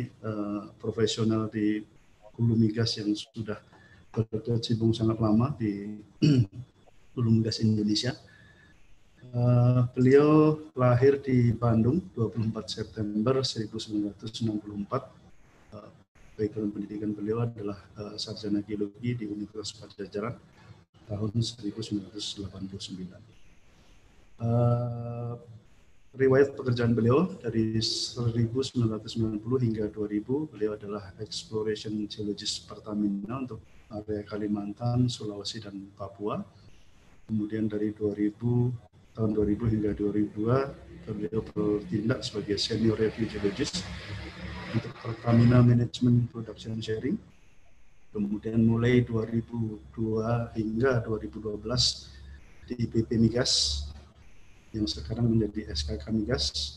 uh, profesional di Hulu Migas yang sudah berkecimpung sangat lama di Hulu Migas Indonesia. Eh, beliau lahir di Bandung 24 September 1964. Uh, eh, background pendidikan beliau adalah sarjana geologi di Universitas Padjadjaran tahun 1989. Uh, riwayat pekerjaan beliau dari 1990 hingga 2000 beliau adalah exploration geologist Pertamina untuk area Kalimantan, Sulawesi dan Papua. Kemudian dari 2000 tahun 2000 hingga 2002 beliau bertindak sebagai senior review geologist untuk Pertamina Management Production Sharing. Kemudian mulai 2002 hingga 2012 di BP Migas yang sekarang menjadi SKK Migas.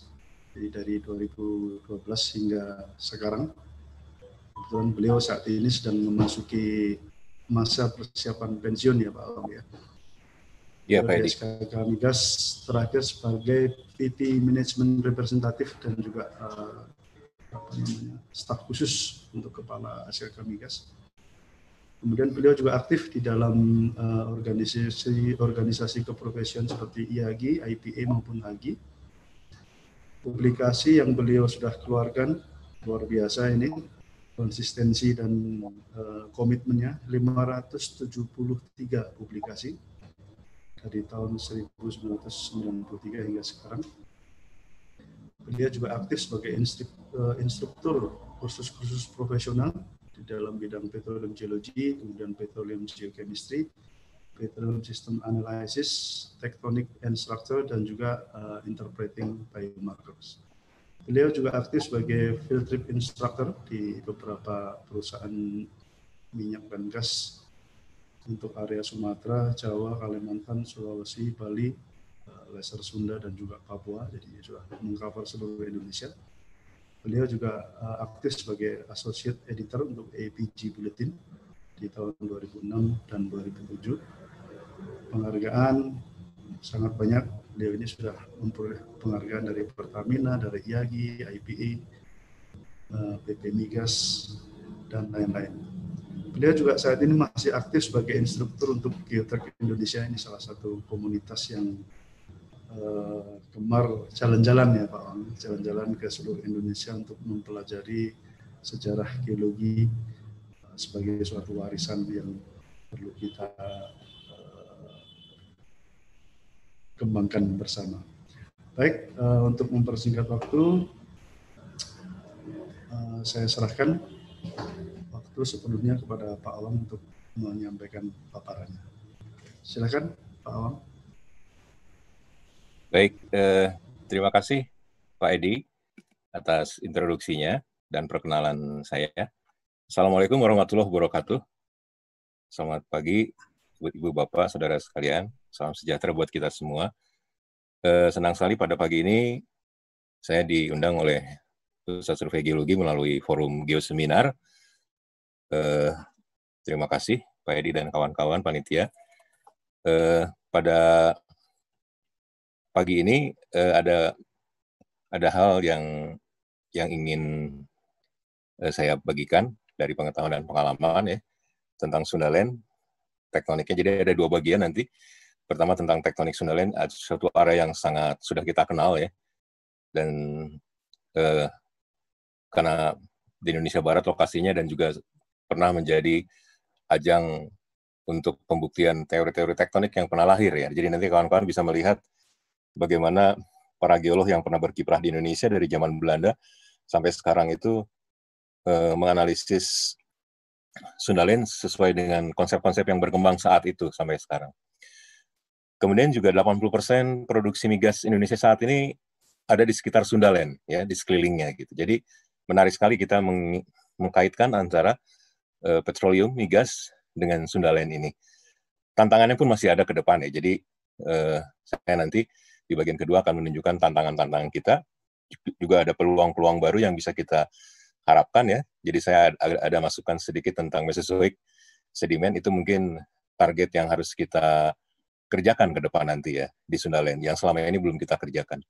Jadi dari 2012 hingga sekarang. Kebetulan beliau saat ini sedang memasuki masa persiapan pensiun ya Pak Om ya. Ya Pak Edi. SKK Migas terakhir sebagai VP Management Representatif dan juga uh, staf khusus untuk Kepala SKK Migas Kemudian beliau juga aktif di dalam uh, organisasi organisasi keprofesian seperti IAGI, IPA maupun AGI. Publikasi yang beliau sudah keluarkan luar biasa ini konsistensi dan uh, komitmennya 573 publikasi dari tahun 1993 hingga sekarang. Beliau juga aktif sebagai eh, instruktur kursus-kursus profesional di dalam bidang petroleum geologi, kemudian petroleum geochemistry, petroleum system analysis, tectonic and structure, dan juga uh, interpreting biomarkers. Beliau juga aktif sebagai field trip instructor di beberapa perusahaan minyak dan gas untuk area Sumatera, Jawa, Kalimantan, Sulawesi, Bali, eh, Lesser Sunda, dan juga Papua. Jadi sudah mengcover seluruh Indonesia. Beliau juga uh, aktif sebagai associate editor untuk APG Bulletin di tahun 2006 dan 2007. Penghargaan sangat banyak. Beliau ini sudah memperoleh penghargaan dari Pertamina, dari IAGI, IPA, uh, eh, PP Migas, dan lain-lain. Beliau juga saat ini masih aktif sebagai instruktur untuk Geotek Indonesia ini salah satu komunitas yang Eh, gemar jalan-jalan ya Pak Wang, jalan-jalan ke seluruh Indonesia untuk mempelajari sejarah geologi eh, sebagai suatu warisan yang perlu kita eh, kembangkan bersama. Baik, untuk mempersingkat waktu, saya serahkan waktu sepenuhnya kepada Pak Awang untuk menyampaikan paparannya. Silakan Pak Awang. Baik, eh, terima kasih Pak Edi atas introduksinya dan perkenalan saya. Assalamualaikum warahmatullahi wabarakatuh. Selamat pagi, Ibu-Ibu, Bapak, Saudara sekalian. Salam sejahtera buat kita semua. Eh, senang sekali pada pagi ini saya diundang oleh Pusat Survei Geologi melalui forum Geoseminar. Eh, terima kasih Pak Edi dan kawan-kawan panitia. Eh, pada pagi ini uh, ada ada hal yang yang ingin uh, saya bagikan dari pengetahuan dan pengalaman ya tentang Sundaland tektoniknya. Jadi ada dua bagian nanti. Pertama tentang tektonik Sundaland, suatu area yang sangat sudah kita kenal ya. Dan uh, karena di Indonesia Barat lokasinya dan juga pernah menjadi ajang untuk pembuktian teori-teori tektonik yang pernah lahir ya. Jadi nanti kawan-kawan bisa melihat bagaimana para geolog yang pernah berkiprah di Indonesia dari zaman Belanda sampai sekarang itu e, menganalisis Sundaland sesuai dengan konsep-konsep yang berkembang saat itu sampai sekarang. Kemudian juga 80% produksi migas Indonesia saat ini ada di sekitar Sundaland ya, di sekelilingnya gitu. Jadi menarik sekali kita meng mengkaitkan antara e, petroleum migas dengan Sundaland ini. Tantangannya pun masih ada ke depan ya. Jadi e, saya nanti di bagian kedua akan menunjukkan tantangan-tantangan kita juga ada peluang-peluang baru yang bisa kita harapkan ya. Jadi saya ada masukan sedikit tentang Mesozoic sedimen itu mungkin target yang harus kita kerjakan ke depan nanti ya di Sundaland yang selama ini belum kita kerjakan.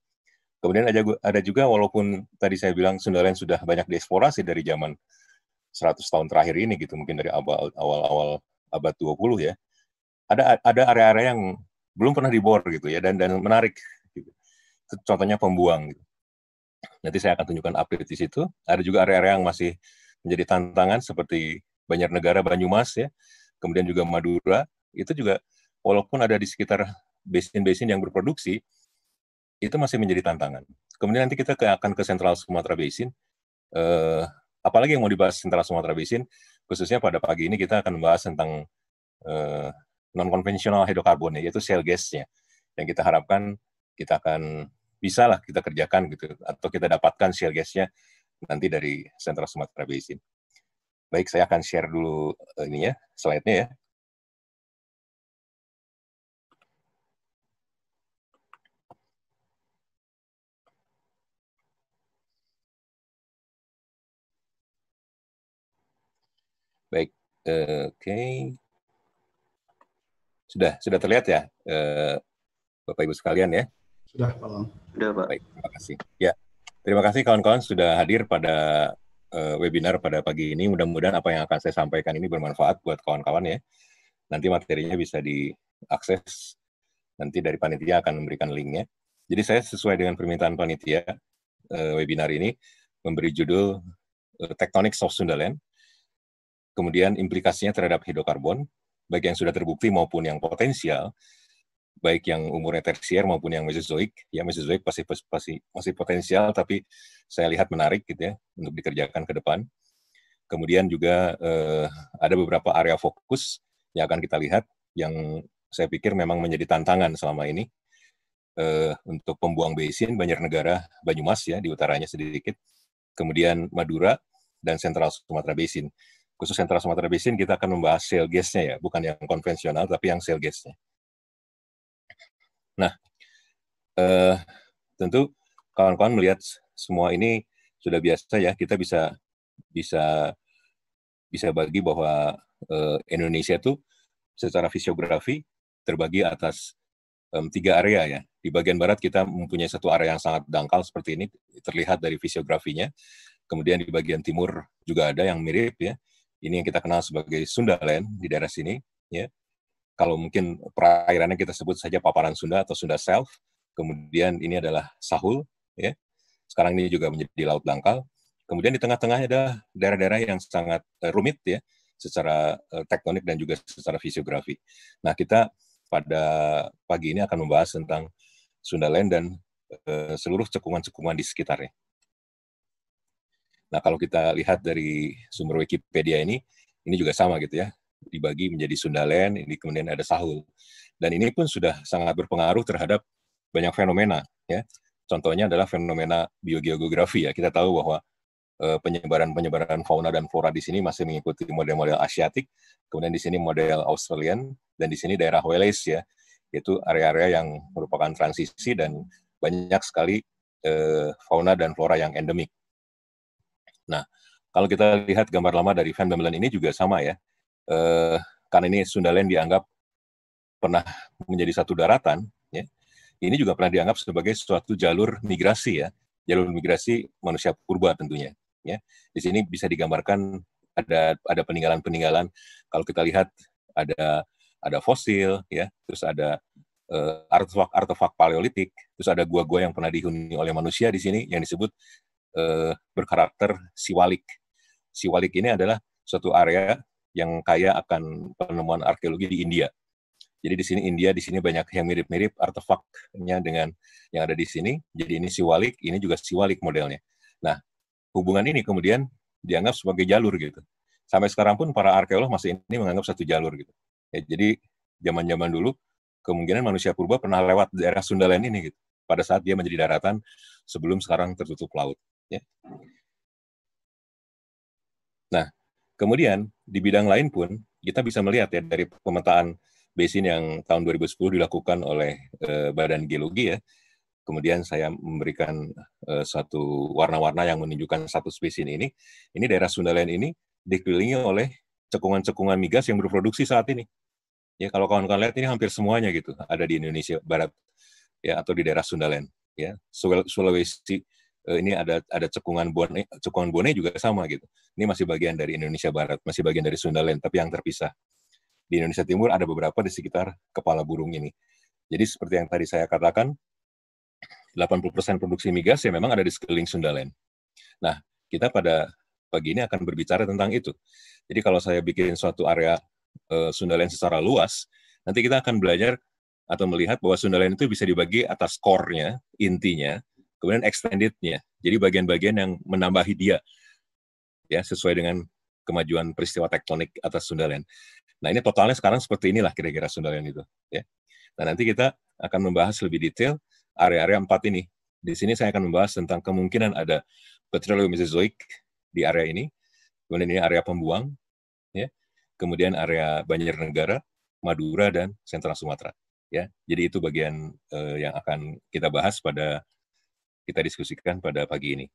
Kemudian ada, juga walaupun tadi saya bilang Sundaland sudah banyak dieksplorasi dari zaman 100 tahun terakhir ini gitu mungkin dari awal-awal abad 20 ya. Ada ada area-area yang belum pernah dibor gitu ya dan dan menarik gitu. contohnya pembuang gitu. Nanti saya akan tunjukkan update di situ. Ada juga area-area yang masih menjadi tantangan seperti Banjarnegara, Banyumas ya. Kemudian juga Madura itu juga walaupun ada di sekitar basin-basin yang berproduksi itu masih menjadi tantangan. Kemudian nanti kita akan ke Sentral Sumatera Basin. Eh, apalagi yang mau dibahas Sentral Sumatera Basin, khususnya pada pagi ini kita akan membahas tentang eh, non konvensional hidrokarbonnya yaitu shale gasnya yang kita harapkan kita akan bisa lah kita kerjakan gitu atau kita dapatkan shale gasnya nanti dari Sentra Sumatera Basin. Baik, saya akan share dulu eh, ini ya slide-nya ya. Baik, eh, oke. Okay. Sudah sudah terlihat ya eh, Bapak Ibu sekalian ya. Sudah Pak Sudah Pak. Baik, terima kasih. Ya. Terima kasih kawan-kawan sudah hadir pada eh, webinar pada pagi ini. Mudah-mudahan apa yang akan saya sampaikan ini bermanfaat buat kawan-kawan ya. Nanti materinya bisa diakses nanti dari panitia akan memberikan linknya. Jadi saya sesuai dengan permintaan panitia eh, webinar ini memberi judul Tektonik Soft Sundaland, kemudian implikasinya terhadap hidrokarbon, baik yang sudah terbukti maupun yang potensial, baik yang umurnya tersier maupun yang mesozoik. Ya mesozoik pasti pasti masih potensial tapi saya lihat menarik gitu ya untuk dikerjakan ke depan. Kemudian juga eh, ada beberapa area fokus yang akan kita lihat yang saya pikir memang menjadi tantangan selama ini eh, untuk pembuang basin Banjarnegara, Banyumas ya di utaranya sedikit, kemudian Madura dan Sentral Sumatera Basin khusus sentra Sumatera Basin, kita akan membahas shale gasnya ya, bukan yang konvensional, tapi yang shale gasnya. Nah, eh, tentu kawan-kawan melihat semua ini sudah biasa ya, kita bisa bisa bisa bagi bahwa eh, Indonesia itu secara fisiografi terbagi atas um, tiga area ya. Di bagian barat kita mempunyai satu area yang sangat dangkal seperti ini, terlihat dari fisiografinya. Kemudian di bagian timur juga ada yang mirip ya ini yang kita kenal sebagai Sundaland di daerah sini ya kalau mungkin perairannya kita sebut saja paparan Sunda atau Sunda Self kemudian ini adalah Sahul ya sekarang ini juga menjadi laut dangkal kemudian di tengah-tengahnya ada daerah-daerah yang sangat eh, rumit ya secara eh, tektonik dan juga secara fisiografi. Nah, kita pada pagi ini akan membahas tentang Sundaland dan eh, seluruh cekungan-cekungan di sekitarnya. Nah, kalau kita lihat dari sumber Wikipedia ini, ini juga sama gitu ya, dibagi menjadi Sundalen, ini kemudian ada Sahul. Dan ini pun sudah sangat berpengaruh terhadap banyak fenomena ya. Contohnya adalah fenomena biogeografi ya. Kita tahu bahwa eh, penyebaran-penyebaran fauna dan flora di sini masih mengikuti model-model asiatik, kemudian di sini model Australian, dan di sini daerah Wales ya, yaitu area-area yang merupakan transisi dan banyak sekali eh, fauna dan flora yang endemik. Nah, kalau kita lihat gambar lama dari Van Bemelen ini juga sama ya. Eh, karena ini Sundaland dianggap pernah menjadi satu daratan, ya. ini juga pernah dianggap sebagai suatu jalur migrasi ya, jalur migrasi manusia purba tentunya. Ya. Di sini bisa digambarkan ada ada peninggalan-peninggalan. Kalau kita lihat ada ada fosil, ya, terus ada eh, artefak artefak artefak paleolitik, terus ada gua-gua yang pernah dihuni oleh manusia di sini yang disebut uh, berkarakter siwalik. Siwalik ini adalah suatu area yang kaya akan penemuan arkeologi di India. Jadi di sini India, di sini banyak yang mirip-mirip artefaknya dengan yang ada di sini. Jadi ini siwalik, ini juga siwalik modelnya. Nah, hubungan ini kemudian dianggap sebagai jalur gitu. Sampai sekarang pun para arkeolog masih ini menganggap satu jalur gitu. Ya, jadi zaman-zaman dulu kemungkinan manusia purba pernah lewat daerah Sundaland ini gitu. Pada saat dia menjadi daratan sebelum sekarang tertutup laut. Ya. Nah, kemudian di bidang lain pun kita bisa melihat ya dari pemetaan basin yang tahun 2010 dilakukan oleh eh, Badan Geologi ya. Kemudian saya memberikan eh, satu warna-warna yang menunjukkan status basin ini. Ini daerah Sundaland ini dikelilingi oleh cekungan-cekungan migas yang berproduksi saat ini. Ya kalau kawan-kawan lihat ini hampir semuanya gitu ada di Indonesia Barat ya atau di daerah Sundaland ya Sulawesi Eh, ini ada ada cekungan Bone, cekungan Bone juga sama gitu. Ini masih bagian dari Indonesia Barat, masih bagian dari Sundaland tapi yang terpisah. Di Indonesia Timur ada beberapa di sekitar kepala burung ini. Jadi seperti yang tadi saya katakan, 80% produksi migas ya memang ada di sekeliling Sundaland. Nah, kita pada pagi ini akan berbicara tentang itu. Jadi kalau saya bikin suatu area e, secara luas, nanti kita akan belajar atau melihat bahwa Sundaland itu bisa dibagi atas core-nya, intinya, kemudian extended-nya. jadi bagian-bagian yang menambahi dia ya sesuai dengan kemajuan peristiwa tektonik atas Sundaland. Nah ini totalnya sekarang seperti inilah kira-kira Sundaland itu ya. Nah nanti kita akan membahas lebih detail area-area empat ini. Di sini saya akan membahas tentang kemungkinan ada petroleum mesozoik di area ini, kemudian ini area pembuang, ya, kemudian area Negara, Madura dan Sentral Sumatera. Ya, jadi itu bagian uh, yang akan kita bahas pada kita diskusikan pada pagi ini.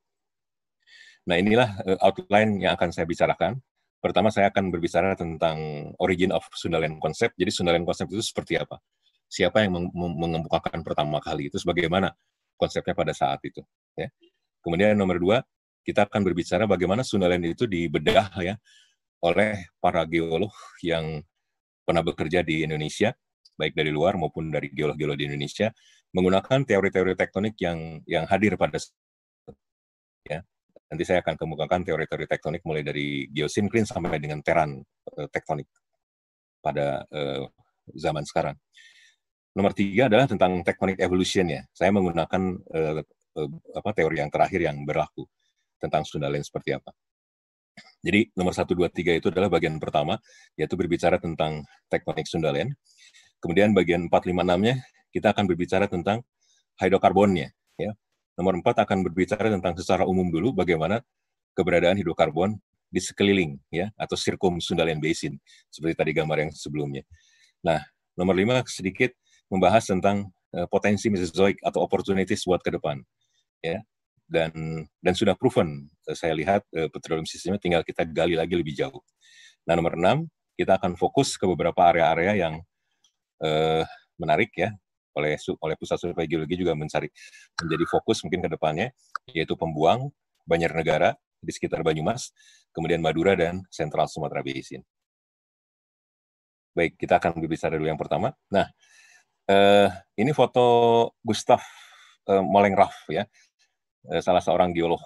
Nah, inilah eh, outline yang akan saya bicarakan. Pertama, saya akan berbicara tentang origin of Sundaland Concept. Jadi, Sundaland Concept itu seperti apa? Siapa yang mengemukakan pertama kali itu? Bagaimana konsepnya pada saat itu? Ya. Kemudian nomor dua, kita akan berbicara bagaimana Sundaland itu dibedah ya oleh para geolog yang pernah bekerja di Indonesia, baik dari luar maupun dari geolog-geolog di Indonesia, menggunakan teori-teori tektonik yang yang hadir pada ya nanti saya akan kemukakan teori-teori tektonik mulai dari geosinkrin sampai dengan teran eh, tektonik pada uh, zaman sekarang. Nomor tiga adalah tentang tektonik evolution ya. Saya menggunakan uh, apa teori yang terakhir yang berlaku tentang Sundaland seperti apa. Jadi nomor satu dua tiga itu adalah bagian pertama yaitu berbicara tentang tektonik Sundaland Kemudian bagian empat lima nya kita akan berbicara tentang hidrokarbonnya. Ya. Nomor empat akan berbicara tentang secara umum dulu bagaimana keberadaan hidrokarbon di sekeliling ya atau sirkum Sundalian Basin seperti tadi gambar yang sebelumnya. Nah, nomor lima sedikit membahas tentang uh, potensi Mesozoic atau opportunities buat ke depan. Ya. Dan dan sudah proven eh, saya lihat uh, petroleum sistemnya tinggal kita gali lagi lebih jauh. Nah, nomor enam kita akan fokus ke beberapa area-area yang uh, menarik ya oleh oleh pusat survei geologi juga mencari menjadi fokus mungkin ke depannya yaitu Pembuang, Banjarnegara di sekitar Banyumas, kemudian Madura dan Sentral Sumatera Basin. Baik, kita akan berbicara dulu yang pertama. Nah, eh, ini foto Gustav eh, Molengraff ya, eh, salah seorang geolog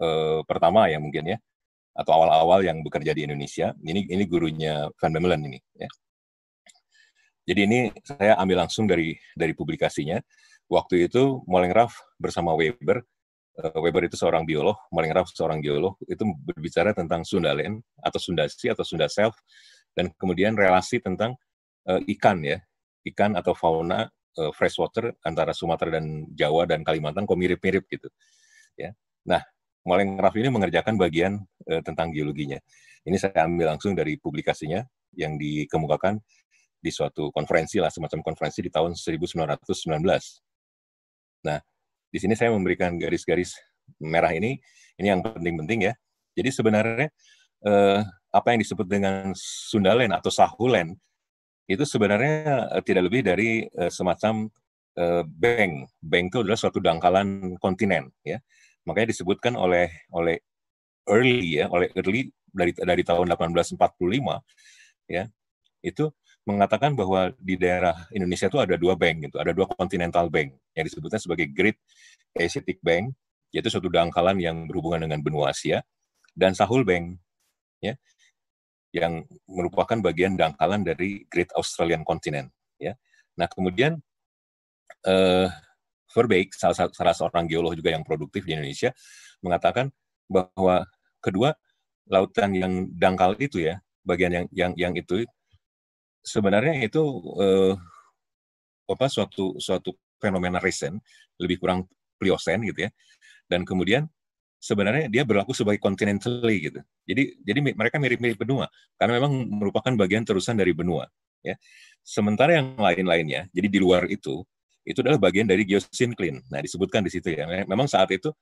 eh, pertama ya mungkin ya, atau awal-awal yang bekerja di Indonesia. Ini ini gurunya Van Bemelen ini ya. Jadi ini saya ambil langsung dari dari publikasinya. Waktu itu Molengraf bersama Weber, eh, Weber itu seorang biolog, Molengraf seorang geolog, itu berbicara tentang Sundaland atau Sundasi atau Sunda Self, dan kemudian relasi tentang uh, ikan ya, ikan atau fauna uh, freshwater antara Sumatera dan Jawa dan Kalimantan kok mirip-mirip gitu. Ya. Nah, Molengraf ini mengerjakan bagian uh, tentang geologinya. Ini saya ambil langsung dari publikasinya yang dikemukakan di suatu konferensi lah, semacam konferensi di tahun 1919. Nah, di sini saya memberikan garis-garis merah ini, ini yang penting-penting ya. Jadi sebenarnya eh, apa yang disebut dengan Sundalen atau Sahulen itu sebenarnya eh, tidak lebih dari eh, semacam eh, bank. Bank itu adalah suatu dangkalan kontinen ya. Makanya disebutkan oleh oleh early ya, oleh early dari dari tahun 1845 ya. Itu mengatakan bahwa di daerah Indonesia itu ada dua bank gitu, ada dua continental bank yang disebutnya sebagai Great Asiatic Bank, yaitu suatu dangkalan yang berhubungan dengan benua Asia dan Sahul Bank ya yang merupakan bagian dangkalan dari Great Australian Continent ya. Nah, kemudian eh, Verbeek, salah, salah seorang geolog juga yang produktif di Indonesia, mengatakan bahwa kedua lautan yang dangkal itu ya, bagian yang yang yang itu sebenarnya itu eh, apa suatu suatu fenomena recent, lebih kurang Pliosen gitu ya. Dan kemudian sebenarnya dia berlaku sebagai continentally gitu. Jadi jadi mereka mirip-mirip benua karena memang merupakan bagian terusan dari benua ya. Sementara yang lain-lainnya, jadi di luar itu itu adalah bagian dari geosyncline. Nah, disebutkan di situ ya. Memang saat itu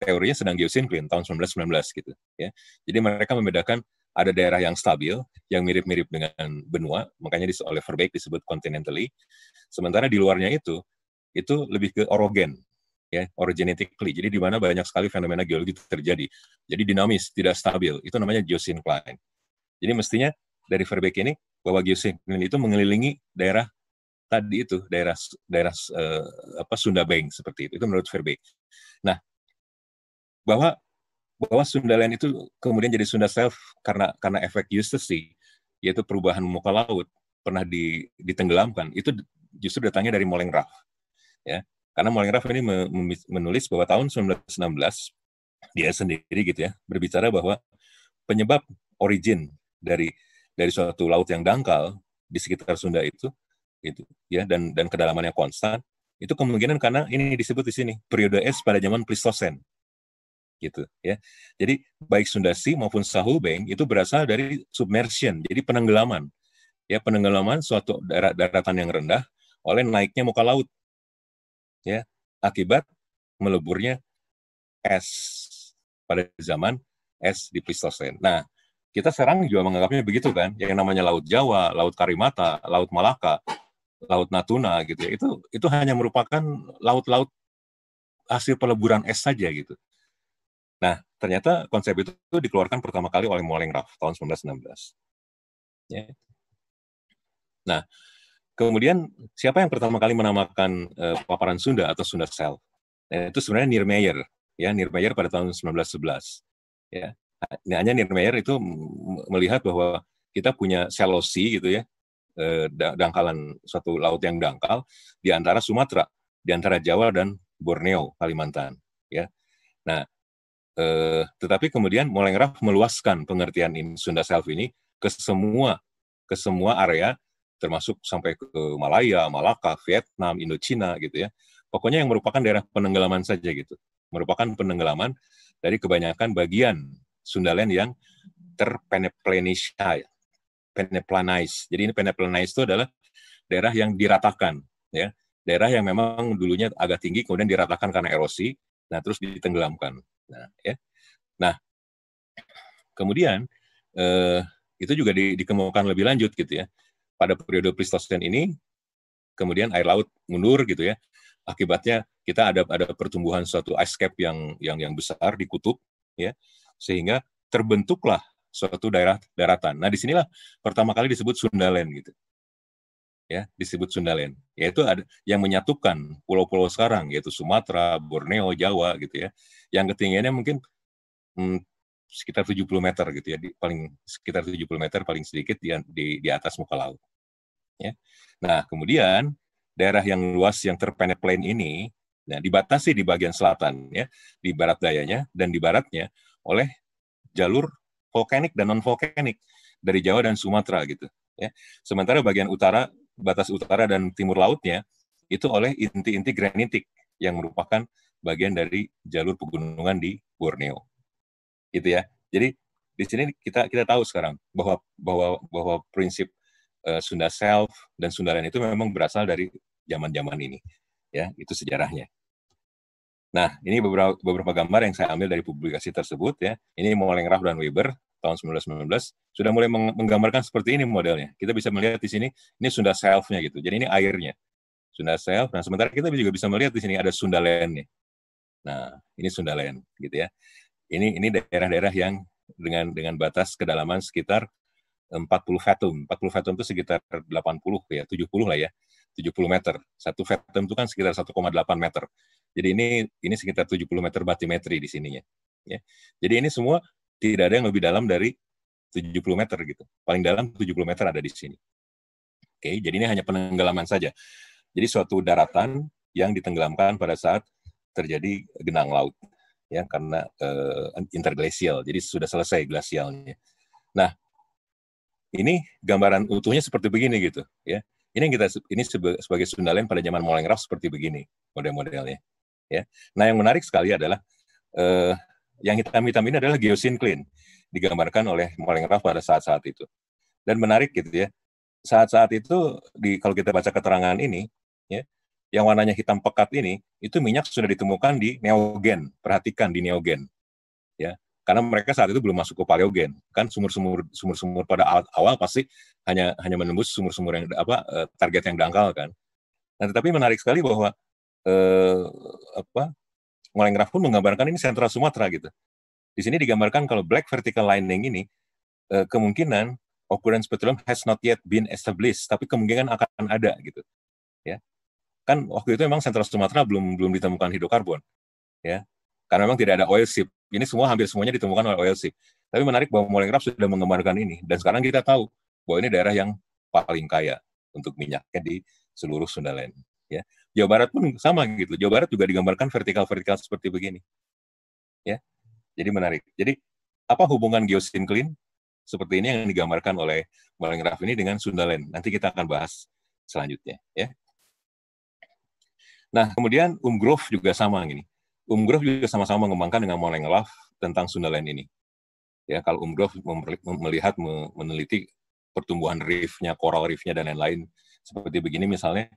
teorinya sedang geosyncline tahun 1919 gitu ya. Jadi mereka membedakan ada daerah yang stabil, yang mirip-mirip dengan benua, makanya oleh Verbeek disebut continentally. Sementara di luarnya itu, itu lebih ke orogen, ya, orogenetically. Jadi di mana banyak sekali fenomena geologi terjadi. Jadi dinamis, tidak stabil. Itu namanya geosyncline. Jadi mestinya dari Verbeek ini bahwa geosyncline itu mengelilingi daerah tadi itu daerah daerah uh, apa Sunda Bank seperti itu. Itu menurut Verbeek. Nah, bahwa bahwa Sundaland itu kemudian jadi Sunda Self karena karena efek Eustace sih, yaitu perubahan muka laut pernah di, ditenggelamkan itu justru datangnya dari Raff ya karena Raff ini menulis bahwa tahun 1916 dia sendiri gitu ya berbicara bahwa penyebab origin dari dari suatu laut yang dangkal di sekitar Sunda itu itu ya dan dan kedalamannya konstan itu kemungkinan karena ini disebut di sini periode es pada zaman Pleistosen gitu ya. Jadi baik sundasi maupun sahubeng itu berasal dari submersion, jadi penenggelaman. Ya, penenggelaman suatu darat daratan yang rendah oleh naiknya muka laut. Ya, akibat meleburnya es pada zaman es di Pleistosen. Nah, kita sekarang juga menganggapnya begitu kan, yang namanya Laut Jawa, Laut Karimata, Laut Malaka, Laut Natuna gitu ya. Itu itu hanya merupakan laut-laut hasil peleburan es saja gitu. Nah, ternyata konsep itu dikeluarkan pertama kali oleh Raff tahun 1916. Ya. Nah, kemudian siapa yang pertama kali menamakan uh, paparan Sunda atau Sunda Cell? Nah, itu sebenarnya Niemeyer, ya Niemeyer pada tahun 1911. Ya. Nah, hanya Niemeyer itu melihat bahwa kita punya selosi gitu ya, eh, dangkalan suatu laut yang dangkal di antara Sumatera, di antara Jawa dan Borneo, Kalimantan, ya. Nah, Eh, tetapi kemudian Molengraf meluaskan pengertian ini Sunda Self ini ke semua ke semua area termasuk sampai ke Malaya, Malaka, Vietnam, Indochina gitu ya. Pokoknya yang merupakan daerah penenggelaman saja gitu. Merupakan penenggelaman dari kebanyakan bagian Sundaland yang terpeneplenisai. peneplanis. Jadi ini peneplanis itu adalah daerah yang diratakan, ya, daerah yang memang dulunya agak tinggi kemudian diratakan karena erosi, Nah, terus ditenggelamkan. Nah, ya. Nah, kemudian eh, itu juga di, dikemukakan lebih lanjut gitu ya. Pada periode Pleistosen ini, kemudian air laut mundur gitu ya. Akibatnya kita ada ada pertumbuhan suatu ice cap yang yang yang besar di kutub ya, sehingga terbentuklah suatu daerah daratan. Nah, disinilah pertama kali disebut Sundaland gitu ya disebut Sundaland yaitu ada yang menyatukan pulau-pulau sekarang yaitu Sumatera, Borneo, Jawa gitu ya. Yang ketinggiannya mungkin hmm, sekitar 70 meter gitu ya, di, paling sekitar 70 meter paling sedikit di, di di atas muka laut. Ya. Nah, kemudian daerah yang luas yang terpenet plain ini nah dibatasi di bagian selatan ya, di barat dayanya dan di baratnya oleh jalur vulkanik dan non vulkanik dari Jawa dan Sumatera gitu ya. Sementara bagian utara batas utara dan timur lautnya itu oleh inti-inti granitik yang merupakan bagian dari jalur pegunungan di Borneo. Gitu ya. Jadi di sini kita kita tahu sekarang bahwa bahwa bahwa prinsip uh, Sunda Self dan Sundaran itu memang berasal dari zaman-zaman ini. Ya, itu sejarahnya. Nah, ini beberapa beberapa gambar yang saya ambil dari publikasi tersebut ya. Ini Moleng dan Weber tahun 1919 sudah mulai menggambarkan seperti ini modelnya. Kita bisa melihat di sini ini Sunda self-nya gitu. Jadi ini airnya. Sunda self. Nah, sementara kita juga bisa melihat di sini ada Sunda land nih. Nah, ini Sunda land gitu ya. Ini ini daerah-daerah yang dengan dengan batas kedalaman sekitar 40 fathom. 40 fathom itu sekitar 80 ya, 70 lah ya. 70 meter. Satu fathom itu kan sekitar 1,8 meter. Jadi ini ini sekitar 70 meter batimetri di sininya. Ya. Jadi ini semua tidak ada yang lebih dalam dari 70 meter gitu. Paling dalam 70 meter ada di sini. Oke, jadi ini hanya penenggelaman saja. Jadi suatu daratan yang ditenggelamkan pada saat terjadi genang laut ya karena uh, interglacial. Jadi sudah selesai glasialnya. Nah, ini gambaran utuhnya seperti begini gitu ya. Ini yang kita ini sebagai Sundaland pada zaman molengraf seperti begini model-modelnya ya. Nah, yang menarik sekali adalah uh, yang hitam-hitam ini adalah geosinklin digambarkan oleh Molengraf pada saat-saat itu. Dan menarik gitu ya, saat-saat itu di kalau kita baca keterangan ini, ya, yang warnanya hitam pekat ini, itu minyak sudah ditemukan di neogen. Perhatikan di neogen, ya, karena mereka saat itu belum masuk ke paleogen, kan sumur-sumur sumur-sumur pada awal, awal pasti hanya hanya menembus sumur-sumur yang apa eh, target yang dangkal kan. Nah, tetapi menarik sekali bahwa eh, apa graf pun menggambarkan ini sentral Sumatera gitu. Di sini digambarkan kalau black vertical lining ini uh, kemungkinan occurrence petroleum has not yet been established, tapi kemungkinan akan ada gitu. Ya. Kan waktu itu memang sentral Sumatera belum belum ditemukan hidrokarbon. Ya. Karena memang tidak ada oil ship. Ini semua hampir semuanya ditemukan oleh oil ship. Tapi menarik bahwa graf sudah menggambarkan ini dan sekarang kita tahu bahwa ini daerah yang paling kaya untuk minyaknya di seluruh Sundaland ya Jawa Barat pun sama gitu Jawa Barat juga digambarkan vertikal vertikal seperti begini ya jadi menarik jadi apa hubungan geosinklin seperti ini yang digambarkan oleh Maleng Raf ini dengan Sundaland nanti kita akan bahas selanjutnya ya nah kemudian Umgrove juga sama gini Umgrove juga sama-sama mengembangkan dengan Maleng Raf tentang Sundaland ini ya kalau Umgrove melihat meneliti pertumbuhan reef-nya, coral reef-nya dan lain-lain seperti begini misalnya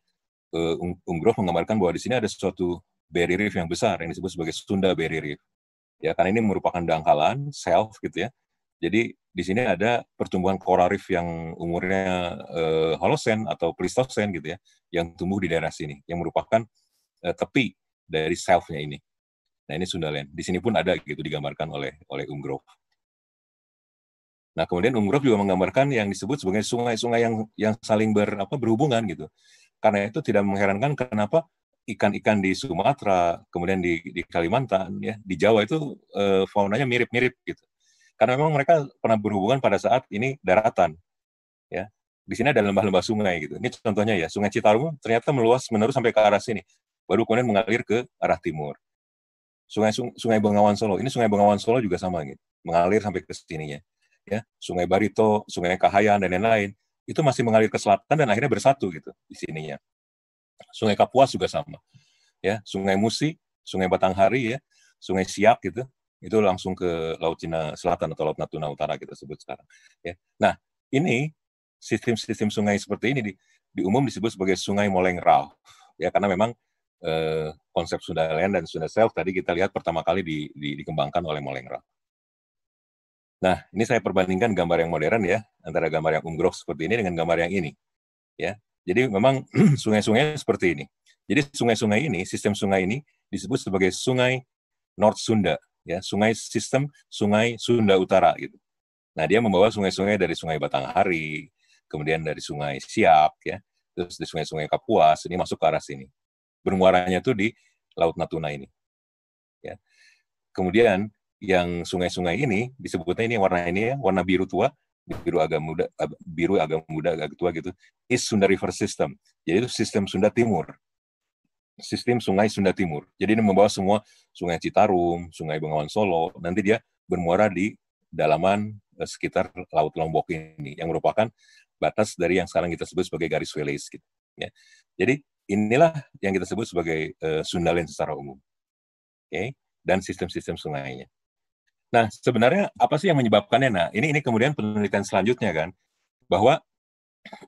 uh, menggambarkan bahwa di sini ada suatu barrier reef yang besar yang disebut sebagai Sunda barrier reef. Ya, karena ini merupakan dangkalan, self gitu ya. Jadi di sini ada pertumbuhan coral reef yang umurnya uh, eh, Holosen atau Pleistosen gitu ya, yang tumbuh di daerah sini, yang merupakan uh, tepi dari selfnya ini. Nah ini Sundaland. Di sini pun ada gitu digambarkan oleh oleh Umgrove. Nah, kemudian Umgrove juga menggambarkan yang disebut sebagai sungai-sungai yang yang saling ber, apa, berhubungan gitu. Karena itu tidak mengherankan kenapa ikan-ikan di Sumatera, kemudian di, di Kalimantan, ya di Jawa itu e, faunanya mirip-mirip gitu. Karena memang mereka pernah berhubungan pada saat ini daratan, ya. Di sini ada lembah-lembah sungai gitu. Ini contohnya ya, Sungai Citarum ternyata meluas menerus sampai ke arah sini, baru kemudian mengalir ke arah timur. Sungai Sungai Bengawan Solo, ini Sungai Bengawan Solo juga sama gitu, mengalir sampai ke sininya. Ya, Sungai Barito, Sungai Kahayan dan lain-lain itu masih mengalir ke selatan dan akhirnya bersatu gitu di sininya. Sungai Kapuas juga sama. Ya, Sungai Musi, Sungai Batanghari ya, Sungai Siak gitu. Itu langsung ke Laut Cina Selatan atau Laut Natuna Utara kita sebut sekarang. Ya. Nah, ini sistem-sistem sungai seperti ini di, di umum disebut sebagai Sungai Moleng Rao. Ya, karena memang eh, konsep Sunda Land dan Sunda Self tadi kita lihat pertama kali di, di, dikembangkan oleh Moleng Rao. Nah, ini saya perbandingkan gambar yang modern ya, antara gambar yang umgrok seperti ini dengan gambar yang ini. Ya, jadi memang sungai-sungai seperti ini. Jadi sungai-sungai ini, sistem sungai ini disebut sebagai sungai North Sunda, ya, sungai sistem sungai Sunda Utara gitu. Nah, dia membawa sungai-sungai dari Sungai Batanghari, kemudian dari Sungai Siak ya, terus di sungai-sungai Kapuas ini masuk ke arah sini. Bermuaranya tuh di Laut Natuna ini. Ya. Kemudian yang sungai-sungai ini disebutnya ini warna ini ya, warna biru tua, biru agak muda, biru agak muda agak tua gitu, is Sunda River System. Jadi itu sistem Sunda Timur. Sistem sungai Sunda Timur. Jadi ini membawa semua sungai Citarum, sungai Bengawan Solo, nanti dia bermuara di dalaman eh, sekitar Laut Lombok ini, yang merupakan batas dari yang sekarang kita sebut sebagai garis Welays. Gitu, ya. Jadi inilah yang kita sebut sebagai uh, eh, Sundaland secara umum. Oke, okay? dan sistem-sistem sungainya. Nah, sebenarnya apa sih yang menyebabkannya? Nah, ini ini kemudian penelitian selanjutnya kan bahwa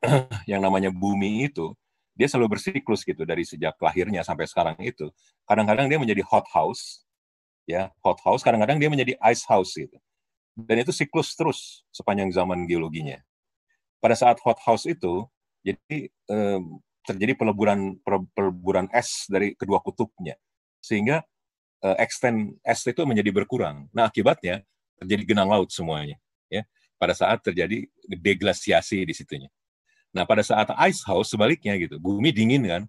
yang namanya bumi itu dia selalu bersiklus gitu dari sejak lahirnya sampai sekarang itu. Kadang-kadang dia menjadi hot house, ya hot house. Kadang-kadang dia menjadi ice house gitu. Dan itu siklus terus sepanjang zaman geologinya. Pada saat hot house itu, jadi eh, terjadi peleburan peleburan es dari kedua kutubnya, sehingga uh, extend es itu menjadi berkurang. Nah, akibatnya terjadi genang laut semuanya, ya. Pada saat terjadi deglasiasi di situnya. Nah, pada saat ice house sebaliknya gitu, bumi dingin kan.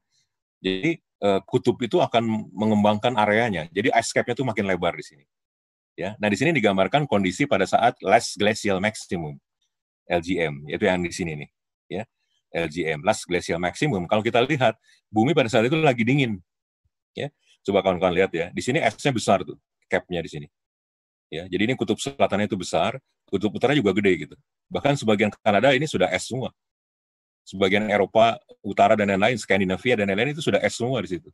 Jadi uh, kutub itu akan mengembangkan areanya. Jadi ice cap-nya tuh makin lebar di sini. Ya. Nah, di sini digambarkan kondisi pada saat last glacial maximum LGM, yaitu yang di sini nih, ya. LGM, last glacial maximum. Kalau kita lihat, bumi pada saat itu lagi dingin. Ya. Coba kawan-kawan lihat ya, di sini S-nya besar tuh, cap-nya di sini. Ya, jadi ini kutub selatannya itu besar, kutub utara juga gede gitu. Bahkan sebagian Kanada ini sudah S semua. Sebagian Eropa utara dan lain-lain, Skandinavia dan lain-lain itu sudah S semua di situ.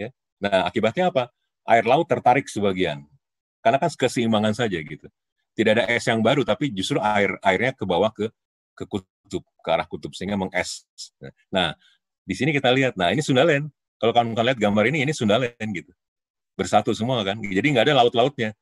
Ya. Nah, akibatnya apa? Air laut tertarik sebagian. Karena kan keseimbangan saja gitu. Tidak ada es yang baru, tapi justru air airnya ke bawah ke ke kutub, ke arah kutub sehingga menges. Nah, di sini kita lihat. Nah, ini Sundaland. Kalau kamu kan lihat gambar ini, ini Sundaland gitu. Bersatu semua kan. Jadi nggak ada laut-lautnya.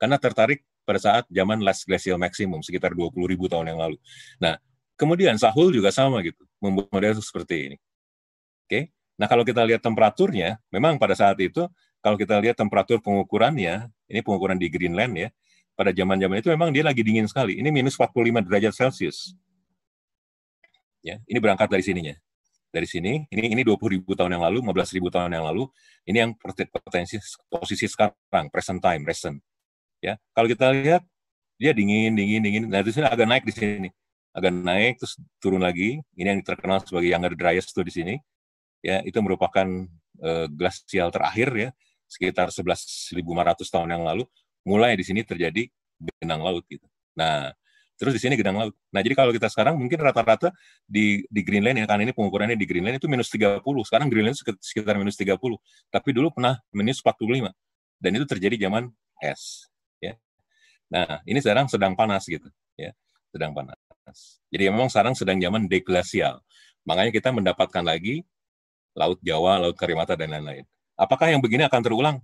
Karena tertarik pada saat zaman last glacial maximum, sekitar 20 ribu tahun yang lalu. Nah, kemudian Sahul juga sama gitu. Membuat model seperti ini. Oke. Okay? Nah, kalau kita lihat temperaturnya, memang pada saat itu, kalau kita lihat temperatur pengukurannya, ini pengukuran di Greenland ya, pada zaman-zaman itu memang dia lagi dingin sekali. Ini minus 45 derajat Celcius. Ya, ini berangkat dari sininya dari sini. Ini ini 20 ribu tahun yang lalu, 15 ribu tahun yang lalu. Ini yang potensi posisi sekarang, present time, present. Ya, kalau kita lihat dia dingin, dingin, dingin. Nah, di sini agak naik di sini. Agak naik terus turun lagi. Ini yang terkenal sebagai Younger Dryas itu di sini. Ya, itu merupakan uh, eh, glasial terakhir ya, sekitar 11.500 tahun yang lalu mulai di sini terjadi genang laut gitu. Nah, Terus di sini gedang laut. Nah, jadi kalau kita sekarang mungkin rata-rata di, di Greenland ya, kan ini pengukurannya di Greenland itu minus 30. Sekarang Greenland sekitar minus 30. Tapi dulu pernah minus 45. Dan itu terjadi zaman es. Ya. Nah, ini sekarang sedang panas gitu. ya Sedang panas. Jadi memang sekarang sedang zaman deglasial. Makanya kita mendapatkan lagi Laut Jawa, Laut Karimata, dan lain-lain. Apakah yang begini akan terulang?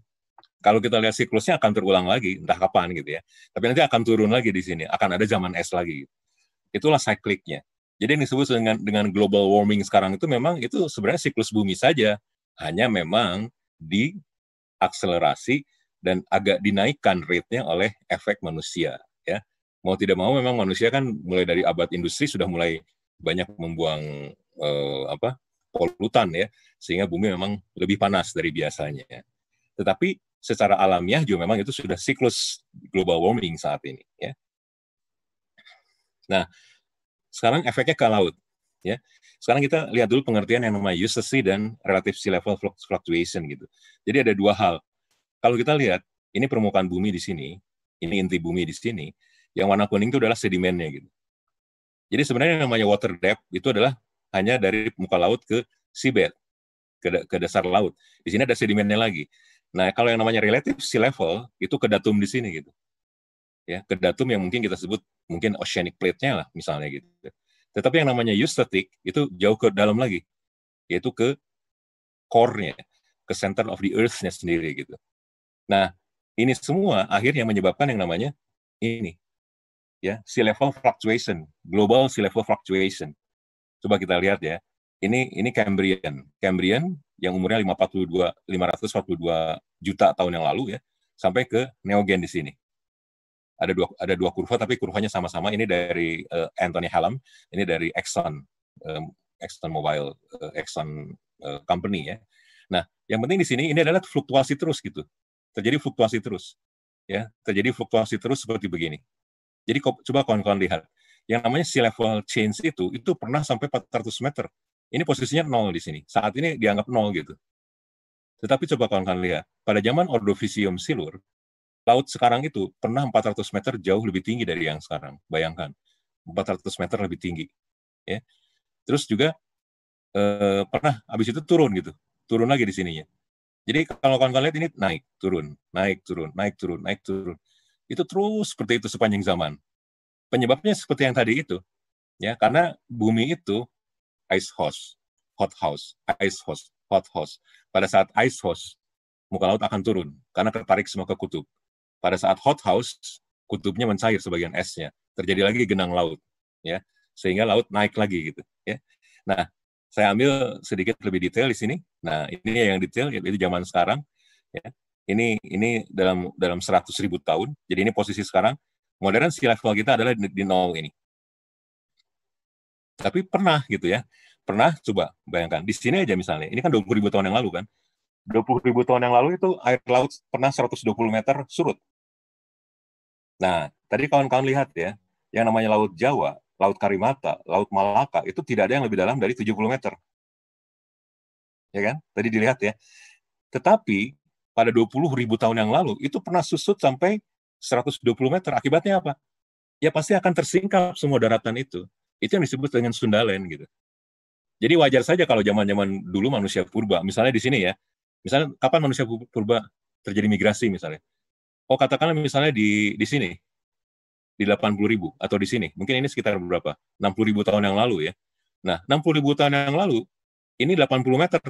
kalau kita lihat siklusnya akan terulang lagi, entah kapan gitu ya. Tapi nanti akan turun lagi di sini, akan ada zaman es lagi. Gitu. Itulah sikliknya. Jadi yang disebut dengan dengan global warming sekarang itu memang itu sebenarnya siklus bumi saja, hanya memang diakselerasi dan agak dinaikkan rate-nya oleh efek manusia. Ya, mau tidak mau memang manusia kan mulai dari abad industri sudah mulai banyak membuang eh, apa polutan ya, sehingga bumi memang lebih panas dari biasanya. Tetapi secara alamiah juga memang itu sudah siklus global warming saat ini ya. Nah, sekarang efeknya ke laut ya. Sekarang kita lihat dulu pengertian yang namanya UCC dan relative sea level fluctuation gitu. Jadi ada dua hal. Kalau kita lihat ini permukaan bumi di sini, ini inti bumi di sini, yang warna kuning itu adalah sedimennya gitu. Jadi sebenarnya yang namanya water depth itu adalah hanya dari muka laut ke seabed, ke, ke dasar laut. Di sini ada sedimennya lagi. Nah, kalau yang namanya relative sea level itu kedatum di sini gitu. Ya, kedatum yang mungkin kita sebut mungkin oceanic plate-nya lah misalnya gitu. Tetapi yang namanya eustatic itu jauh ke dalam lagi, yaitu ke core-nya, ke center of the earth-nya sendiri gitu. Nah, ini semua akhirnya menyebabkan yang namanya ini. Ya, sea level fluctuation, global sea level fluctuation. Coba kita lihat ya. Ini ini Cambrian. Cambrian yang umurnya 542 542 juta tahun yang lalu ya sampai ke neogen di sini. Ada dua ada dua kurva tapi kurvanya sama-sama ini dari uh, Anthony Hallam, ini dari Exxon um, Exxon Mobile uh, Exxon uh, Company ya. Nah, yang penting di sini ini adalah fluktuasi terus gitu. Terjadi fluktuasi terus. Ya, terjadi fluktuasi terus seperti begini. Jadi coba kawan-kawan lihat yang namanya sea level change itu itu pernah sampai 400 meter ini posisinya nol di sini. Saat ini dianggap nol gitu. Tetapi coba kawan-kawan lihat, pada zaman Ordovisium Silur, laut sekarang itu pernah 400 meter jauh lebih tinggi dari yang sekarang. Bayangkan, 400 meter lebih tinggi. Ya. Terus juga eh, pernah habis itu turun gitu, turun lagi di sininya. Jadi kalau kawan-kawan lihat ini naik, turun, naik, turun, naik, turun, naik, turun. Itu terus seperti itu sepanjang zaman. Penyebabnya seperti yang tadi itu. Ya, karena bumi itu ice house, hot house, ice house, hot house. Pada saat ice house, muka laut akan turun karena tertarik semua ke kutub. Pada saat hot house, kutubnya mencair sebagian esnya. Terjadi lagi genang laut, ya sehingga laut naik lagi gitu. Ya. Nah, saya ambil sedikit lebih detail di sini. Nah, ini yang detail yaitu zaman sekarang. Ya. Ini ini dalam dalam seratus ribu tahun. Jadi ini posisi sekarang modern sea level kita adalah di, di nol ini. Tapi pernah gitu ya. Pernah coba bayangkan di sini aja misalnya. Ini kan 20 ribu tahun yang lalu kan. 20 ribu tahun yang lalu itu air laut pernah 120 meter surut. Nah, tadi kawan-kawan lihat ya, yang namanya Laut Jawa, Laut Karimata, Laut Malaka, itu tidak ada yang lebih dalam dari 70 meter. Ya kan? Tadi dilihat ya. Tetapi pada 20 ribu tahun yang lalu, itu pernah susut sampai 120 meter. Akibatnya apa? Ya pasti akan tersingkap semua daratan itu. Itu yang disebut dengan Sundalen gitu. Jadi wajar saja kalau zaman-zaman dulu manusia purba, misalnya di sini ya, misalnya kapan manusia purba terjadi migrasi misalnya. Oh katakanlah misalnya di di sini di 80 ribu atau di sini, mungkin ini sekitar berapa? 60 ribu tahun yang lalu ya. Nah, 60 ribu tahun yang lalu, ini 80 meter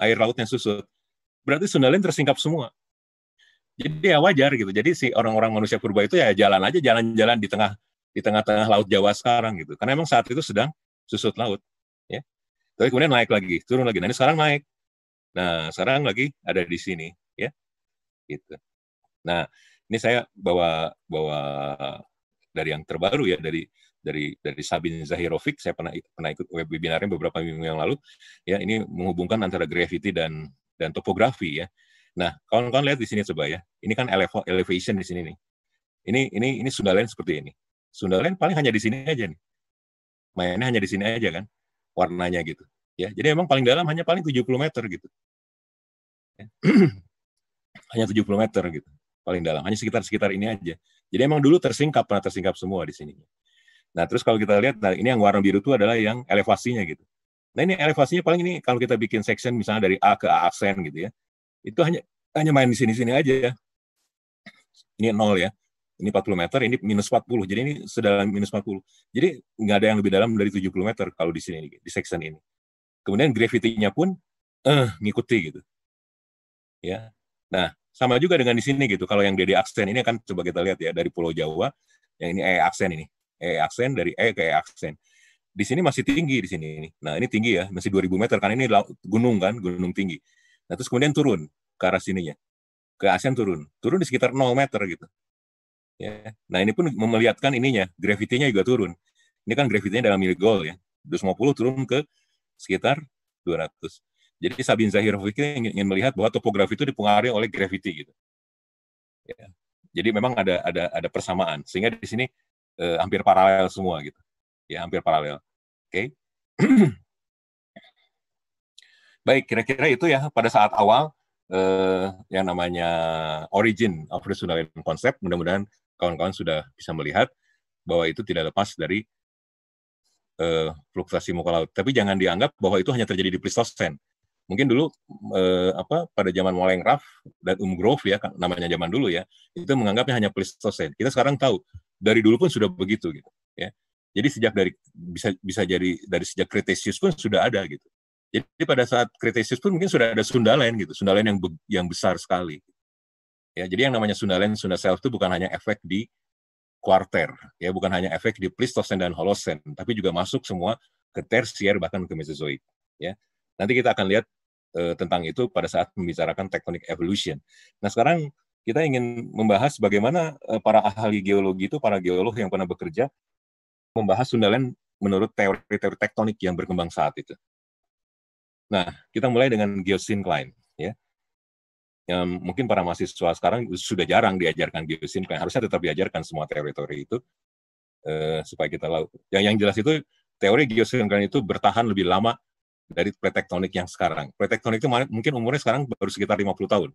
air lautnya susut. Berarti Sundalen tersingkap semua. Jadi ya wajar gitu. Jadi si orang-orang manusia purba itu ya jalan aja, jalan-jalan di tengah di tengah-tengah laut Jawa sekarang gitu. Karena emang saat itu sedang susut laut. Ya. Tapi kemudian naik lagi, turun lagi. Nah ini sekarang naik. Nah sekarang lagi ada di sini. ya gitu. Nah ini saya bawa bawa dari yang terbaru ya dari dari dari Sabin Zahirovic saya pernah pernah ikut webinarnya beberapa minggu yang lalu ya ini menghubungkan antara gravity dan dan topografi ya nah kawan-kawan lihat di sini coba ya ini kan elevation di sini nih ini ini ini Sunda Land seperti ini Sundaland paling hanya di sini aja nih. Mainnya hanya di sini aja kan, warnanya gitu. Ya, jadi memang paling dalam hanya paling 70 meter gitu. Ya. hanya 70 meter gitu, paling dalam. Hanya sekitar-sekitar ini aja. Jadi emang dulu tersingkap, pernah tersingkap semua di sini. Nah, terus kalau kita lihat, nah ini yang warna biru itu adalah yang elevasinya gitu. Nah, ini elevasinya paling ini kalau kita bikin section misalnya dari A ke A aksen gitu ya. Itu hanya hanya main di sini-sini aja. ya Ini nol ya ini 40 meter, ini minus 40. Jadi ini sedalam minus 40. Jadi nggak ada yang lebih dalam dari 70 meter kalau di sini, di section ini. Kemudian gravity-nya pun eh, ngikuti gitu. Ya. Nah, sama juga dengan di sini gitu. Kalau yang dari aksen ini kan coba kita lihat ya dari Pulau Jawa, yang ini E aksen ini. E aksen dari E ke E aksen. Di sini masih tinggi di sini ini. Nah, ini tinggi ya, masih 2000 meter karena ini gunung kan, gunung tinggi. Nah, terus kemudian turun ke arah sininya. Ke Aksen turun. Turun di sekitar 0 meter gitu. Ya. Nah ini pun melihatkan ininya, gravitinya juga turun. Ini kan gravitinya dalam milik gol ya, 250 turun ke sekitar 200. Jadi Sabin Zahir ingin, ingin melihat bahwa topografi itu dipengaruhi oleh gravity gitu. Ya. Jadi memang ada ada ada persamaan sehingga di sini eh, hampir paralel semua gitu. Ya, hampir paralel. Oke. Okay. Baik, kira-kira itu ya pada saat awal eh, yang namanya origin of the Sundaland concept. Mudah-mudahan kawan-kawan sudah bisa melihat bahwa itu tidak lepas dari uh, fluktuasi muka laut. Tapi jangan dianggap bahwa itu hanya terjadi di Pleistosen. Mungkin dulu uh, apa pada zaman Raff dan Umgrove ya kan, namanya zaman dulu ya, itu menganggapnya hanya Pleistosen. Kita sekarang tahu dari dulu pun sudah begitu gitu ya. Jadi sejak dari bisa bisa jadi dari sejak Kretesius pun sudah ada gitu. Jadi pada saat Kretesius pun mungkin sudah ada Sundalen gitu, Sundalen yang yang besar sekali. Ya, jadi yang namanya Sunda Land, Sunda Self itu bukan hanya efek di kuarter, ya bukan hanya efek di Pleistosen dan Holosen, tapi juga masuk semua ke tersier bahkan ke Mesozoik. Ya, nanti kita akan lihat e, tentang itu pada saat membicarakan tektonik evolution. Nah sekarang kita ingin membahas bagaimana e, para ahli geologi itu, para geolog yang pernah bekerja membahas Sunda menurut teori-teori tektonik yang berkembang saat itu. Nah, kita mulai dengan geosyncline. Ya um, mungkin para mahasiswa sekarang sudah jarang diajarkan geosimpan. Harusnya tetap diajarkan semua teori-teori itu uh, supaya kita tahu. Yang yang jelas itu teori geosimpan itu bertahan lebih lama dari pretektonik yang sekarang. Pretektonik itu mungkin umurnya sekarang baru sekitar 50 tahun.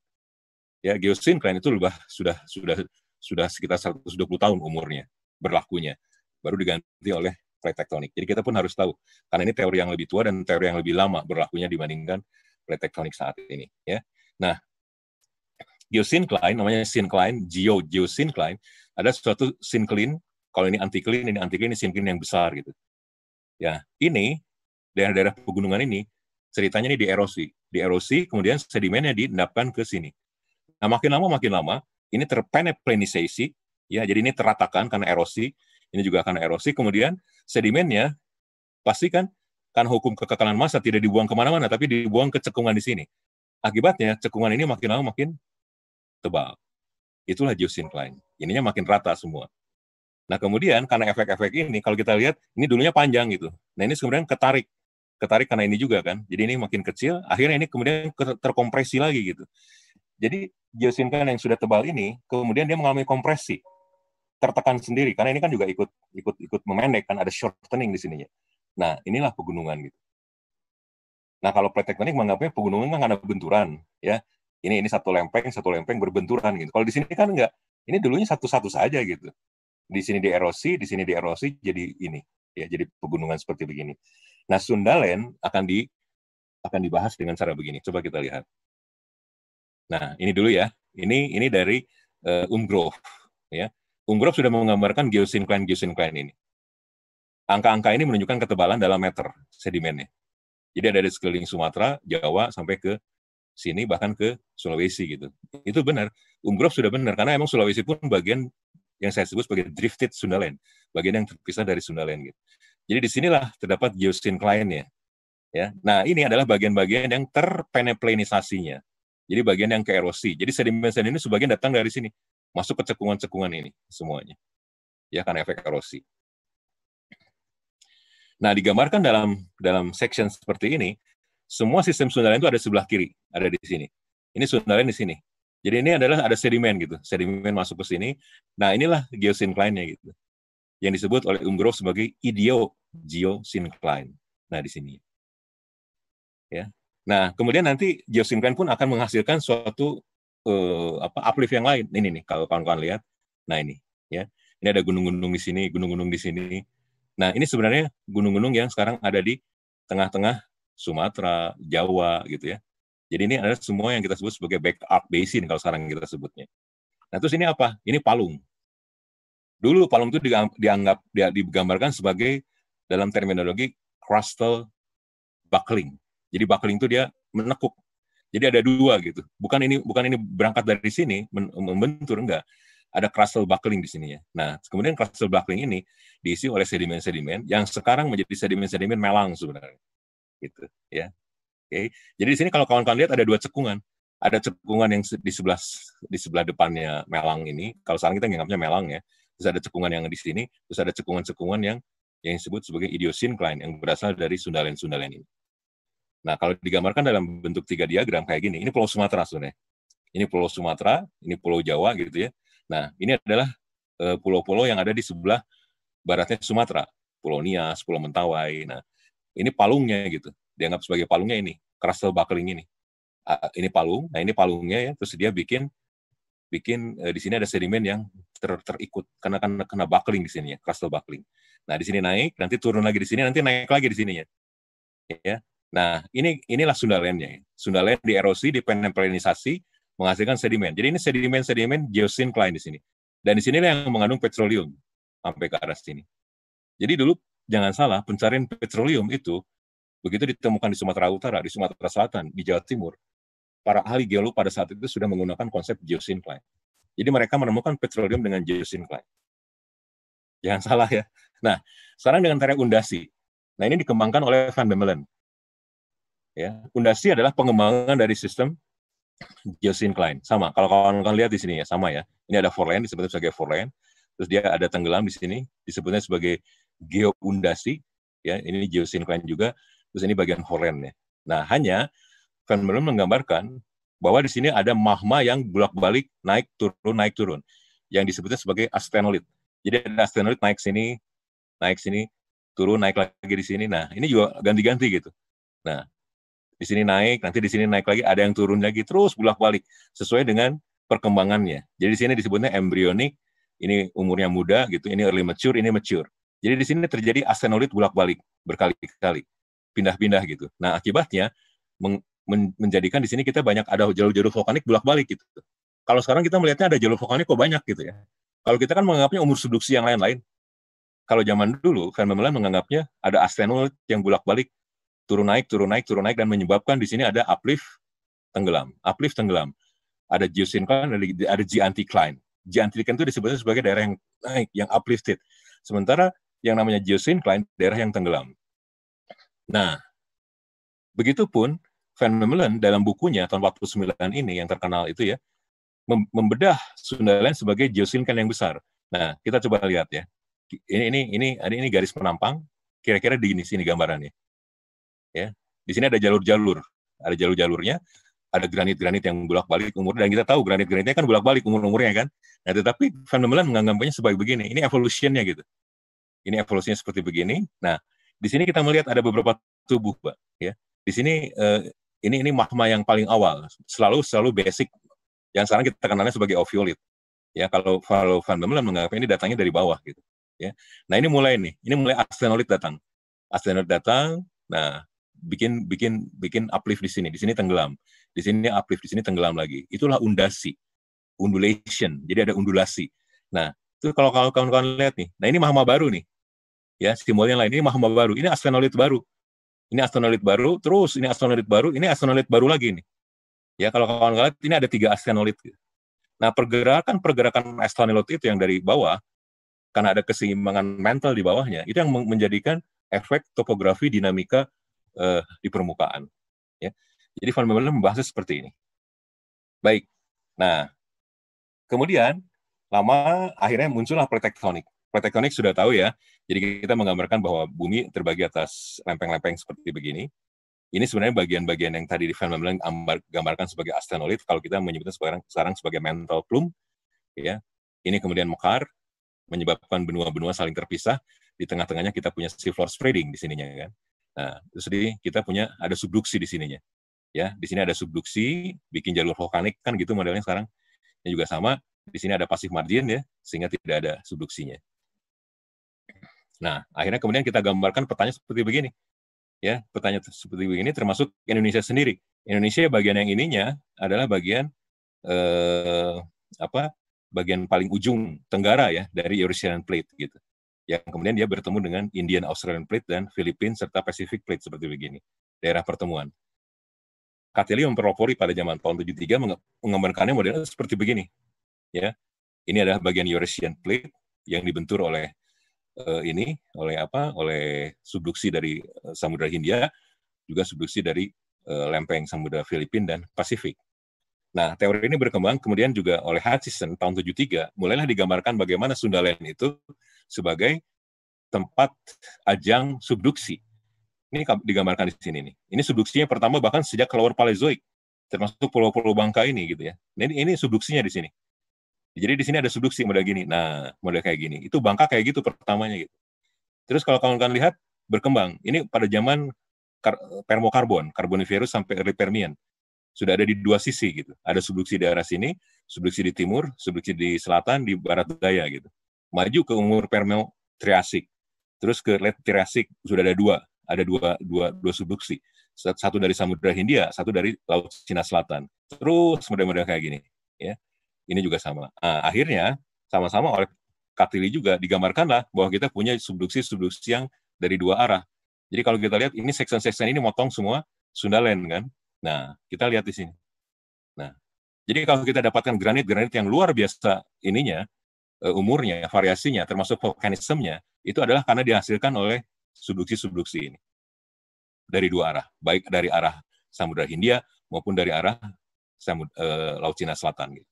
Ya, geosinkline itu sudah sudah sudah sekitar 120 tahun umurnya berlakunya. Baru diganti oleh pretektonik. Jadi kita pun harus tahu karena ini teori yang lebih tua dan teori yang lebih lama berlakunya dibandingkan pretektonik saat ini, ya. Nah, geosincline, namanya syncline, geo geosincline, ada suatu syncline, kalau ini antiklin, ini antiklin, ini syncline yang besar gitu. Ya, ini daerah-daerah pegunungan ini ceritanya ini dierosi, dierosi kemudian sedimennya diendapkan ke sini. Nah, makin lama makin lama ini terpenetrasi, ya, jadi ini teratakan karena erosi, ini juga karena erosi, kemudian sedimennya pasti kan, kan hukum kekekalan massa tidak dibuang kemana-mana, tapi dibuang ke cekungan di sini. Akibatnya cekungan ini makin lama makin tebal. Itulah Josin Klein. Ininya makin rata semua. Nah kemudian karena efek-efek ini, kalau kita lihat ini dulunya panjang gitu. Nah ini kemudian ketarik, ketarik karena ini juga kan. Jadi ini makin kecil, akhirnya ini kemudian terkompresi lagi gitu. Jadi geosinkline yang sudah tebal ini, kemudian dia mengalami kompresi, tertekan sendiri karena ini kan juga ikut ikut ikut memendek kan ada shortening di sininya. Nah inilah pegunungan gitu. Nah kalau plate tektonik menganggapnya pegunungan kan ada benturan ya ini ini satu lempeng satu lempeng berbenturan gitu kalau di sini kan enggak ini dulunya satu-satu saja gitu di sini di erosi, di sini di erosi jadi ini ya jadi pegunungan seperti begini nah Sundaland akan di akan dibahas dengan cara begini coba kita lihat nah ini dulu ya ini ini dari uh, Umgrove ya Umgrove sudah menggambarkan geosinkline geosinkline ini angka-angka ini menunjukkan ketebalan dalam meter sedimennya jadi ada di sekeliling Sumatera, Jawa sampai ke sini bahkan ke Sulawesi gitu. Itu benar. umroh sudah benar karena emang Sulawesi pun bagian yang saya sebut sebagai drifted Sundaland, bagian yang terpisah dari Sundaland gitu. Jadi di sinilah terdapat geosin kliennya ya. Nah ini adalah bagian-bagian yang terpeneplenisasinya. Jadi bagian yang ke erosi. Jadi sedimen-sedimen ini sebagian datang dari sini, masuk ke cekungan-cekungan ini semuanya. Ya karena efek erosi. Nah digambarkan dalam dalam section seperti ini, semua sistem Sundalen itu ada di sebelah kiri, ada di sini. Ini Sundalen di sini. Jadi ini adalah ada sedimen gitu, sedimen masuk ke sini. Nah inilah geosincline nya gitu, yang disebut oleh Umgrove sebagai idio geosincline. Nah di sini. Ya. Nah kemudian nanti geosincline pun akan menghasilkan suatu uh, apa uplift yang lain. Ini nih kalau kawan-kawan lihat. Nah ini ya. Ini ada gunung-gunung di sini, gunung-gunung di sini. Nah ini sebenarnya gunung-gunung yang sekarang ada di tengah-tengah Sumatera, Jawa gitu ya. Jadi ini adalah semua yang kita sebut sebagai back backup basin kalau sekarang kita sebutnya. Nah terus ini apa? Ini palung. Dulu palung itu dianggap digambarkan sebagai dalam terminologi crustal buckling. Jadi buckling itu dia menekuk. Jadi ada dua gitu. Bukan ini bukan ini berangkat dari sini membentur enggak. Ada crustal buckling di sini ya. Nah, kemudian crustal buckling ini diisi oleh sedimen-sedimen yang sekarang menjadi sedimen-sedimen melang sebenarnya gitu ya oke jadi di sini kalau kawan-kawan lihat ada dua cekungan ada cekungan yang di sebelah di sebelah depannya melang ini kalau sekarang kita nganggapnya melang ya terus ada cekungan yang di sini terus ada cekungan-cekungan yang yang disebut sebagai idiosyncline yang berasal dari sundalen-sundalen ini nah kalau digambarkan dalam bentuk tiga diagram kayak gini ini pulau Sumatera sebenarnya ini pulau Sumatera ini pulau Jawa gitu ya nah ini adalah eh, pulau-pulau yang ada di sebelah baratnya Sumatera pulau Nias pulau Mentawai nah ini palungnya gitu dianggap sebagai palungnya ini crustal buckling ini uh, ini palung nah ini palungnya ya terus dia bikin bikin uh, di sini ada sedimen yang ter terikut karena kena kena buckling di sini ya crustal buckling nah di sini naik nanti turun lagi di sini nanti naik lagi di sini ya, ya nah ini inilah sundalennya ya. sundalen di penempelinisasi menghasilkan sedimen jadi ini sedimen sedimen geosinkline di sini dan di sini yang mengandung petroleum sampai ke arah sini jadi dulu jangan salah, pencarian petroleum itu begitu ditemukan di Sumatera Utara, di Sumatera Selatan, di Jawa Timur, para ahli geolog pada saat itu sudah menggunakan konsep geosincline. Jadi mereka menemukan petroleum dengan geosincline. Jangan salah ya. Nah, sekarang dengan tarik undasi. Nah, ini dikembangkan oleh Van Bemelen. Ya, undasi adalah pengembangan dari sistem geosincline. Sama, kalau kawan-kawan lihat di sini ya, sama ya. Ini ada foreland disebut sebagai foreland, terus dia ada tenggelam di sini disebutnya sebagai geoundasi, ya ini geosinkline juga, terus ini bagian Horen ya. Nah hanya Van Meulen menggambarkan bahwa di sini ada magma yang bolak-balik naik turun naik turun, yang disebutnya sebagai astenolit. Jadi ada astenolit naik sini, naik sini, turun naik lagi di sini. Nah ini juga ganti-ganti gitu. Nah di sini naik, nanti di sini naik lagi, ada yang turun lagi, terus bolak-balik sesuai dengan perkembangannya. Jadi di sini disebutnya embryonic, ini umurnya muda gitu, ini early mature, ini mature. Jadi di sini terjadi astenolit bolak-balik berkali-kali, pindah-pindah gitu. Nah akibatnya men men menjadikan di sini kita banyak ada jalur-jalur vulkanik bolak-balik gitu. Kalau sekarang kita melihatnya ada jalur vulkanik kok banyak gitu ya. Kalau kita kan menganggapnya umur subduksi yang lain-lain. Kalau zaman dulu, kan memang menganggapnya ada astenolit yang bolak-balik turun naik, turun naik, turun naik, dan menyebabkan di sini ada uplift, tenggelam, uplift, tenggelam. Ada geosyncline, ada, ada G-anticline. G-anticline itu disebutnya sebagai daerah yang naik, yang uplifted. Sementara yang namanya geosincline, daerah yang tenggelam. Nah, begitupun Van Memmelen dalam bukunya tahun 49 ini yang terkenal itu ya, membedah Sundaland sebagai kan yang besar. Nah, kita coba lihat ya. Ini ini ini ini garis penampang, kira-kira di ini sini gambarannya. Ya. Di sini ada jalur-jalur, ada jalur-jalurnya, ada granit-granit yang bolak-balik umur dan kita tahu granit-granitnya kan bolak-balik umur-umurnya kan. Nah, tetapi Van Memmelen menganggapnya sebagai begini, ini evolutionnya gitu ini evolusinya seperti begini. Nah, di sini kita melihat ada beberapa tubuh, Pak. Ya, di sini eh, ini ini magma yang paling awal, selalu selalu basic yang sekarang kita kenalnya sebagai ofiolit. Ya, kalau kalau Van Bemelen menganggap ini datangnya dari bawah gitu. Ya, nah ini mulai nih, ini mulai arsenolit datang, arsenolit datang. Nah, bikin bikin bikin uplift di sini, di sini tenggelam, di sini uplift, di sini tenggelam lagi. Itulah undasi, undulation. Jadi ada undulasi. Nah, itu kalau kawan-kawan lihat nih, nah ini mahma baru nih, ya simbol yang lain ini mahma baru ini astronolit baru ini astronolit baru terus ini astronolit baru ini astronolit baru lagi nih ya kalau kawan kawan lihat ini ada tiga astronolit nah pergerakan pergerakan astronolit itu yang dari bawah karena ada keseimbangan mental di bawahnya itu yang menjadikan efek topografi dinamika eh, di permukaan ya jadi Van Meulen membahasnya seperti ini baik nah kemudian lama akhirnya muncullah tektonik tektonik sudah tahu ya. Jadi kita menggambarkan bahwa bumi terbagi atas lempeng-lempeng seperti begini. Ini sebenarnya bagian-bagian yang tadi di film bilang gambarkan sebagai astenolit, kalau kita menyebutnya sekarang, sekarang sebagai mantle plume. Ya. Ini kemudian mekar, menyebabkan benua-benua saling terpisah. Di tengah-tengahnya kita punya seafloor spreading di sininya. Kan? Nah, terus jadi kita punya ada subduksi di sininya. Ya, di sini ada subduksi, bikin jalur vulkanik kan gitu modelnya sekarang. Ini juga sama, di sini ada pasif margin ya, sehingga tidak ada subduksinya. Nah, akhirnya kemudian kita gambarkan petanya seperti begini. Ya, petanya seperti begini termasuk Indonesia sendiri. Indonesia bagian yang ininya adalah bagian eh, apa? bagian paling ujung tenggara ya dari Eurasian Plate gitu. Yang kemudian dia bertemu dengan Indian Australian Plate dan Filipina serta Pacific Plate seperti begini. Daerah pertemuan. Katelli memperlopori pada zaman tahun 73 mengembangkannya model seperti begini. Ya. Ini adalah bagian Eurasian Plate yang dibentur oleh uh, ini oleh apa oleh subduksi dari eh, Samudra Hindia juga subduksi dari uh, lempeng Samudra Filipina dan Pasifik. Nah, teori ini berkembang kemudian juga oleh Hutchison tahun 73 mulailah digambarkan bagaimana Sundaland itu sebagai tempat ajang subduksi. Ini digambarkan di sini nih. Ini subduksinya pertama bahkan sejak keluar Paleozoik termasuk pulau-pulau Bangka ini gitu ya. Ini ini subduksinya di sini. Jadi di sini ada subduksi model gini. Nah, model kayak gini. Itu bangka kayak gitu pertamanya gitu. Terus kalau kawan-kawan lihat berkembang. Ini pada zaman kar permokarbon, karboniferus sampai early Permian. Sudah ada di dua sisi gitu. Ada subduksi di arah sini, subduksi di timur, subduksi di selatan, di barat daya gitu. Maju ke umur permo triasik. Terus ke late triasik sudah ada dua, ada dua dua dua subduksi. Satu dari Samudra Hindia, satu dari Laut Cina Selatan. Terus model-model kayak gini, ya ini juga sama. Nah, akhirnya sama-sama oleh Katili juga digambarkanlah bahwa kita punya subduksi-subduksi yang dari dua arah. Jadi kalau kita lihat ini seksen-seksen ini motong semua Sundaland kan. Nah, kita lihat di sini. Nah, jadi kalau kita dapatkan granit-granit yang luar biasa ininya, eh, umurnya, variasinya, termasuk volkanismnya, itu adalah karena dihasilkan oleh subduksi-subduksi ini. Dari dua arah, baik dari arah Samudra Hindia maupun dari arah Samud, eh, Laut Cina Selatan. Gitu.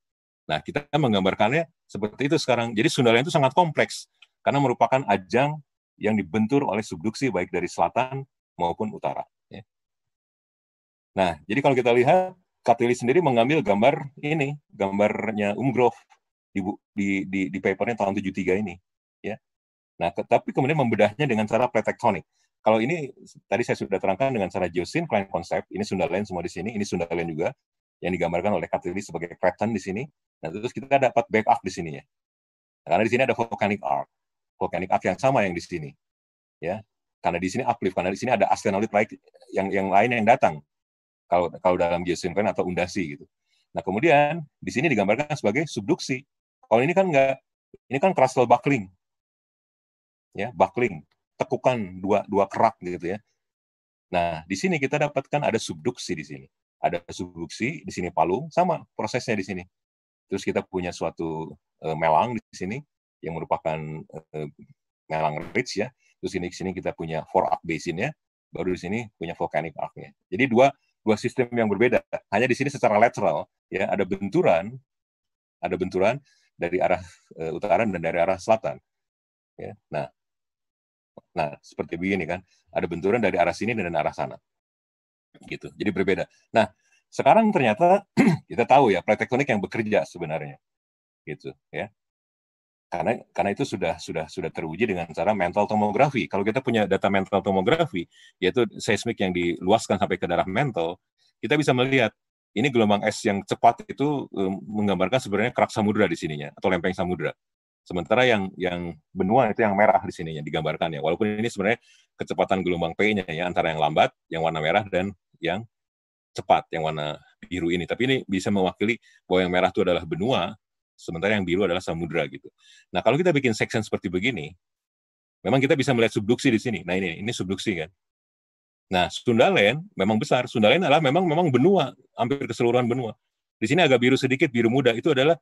Nah, kita menggambarkannya seperti itu sekarang. Jadi Sundaland itu sangat kompleks karena merupakan ajang yang dibentur oleh subduksi baik dari selatan maupun utara. Ya. Nah, jadi kalau kita lihat, Katili sendiri mengambil gambar ini, gambarnya Umgrove di, di, di, di papernya tahun 73 ini. ya. Nah, tetapi kemudian membedahnya dengan cara pretektonik. Kalau ini tadi saya sudah terangkan dengan cara geosin, klien konsep, ini Sundaland semua di sini, ini Sundaland juga yang digambarkan oleh ini sebagai crescent di sini. Nah, terus kita dapat back up di sini ya. Karena di sini ada volcanic arc. Volcanic arc yang sama yang di sini. Ya. Karena di sini uplift, karena di sini ada asteroid like yang yang lain yang datang. Kalau kalau dalam geosinkron atau undasi gitu. Nah, kemudian di sini digambarkan sebagai subduksi. Kalau ini kan enggak ini kan crustal buckling. Ya, buckling, tekukan dua dua kerak gitu ya. Nah, di sini kita dapatkan ada subduksi di sini ada subduksi di sini palung sama prosesnya di sini terus kita punya suatu uh, melang di sini yang merupakan uh, melang ridge ya terus ini sini kita punya forearc ya. baru di sini punya volcanic arc-nya jadi dua dua sistem yang berbeda hanya di sini secara lateral ya ada benturan ada benturan dari arah uh, utara dan dari arah selatan ya nah nah seperti begini kan ada benturan dari arah sini dan arah sana gitu. Jadi berbeda. Nah, sekarang ternyata kita tahu ya plate tektonik yang bekerja sebenarnya. Gitu, ya. Karena karena itu sudah sudah sudah teruji dengan cara mental tomografi. Kalau kita punya data mental tomografi, yaitu seismik yang diluaskan sampai ke darah mental, kita bisa melihat ini gelombang es yang cepat itu eh, menggambarkan sebenarnya kerak samudra di sininya atau lempeng samudra. Sementara yang yang benua itu yang merah di sininya digambarkan ya. Walaupun ini sebenarnya kecepatan gelombang P-nya ya antara yang lambat, yang warna merah dan yang cepat yang warna biru ini. Tapi ini bisa mewakili bahwa yang merah itu adalah benua, sementara yang biru adalah samudra gitu. Nah, kalau kita bikin section seperti begini, memang kita bisa melihat subduksi di sini. Nah, ini ini subduksi kan. Nah, Sundalen memang besar. Sundalen adalah memang memang benua, hampir keseluruhan benua. Di sini agak biru sedikit, biru muda itu adalah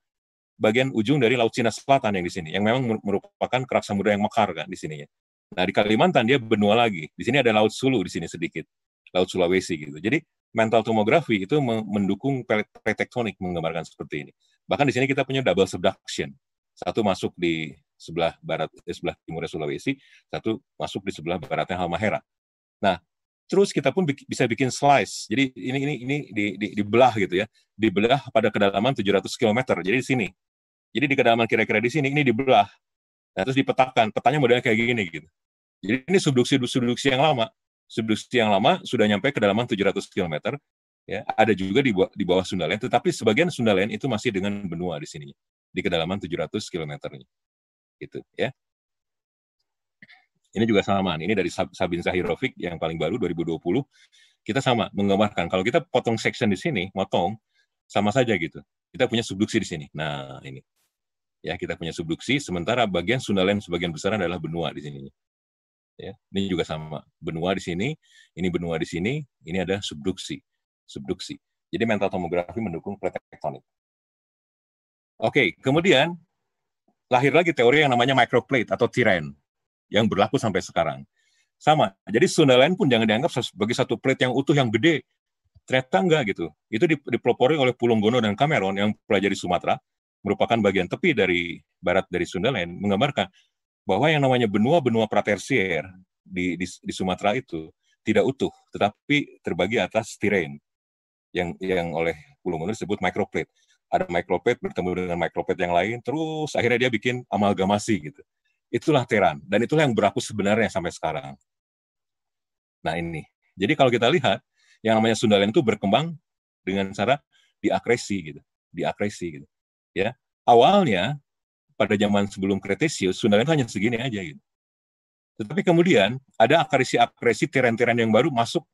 bagian ujung dari Laut Cina Selatan yang di sini, yang memang merupakan kerak samudra yang mekar kan di sininya. Nah, di Kalimantan dia benua lagi. Di sini ada Laut Sulu di sini sedikit. Laut Sulawesi gitu. Jadi mental tomografi itu mendukung tektonik menggambarkan seperti ini. Bahkan di sini kita punya double subduction. Satu masuk di sebelah barat di eh, sebelah timur Sulawesi, satu masuk di sebelah baratnya Halmahera. Nah, terus kita pun bisa bikin slice. Jadi ini ini ini di, di, dibelah gitu ya. Dibelah pada kedalaman 700 km. Jadi di sini. Jadi di kedalaman kira-kira di sini ini dibelah. Nah, terus dipetakan, petanya modelnya kayak gini gitu. Jadi ini subduksi subduksi yang lama subduksi yang lama sudah nyampe kedalaman 700 km. Ya, ada juga di, di bawah Sundaland, tetapi sebagian Sundaland itu masih dengan benua di sini, di kedalaman 700 km. Gitu, ya. Ini juga sama, Ini dari Sabin Zahirovic yang paling baru 2020. Kita sama menggambarkan kalau kita potong section di sini, motong sama saja gitu. Kita punya subduksi di sini. Nah, ini. Ya, kita punya subduksi sementara bagian Sundaland sebagian besar adalah benua di sini. Ya. Ini juga sama. Benua di sini, ini benua di sini, ini ada subduksi. subduksi. Jadi mental tomografi mendukung plate tektonik. Oke, kemudian lahir lagi teori yang namanya microplate atau tiran yang berlaku sampai sekarang. Sama. Jadi Sundaland pun jangan dianggap sebagai satu plate yang utuh yang gede. Ternyata enggak gitu. Itu dipelopori oleh Pulunggono dan Cameron yang pelajari Sumatera merupakan bagian tepi dari barat dari Sundaland menggambarkan bahwa yang namanya benua-benua pratersier di, di, di Sumatera itu tidak utuh, tetapi terbagi atas tirain yang yang oleh Pulau Munir disebut microplate. Ada microplate bertemu dengan microplate yang lain, terus akhirnya dia bikin amalgamasi gitu. Itulah teran, dan itulah yang berlaku sebenarnya sampai sekarang. Nah ini, jadi kalau kita lihat, yang namanya Sundaland itu berkembang dengan cara diakresi gitu, diakresi gitu. Ya, awalnya pada zaman sebelum Kretesius, Sunda itu hanya segini aja gitu. Tetapi kemudian ada akresi-akresi tiran-tiran yang baru masuk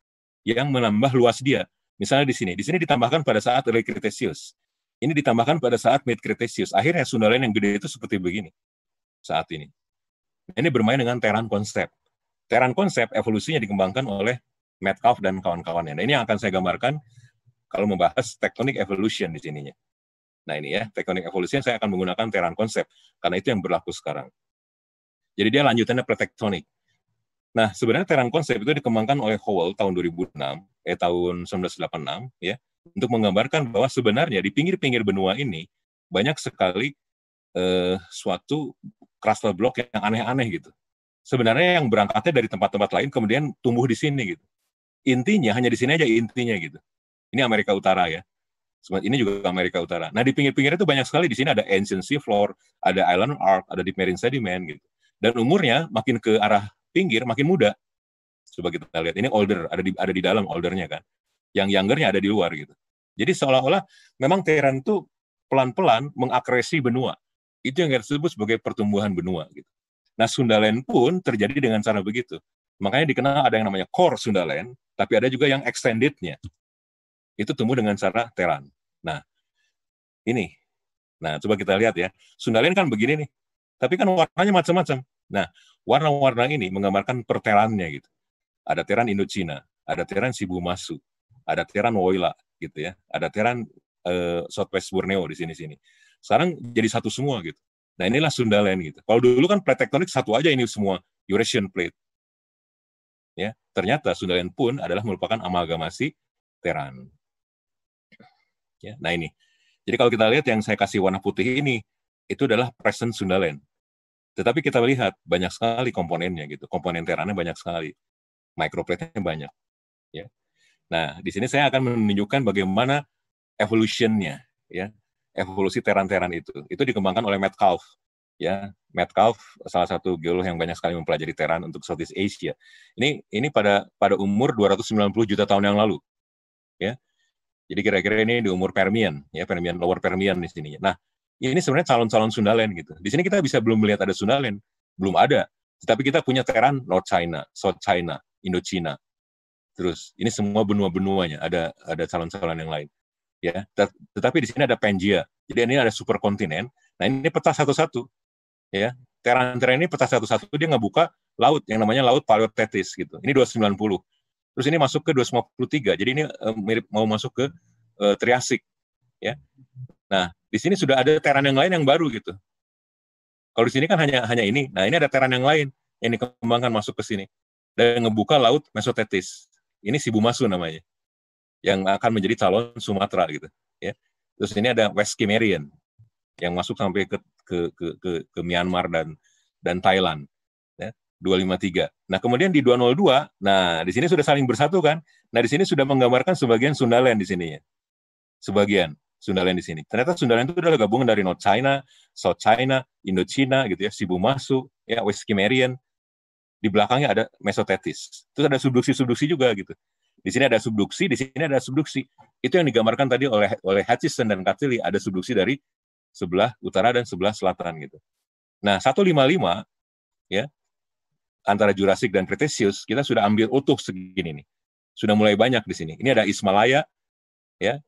yang menambah luas dia. Misalnya di sini, di sini ditambahkan pada saat early Kretesius. Ini ditambahkan pada saat mid Kretesius. Akhirnya Sunda yang gede itu seperti begini saat ini. Nah, ini bermain dengan teran konsep. Teran konsep evolusinya dikembangkan oleh Metcalf dan kawan-kawannya. Nah, ini yang akan saya gambarkan kalau membahas tektonik evolution di sininya. Nah ini ya, teknik evolution saya akan menggunakan Terran konsep karena itu yang berlaku sekarang. Jadi dia lanjutannya pretektonik. Nah, sebenarnya Terran konsep itu dikembangkan oleh Howell tahun 2006, eh tahun 1986 ya, untuk menggambarkan bahwa sebenarnya di pinggir-pinggir benua ini banyak sekali eh, suatu cluster block yang aneh-aneh gitu. Sebenarnya yang berangkatnya dari tempat-tempat lain kemudian tumbuh di sini gitu. Intinya hanya di sini aja intinya gitu. Ini Amerika Utara ya ini juga Amerika Utara. Nah di pinggir-pinggirnya itu banyak sekali. Di sini ada ancient sea floor, ada island arc, ada deep marine sediment gitu. Dan umurnya makin ke arah pinggir makin muda. Coba kita lihat ini older, ada di ada di dalam oldernya kan. Yang youngernya ada di luar gitu. Jadi seolah-olah memang Teheran itu pelan-pelan mengakresi benua. Itu yang kita sebut sebagai pertumbuhan benua gitu. Nah Sundaland pun terjadi dengan cara begitu. Makanya dikenal ada yang namanya core Sundaland, tapi ada juga yang extendednya. Itu tumbuh dengan cara Teran ini. Nah, coba kita lihat ya. Sundalian kan begini nih. Tapi kan warnanya macam-macam. Nah, warna-warna ini menggambarkan pertelannya gitu. Ada teran Indochina, ada teran Sibu Sibumasu, ada teran Woyla gitu ya. Ada teran uh, Southwest Borneo di sini-sini. Sekarang jadi satu semua gitu. Nah, inilah Sundalian gitu. Kalau dulu kan plate tektonik satu aja ini semua, Eurasian plate. Ya, ternyata Sundalian pun adalah merupakan amalgamasi teran. Ya, nah ini jadi kalau kita lihat yang saya kasih warna putih ini, itu adalah present Sundaland. Tetapi kita lihat banyak sekali komponennya gitu, komponen terannya banyak sekali, microplate-nya banyak. Ya. Nah, di sini saya akan menunjukkan bagaimana evolution-nya, ya, evolusi teran-teran itu. Itu dikembangkan oleh Matt Kauf, ya Metcalf salah satu geolog yang banyak sekali mempelajari teran untuk Southeast Asia. Ini ini pada pada umur 290 juta tahun yang lalu. Ya. Jadi kira-kira ini di umur Permian, ya Permian lower Permian di sini. Nah, ini sebenarnya calon-calon Sundalen gitu. Di sini kita bisa belum melihat ada Sundalen, belum ada. Tetapi kita punya Teran, North China, South China, Indochina. Terus ini semua benua-benuanya ada ada calon-calon yang lain. Ya, tetapi di sini ada Pangea. Jadi ini ada super kontinen. Nah, ini peta satu-satu. Ya, Teran-Teran ini peta satu-satu dia ngebuka laut yang namanya laut paleotetis gitu. Ini 290. Terus ini masuk ke 253. Jadi ini eh, mirip mau masuk ke uh, eh, Triasik ya. Nah, di sini sudah ada teran yang lain yang baru gitu. Kalau di sini kan hanya hanya ini. Nah, ini ada teran yang lain yang dikembangkan masuk ke sini dan ngebuka laut Mesotetis. Ini Sibumasu namanya. Yang akan menjadi calon Sumatera gitu, ya. Terus ini ada West Kimerian yang masuk sampai ke ke ke ke, ke Myanmar dan dan Thailand. 253. Nah, kemudian di 202, nah di sini sudah saling bersatu kan? Nah, di sini sudah menggambarkan sebagian Sundaland di sini ya. Sebagian Sundaland di sini. Ternyata Sundaland itu adalah gabungan dari North China, South China, Indochina gitu ya, Sibu Masu, ya West Kimerian. Di belakangnya ada Mesotetis. Terus ada subduksi-subduksi juga gitu. Di sini ada subduksi, di sini ada subduksi. Itu yang digambarkan tadi oleh oleh Hutchison dan Katili ada subduksi dari sebelah utara dan sebelah selatan gitu. Nah, 155 ya antara Jurassic dan Cretaceous, kita sudah ambil utuh segini nih. Sudah mulai banyak di sini. Ini ada Ismalaya, ya,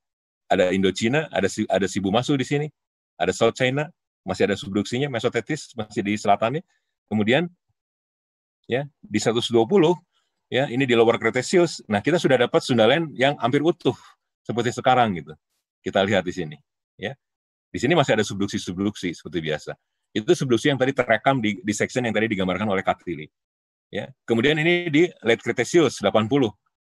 ada Indochina, ada ada Sibumasu di sini, ada South China, masih ada subduksinya, Mesotetis masih di selatannya. Kemudian ya di 120 ya ini di Lower Cretaceous. Nah, kita sudah dapat Sundaland yang hampir utuh seperti sekarang gitu. Kita lihat di sini, ya. Di sini masih ada subduksi-subduksi seperti biasa. Itu subduksi yang tadi terekam di, di section yang tadi digambarkan oleh Katrili. Ya. Kemudian ini di late Cretaceous 80.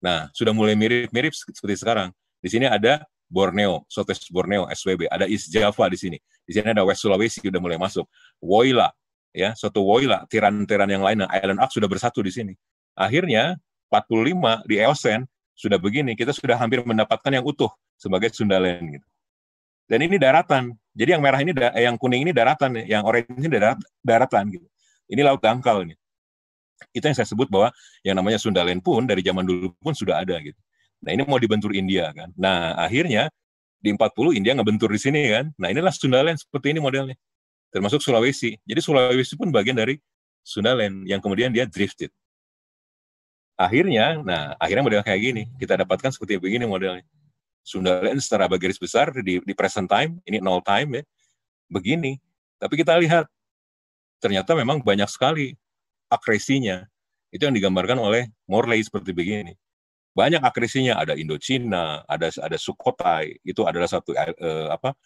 Nah, sudah mulai mirip-mirip seperti sekarang. Di sini ada Borneo, Sotes Borneo, SWB. Ada East Java di sini. Di sini ada West Sulawesi sudah mulai masuk. Woyla, ya, suatu Woyla, tiran-tiran yang lain, nah, Island Ark sudah bersatu di sini. Akhirnya 45 di Eosen sudah begini, kita sudah hampir mendapatkan yang utuh sebagai Sundaland gitu. Dan ini daratan. Jadi yang merah ini, eh, yang kuning ini daratan, yang orange ini darat, daratan gitu. Ini laut dangkal ini. Itu yang saya sebut bahwa yang namanya Sundalen pun dari zaman dulu pun sudah ada gitu. Nah ini mau dibentur India kan. Nah akhirnya di 40 India ngebentur di sini kan. Nah inilah Sundalen seperti ini modelnya. Termasuk Sulawesi. Jadi Sulawesi pun bagian dari Sundalen yang kemudian dia drifted. Akhirnya, nah akhirnya model kayak gini. Kita dapatkan seperti begini modelnya. Sunda Land secara garis besar di, di present time, ini nol time ya, begini. Tapi kita lihat, ternyata memang banyak sekali akresinya. Itu yang digambarkan oleh Morley seperti begini. Banyak akresinya, ada Indochina, ada ada Sukhothai, itu adalah satu eh, eh, apa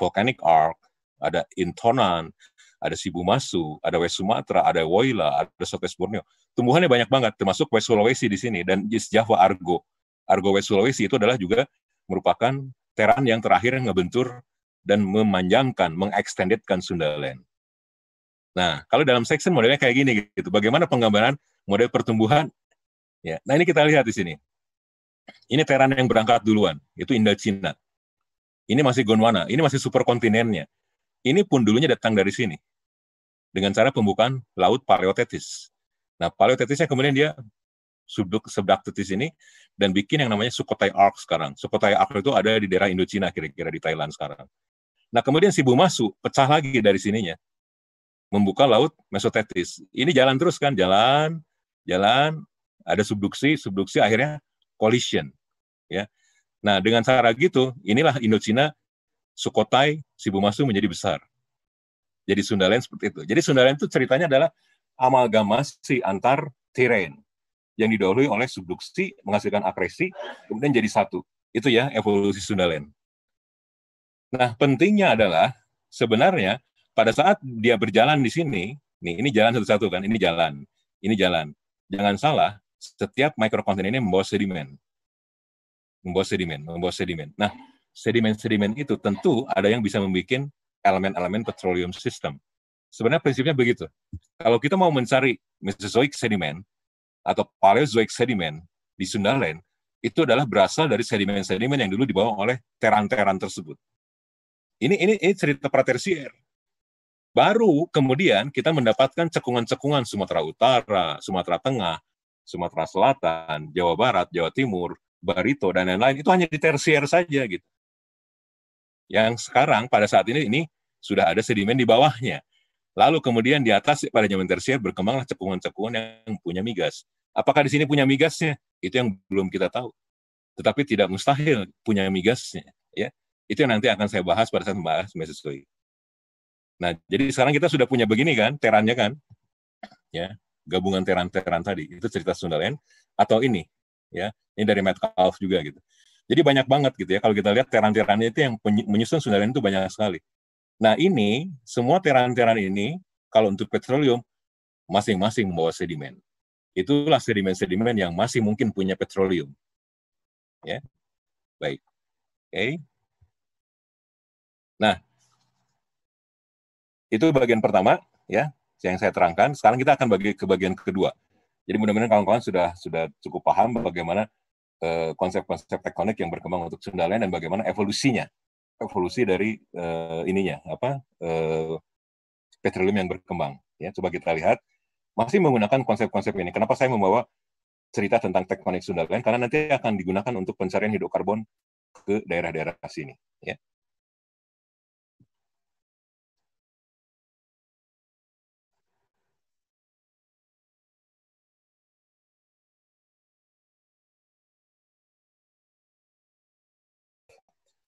volcanic arc, ada Intonan, ada Sibumasu, ada West Sumatra ada Woyla, ada Southwest Borneo. Tumbuhannya banyak banget, termasuk West Sulawesi di sini dan Java Argo. Argo West Sulawesi itu adalah juga merupakan Teran yang terakhir yang ngebentur dan memanjangkan, mengextendedkan Sundaland. Nah, kalau dalam section modelnya kayak gini gitu. Bagaimana penggambaran model pertumbuhan? Ya. Nah, ini kita lihat di sini. Ini Teran yang berangkat duluan, itu Indochina. Ini masih Gondwana, ini masih superkontinennya. Ini pun dulunya datang dari sini. Dengan cara pembukaan laut paleotetis. Nah, paleotetisnya kemudian dia subduk subductitis ini dan bikin yang namanya Sukhothai Arc sekarang. Sukhothai Arc itu ada di daerah Indochina kira-kira di Thailand sekarang. Nah, kemudian si masuk, pecah lagi dari sininya. Membuka laut Mesotetis. Ini jalan terus kan, jalan, jalan, ada subduksi, subduksi akhirnya collision. Ya. Nah, dengan cara gitu, inilah Indochina, Sukhothai, masuk menjadi besar. Jadi Sundaland seperti itu. Jadi Sundaland itu ceritanya adalah amalgamasi antar terrain yang didahului oleh subduksi menghasilkan akresi, kemudian jadi satu. Itu ya evolusi Sundaland. Nah, pentingnya adalah sebenarnya pada saat dia berjalan di sini, nih ini jalan satu-satu kan, ini jalan, ini jalan. Jangan salah, setiap mikrokontin ini membawa sedimen. Membawa sedimen, membawa sedimen. Nah, sedimen-sedimen itu tentu ada yang bisa membuat elemen-elemen petroleum system. Sebenarnya prinsipnya begitu. Kalau kita mau mencari mesozoik sedimen, atau Paleozoic sediment di Sundaland itu adalah berasal dari sedimen-sedimen yang dulu dibawa oleh teran-teran tersebut. Ini ini ini cerita pratersier. Baru kemudian kita mendapatkan cekungan-cekungan Sumatera Utara, Sumatera Tengah, Sumatera Selatan, Jawa Barat, Jawa Timur, Barito dan lain-lain itu hanya di tersier saja gitu. Yang sekarang pada saat ini ini sudah ada sedimen di bawahnya. Lalu kemudian di atas pada zaman tersier berkembanglah cekungan-cekungan yang punya migas. Apakah di sini punya migasnya? Itu yang belum kita tahu. Tetapi tidak mustahil punya migasnya. Ya, itu yang nanti akan saya bahas pada saat membahas Mesozoik. Nah, jadi sekarang kita sudah punya begini kan, terannya kan, ya, gabungan teran-teran tadi itu cerita Sundaland atau ini, ya, ini dari Metcalf juga gitu. Jadi banyak banget gitu ya. Kalau kita lihat teran-terannya itu yang menyusun Sundaland itu banyak sekali. Nah ini, semua teran-teran ini, kalau untuk petroleum, masing-masing membawa sedimen. Itulah sedimen-sedimen yang masih mungkin punya petroleum. Ya, baik. Oke. Okay. Nah, itu bagian pertama, ya, yang saya terangkan. Sekarang kita akan bagi ke bagian kedua. Jadi mudah-mudahan kawan-kawan sudah sudah cukup paham bagaimana eh, konsep-konsep tektonik yang berkembang untuk Sundaland dan bagaimana evolusinya evolusi dari uh, ininya apa uh, petroleum yang berkembang ya coba kita lihat masih menggunakan konsep-konsep ini kenapa saya membawa cerita tentang tektonik Sunda karena nanti akan digunakan untuk pencarian hidrokarbon ke daerah-daerah sini ya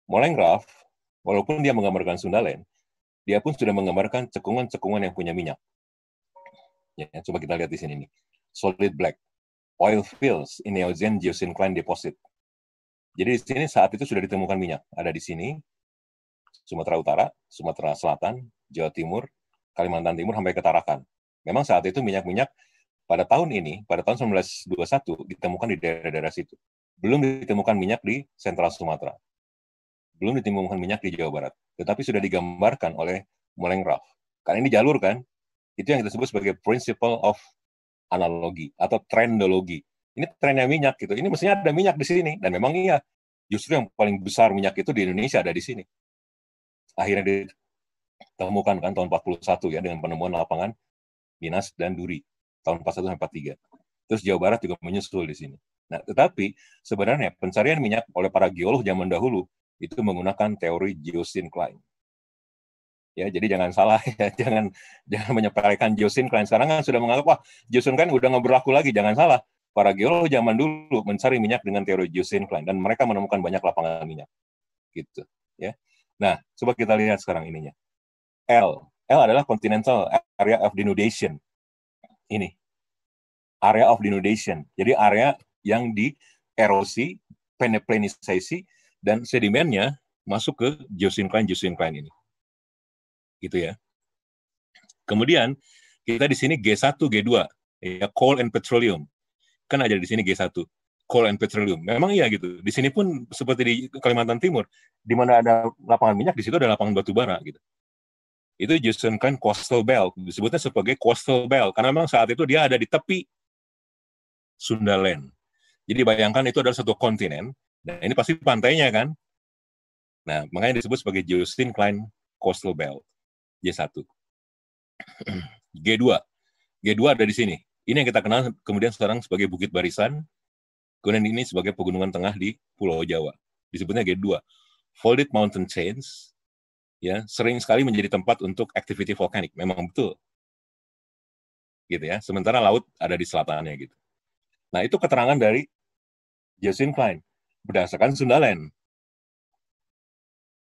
Molengraf, walaupun dia menggambarkan Sundalen, dia pun sudah menggambarkan cekungan-cekungan yang punya minyak. Ya, coba kita lihat di sini nih. Solid black, oil fields in Neogen geosyncline deposit. Jadi di sini saat itu sudah ditemukan minyak. Ada di sini, Sumatera Utara, Sumatera Selatan, Jawa Timur, Kalimantan Timur sampai ke Tarakan. Memang saat itu minyak-minyak pada tahun ini, pada tahun 1921 ditemukan di daerah-daerah situ. Belum ditemukan minyak di Sentral Sumatera belum ditimbulkan minyak di Jawa Barat, tetapi sudah digambarkan oleh Moleng Ralph. Karena ini jalur kan, itu yang kita sebut sebagai principle of analogi atau trendologi. Ini trennya minyak gitu. Ini mestinya ada minyak di sini dan memang iya. Justru yang paling besar minyak itu di Indonesia ada di sini. Akhirnya ditemukan kan tahun 41 ya dengan penemuan lapangan Minas dan Duri tahun 41 sampai 43. Terus Jawa Barat juga menyusul di sini. Nah, tetapi sebenarnya pencarian minyak oleh para geolog zaman dahulu itu menggunakan teori geosincline. Ya, jadi jangan salah ya, jangan jangan menyepelekan geosincline. Sekarang kan sudah menganggap wah geosincline udah nggak berlaku lagi, jangan salah. Para geolog zaman dulu mencari minyak dengan teori geosincline dan mereka menemukan banyak lapangan minyak. Gitu, ya. Nah, coba kita lihat sekarang ininya. L, L adalah continental area of denudation. Ini area of denudation. Jadi area yang di erosi, peneplanisasi dan sedimennya masuk ke geosincline-geosincline ini. Gitu ya. Kemudian kita di sini G1, G2, ya coal and petroleum. Kan ada di sini G1, coal and petroleum. Memang iya gitu. Di sini pun seperti di Kalimantan Timur, di mana ada lapangan minyak, di situ ada lapangan batu bara gitu. Itu Jason coastal belt, disebutnya sebagai coastal belt karena memang saat itu dia ada di tepi Sundaland. Jadi bayangkan itu adalah satu kontinen Nah, ini pasti pantainya kan? Nah, makanya disebut sebagai Justin Klein Coastal Belt, J1. G2. G2 ada di sini. Ini yang kita kenal kemudian sekarang sebagai Bukit Barisan, kemudian ini sebagai pegunungan tengah di Pulau Jawa. Disebutnya G2. Folded Mountain Chains, ya sering sekali menjadi tempat untuk activity vulkanik. Memang betul. Gitu ya. Sementara laut ada di selatannya gitu. Nah, itu keterangan dari Justin Klein berdasarkan Sundaland,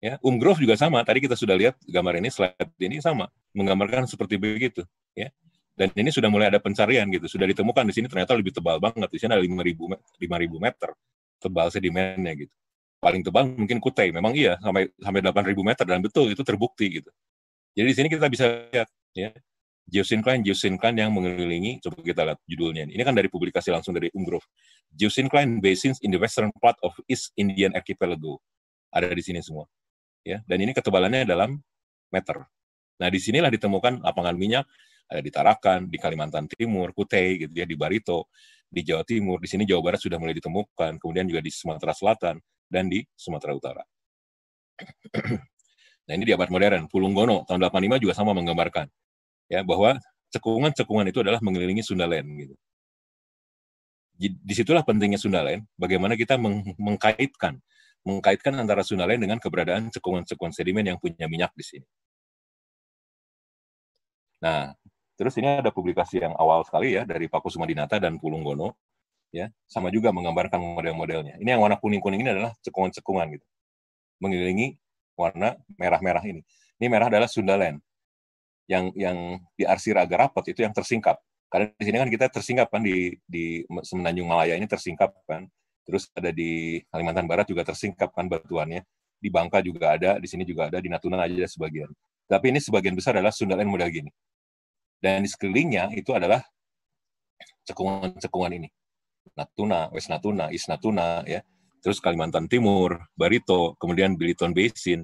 Ya, Umgrove juga sama. Tadi kita sudah lihat gambar ini, slide ini sama, menggambarkan seperti begitu. Ya, dan ini sudah mulai ada pencarian gitu. Sudah ditemukan di sini ternyata lebih tebal banget. Di sini ada 5.000 5.000 meter tebal sedimennya gitu. Paling tebal mungkin Kutai. Memang iya sampai sampai 8.000 meter dan betul itu terbukti gitu. Jadi di sini kita bisa lihat ya geosincline Klein yang mengelilingi coba kita lihat judulnya ini kan dari publikasi langsung dari Umgrove Klein basins in the western part of East Indian Archipelago ada di sini semua ya dan ini ketebalannya dalam meter nah di sinilah ditemukan lapangan minyak ada di Tarakan di Kalimantan Timur Kutai gitu ya di Barito di Jawa Timur di sini Jawa Barat sudah mulai ditemukan kemudian juga di Sumatera Selatan dan di Sumatera Utara nah ini di abad modern Pulung Gono, tahun 85 juga sama menggambarkan ya bahwa cekungan-cekungan itu adalah mengelilingi Sundaland gitu. Disitulah pentingnya Sundaland, bagaimana kita meng mengkaitkan mengkaitkan antara Sundaland dengan keberadaan cekungan-cekungan sedimen yang punya minyak di sini. Nah, terus ini ada publikasi yang awal sekali ya dari Paku Sumadinata dan Pulunggono ya, sama juga menggambarkan model-modelnya. Ini yang warna kuning-kuning ini adalah cekungan-cekungan gitu. Mengelilingi warna merah-merah ini. Ini merah adalah Sundaland yang yang diarsir agak rapat itu yang tersingkap. Karena di sini kan kita tersingkap kan di di Semenanjung Malaya ini tersingkap kan. Terus ada di Kalimantan Barat juga tersingkap kan batuannya. Di Bangka juga ada, di sini juga ada, di Natuna aja ada sebagian. Tapi ini sebagian besar adalah Sundaland gini. Dan di sekelilingnya itu adalah cekungan-cekungan ini. Natuna, West Natuna, East Natuna, ya. Terus Kalimantan Timur, Barito, kemudian Biliton Basin,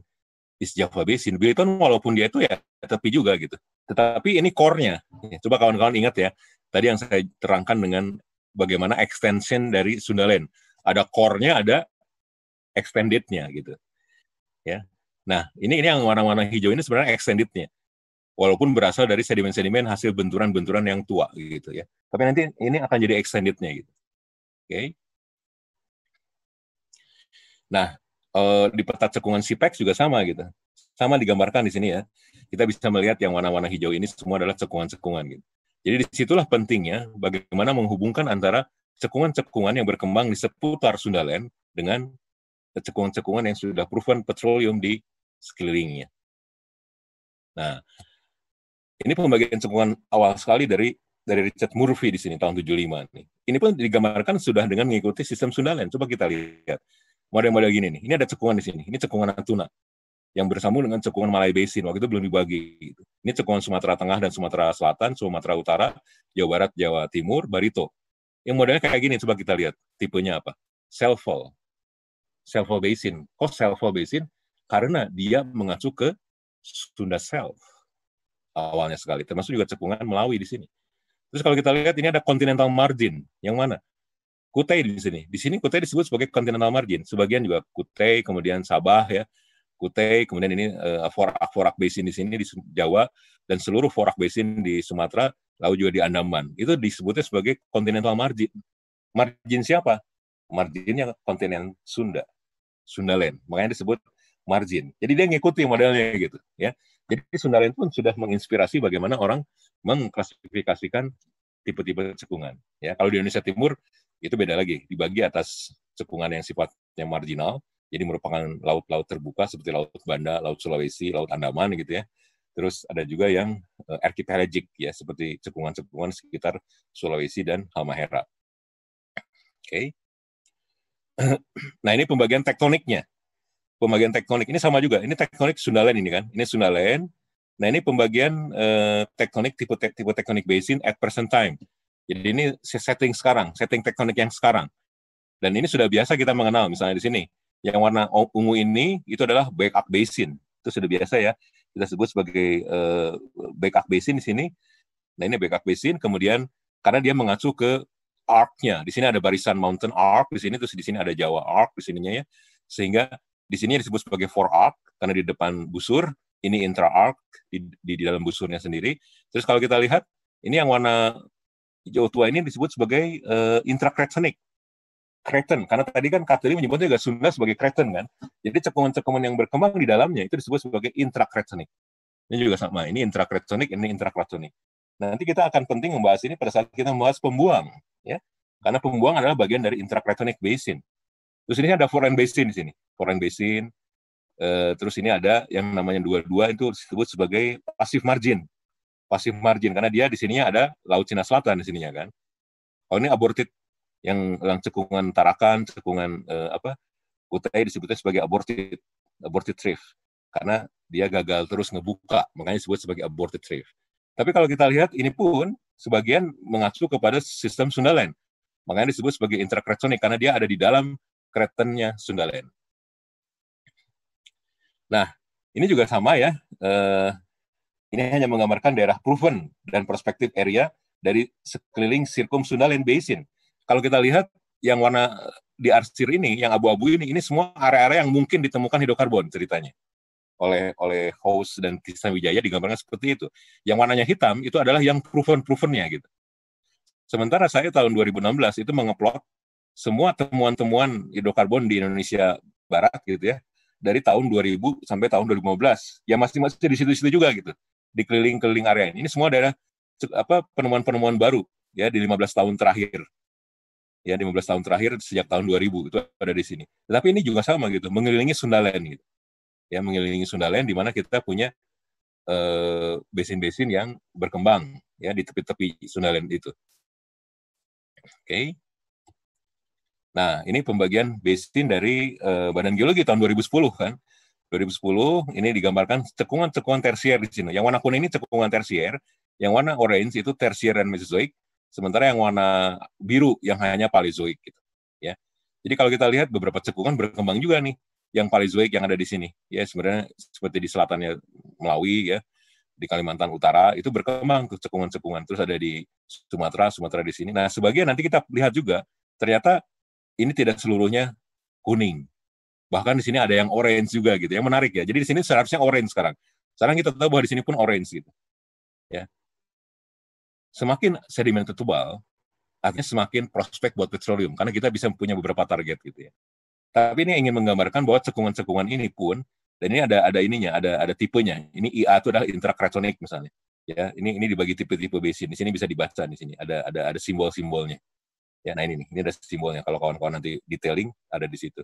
is Java Basin. Billiton walaupun dia itu ya tepi juga gitu. Tetapi ini core-nya. Ya, coba kawan-kawan ingat ya, tadi yang saya terangkan dengan bagaimana extension dari Sundaland. Ada core-nya, ada extended-nya gitu. Ya. Nah, ini ini yang warna-warna hijau ini sebenarnya extended-nya. Walaupun berasal dari sedimen-sedimen hasil benturan-benturan yang tua gitu ya. Tapi nanti ini akan jadi extended-nya gitu. Oke. Okay. Nah, uh, di peta cekungan Sipex juga sama gitu. Sama digambarkan di sini ya. Kita bisa melihat yang warna-warna hijau ini semua adalah cekungan-cekungan gitu. Jadi disitulah pentingnya bagaimana menghubungkan antara cekungan-cekungan yang berkembang di seputar Sundaland dengan cekungan-cekungan yang sudah proven petroleum di sekelilingnya. Nah, ini pembagian cekungan awal sekali dari dari Richard Murphy di sini tahun 75 nih. Ini pun digambarkan sudah dengan mengikuti sistem Sundaland. Coba kita lihat model-model gini nih. Ini ada cekungan di sini. Ini cekungan Natuna yang bersambung dengan cekungan Malay Basin. Waktu itu belum dibagi. Gitu. Ini cekungan Sumatera Tengah dan Sumatera Selatan, Sumatera Utara, Jawa Barat, Jawa Timur, Barito. Yang modelnya kayak gini, coba kita lihat tipenya apa. Selfall. Selfall Basin. Kok Selfall Basin? Karena dia mengacu ke Sunda Self awalnya sekali. Termasuk juga cekungan Melawi di sini. Terus kalau kita lihat ini ada continental margin. Yang mana? Kutai di sini. Di sini Kutai disebut sebagai continental margin. Sebagian juga Kutai, kemudian Sabah ya. Kutai, kemudian ini uh, eh, forak forak basin di sini di Jawa dan seluruh forak basin di Sumatera, lalu juga di Andaman. Itu disebutnya sebagai continental margin. Margin siapa? Marginnya kontinen Sunda, Sundaland. Makanya disebut margin. Jadi dia ngikuti modelnya gitu, ya. Jadi Sundaland pun sudah menginspirasi bagaimana orang mengklasifikasikan tipe-tipe cekungan. Ya, kalau di Indonesia Timur itu beda lagi, dibagi atas cekungan yang sifatnya marginal, jadi merupakan laut-laut terbuka seperti laut Banda, laut Sulawesi, laut Andaman gitu ya. Terus ada juga yang eh, archipelagic ya seperti cekungan-cekungan sekitar Sulawesi dan Halmahera. Oke. Okay. Nah, ini pembagian tektoniknya. Pembagian tektonik ini sama juga. Ini tektonik Sundalen ini kan. Ini Sundalen, Nah ini pembagian uh, tektonik tipe te tipe tektonik basin at present time. Jadi ini setting sekarang, setting tektonik yang sekarang. Dan ini sudah biasa kita mengenal, misalnya di sini yang warna ungu ini itu adalah backup basin. Itu sudah biasa ya kita sebut sebagai uh, backup basin di sini. Nah ini backup basin, kemudian karena dia mengacu ke arc-nya. Di sini ada barisan mountain arc, di sini terus di sini ada Jawa arc, di sininya ya. Sehingga di sini disebut sebagai four arc karena di depan busur, ini intra arc di, di, di dalam busurnya sendiri. Terus kalau kita lihat ini yang warna hijau tua ini disebut sebagai uh, eh, intracretonic. Kreten, karena tadi kan Kateri menyebutnya juga Sunda sebagai kreten kan. Jadi cekungan-cekungan yang berkembang di dalamnya itu disebut sebagai intracretonic. Ini juga sama, ini intracretonic, ini intracretonic. Nah, nanti kita akan penting membahas ini pada saat kita membahas pembuang, ya. Karena pembuang adalah bagian dari intracretonic basin. Terus ini ada foreign basin di sini. Foreign basin, Eh, terus ini ada yang namanya dua-dua itu disebut sebagai pasif margin. Pasif margin karena dia di sininya ada Laut Cina Selatan di sininya kan. oh, ini aborted yang, yang cekungan Tarakan, cekungan eh, apa Kutai disebutnya sebagai aborted aborted reef karena dia gagal terus ngebuka, makanya disebut sebagai aborted reef. Tapi kalau kita lihat ini pun sebagian mengacu kepada sistem Sundaland. Makanya disebut sebagai interkretonic karena dia ada di dalam kretennya Sundaland. Nah, ini juga sama ya. Eh, ini hanya menggambarkan daerah proven dan perspektif area dari sekeliling sirkum Sundaland basin. Kalau kita lihat yang warna eh, di arsir ini, yang abu-abu ini, ini semua area-area yang mungkin ditemukan hidrokarbon ceritanya oleh oleh House dan Krisna Wijaya digambarkan seperti itu. Yang warnanya hitam itu adalah yang proven-provennya gitu. Sementara saya tahun 2016 itu mengeplot semua temuan-temuan hidrokarbon di Indonesia Barat gitu ya, dari tahun 2000 sampai tahun 2015. Ya masih-masih di situ-situ juga gitu, di keliling-keliling area ini. Ini semua daerah apa penemuan-penemuan baru ya di 15 tahun terakhir. Ya 15 tahun terakhir sejak tahun 2000 itu ada di sini. Tapi ini juga sama gitu, mengelilingi Sundaland gitu. Ya mengelilingi Sundaland di mana kita punya eh, besin-besin uh, yang berkembang ya di tepi-tepi Sundaland itu. Oke. Okay. Nah, ini pembagian basin dari uh, Badan Geologi tahun 2010 kan. 2010 ini digambarkan cekungan-cekungan tersier di sini. Yang warna kuning ini cekungan tersier, yang warna orange itu tersier dan mesozoik, sementara yang warna biru yang hanya paleozoik gitu, ya. Jadi kalau kita lihat beberapa cekungan berkembang juga nih yang paleozoik yang ada di sini. Ya, sebenarnya seperti di selatannya Melawi ya, di Kalimantan Utara itu berkembang ke cekungan-cekungan terus ada di Sumatera, Sumatera di sini. Nah, sebagian nanti kita lihat juga ternyata ini tidak seluruhnya kuning. Bahkan di sini ada yang orange juga gitu. Yang menarik ya. Jadi di sini seharusnya orange sekarang. Sekarang kita tahu bahwa di sini pun orange gitu. Ya. Semakin sedimen tebal, artinya semakin prospek buat petroleum karena kita bisa punya beberapa target gitu ya. Tapi ini ingin menggambarkan bahwa cekungan-cekungan ini pun dan ini ada ada ininya, ada ada tipenya. Ini IA itu adalah intrakratonik misalnya. Ya, ini ini dibagi tipe-tipe basin. Di sini bisa dibaca di sini. Ada ada ada simbol-simbolnya. Ya, nah ini nih, ini ada simbolnya. Kalau kawan-kawan nanti detailing ada di situ.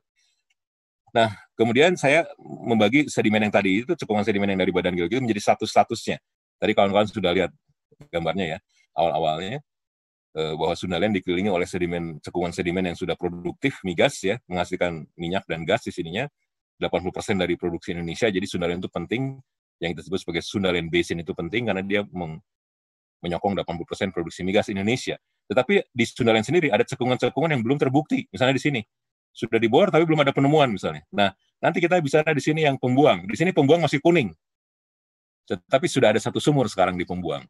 Nah, kemudian saya membagi sedimen yang tadi itu cekungan sedimen yang dari badan geologi menjadi status-statusnya. Tadi kawan-kawan sudah lihat gambarnya ya, awal-awalnya eh, bahwa Sundaland dikelilingi oleh sedimen cekungan sedimen yang sudah produktif migas ya, menghasilkan minyak dan gas di sininya. 80% dari produksi Indonesia, jadi Sundaland itu penting. Yang kita sebut sebagai Sundaland Basin itu penting karena dia menyokong 80% produksi migas Indonesia. Tetapi di Sundaland sendiri ada cekungan-cekungan yang belum terbukti, misalnya di sini sudah dibor tapi belum ada penemuan misalnya. Nah, nanti kita bisa bicara di sini yang pembuang. Di sini pembuang masih kuning. Tetapi sudah ada satu sumur sekarang di pembuang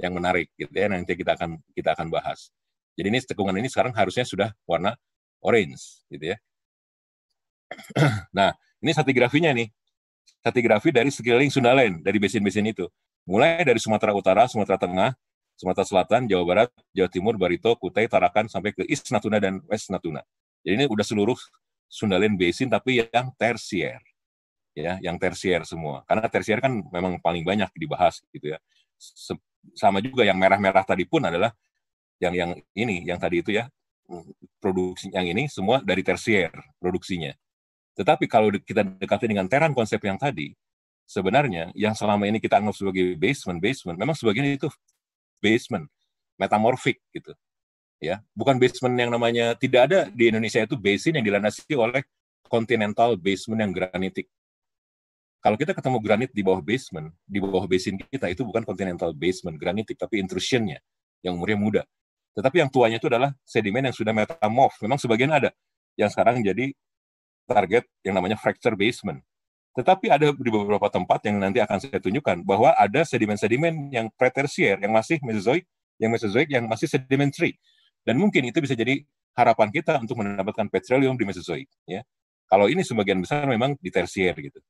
yang menarik gitu ya nanti kita akan kita akan bahas. Jadi ini cekungan ini sekarang harusnya sudah warna orange gitu ya. nah, ini satigrafinya nih. Satigrafi dari sekeliling Sundaland, dari basin-basin itu. Mulai dari Sumatera Utara, Sumatera Tengah, Sumatera Selatan, Jawa Barat, Jawa Timur, Barito, Kutai, Tarakan, sampai ke East Natuna dan West Natuna. Jadi ini udah seluruh Sundaland Basin, tapi yang tersier. ya Yang tersier semua. Karena tersier kan memang paling banyak dibahas gitu ya. sama juga yang merah-merah tadi pun adalah yang yang ini, yang tadi itu ya, produksi yang ini semua dari tersier produksinya. Tetapi kalau kita dekati dengan teran konsep yang tadi, sebenarnya yang selama ini kita anggap sebagai basement basement memang sebagian itu basement metamorfik gitu ya bukan basement yang namanya tidak ada di Indonesia itu basin yang dilandasi oleh continental basement yang granitik kalau kita ketemu granit di bawah basement di bawah basin kita itu bukan continental basement granitik tapi intrusionnya yang umurnya muda tetapi yang tuanya itu adalah sedimen yang sudah metamorf memang sebagian ada yang sekarang jadi target yang namanya fracture basement tetapi ada di beberapa tempat yang nanti akan saya tunjukkan bahwa ada sedimen-sedimen yang pretersier, yang masih mesozoik, yang mesozoik, yang masih sedimentary. Dan mungkin itu bisa jadi harapan kita untuk mendapatkan petroleum di mesozoik. Ya. Kalau ini sebagian besar memang di tersier gitu.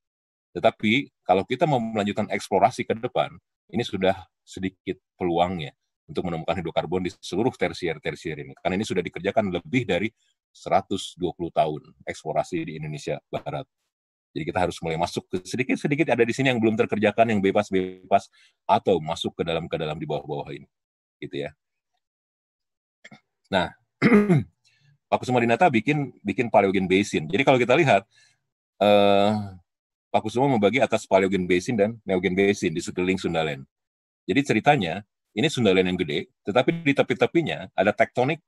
Tetapi kalau kita mau melanjutkan eksplorasi ke depan, ini sudah sedikit peluangnya untuk menemukan hidrokarbon di seluruh tersier-tersier ini. Karena ini sudah dikerjakan lebih dari 120 tahun eksplorasi di Indonesia Barat. Jadi kita harus mulai masuk ke sedikit-sedikit ada di sini yang belum terkerjakan yang bebas-bebas atau masuk ke dalam ke dalam di bawah-bawah ini. Gitu ya. Nah, Pak Kusuma Dinata bikin bikin Paleogen Basin. Jadi kalau kita lihat eh Pak Kusuma membagi atas Paleogen Basin dan Neogen Basin di sekeliling Sundaland. Jadi ceritanya ini Sundaland yang gede, tetapi di tepi-tepinya ada tektonik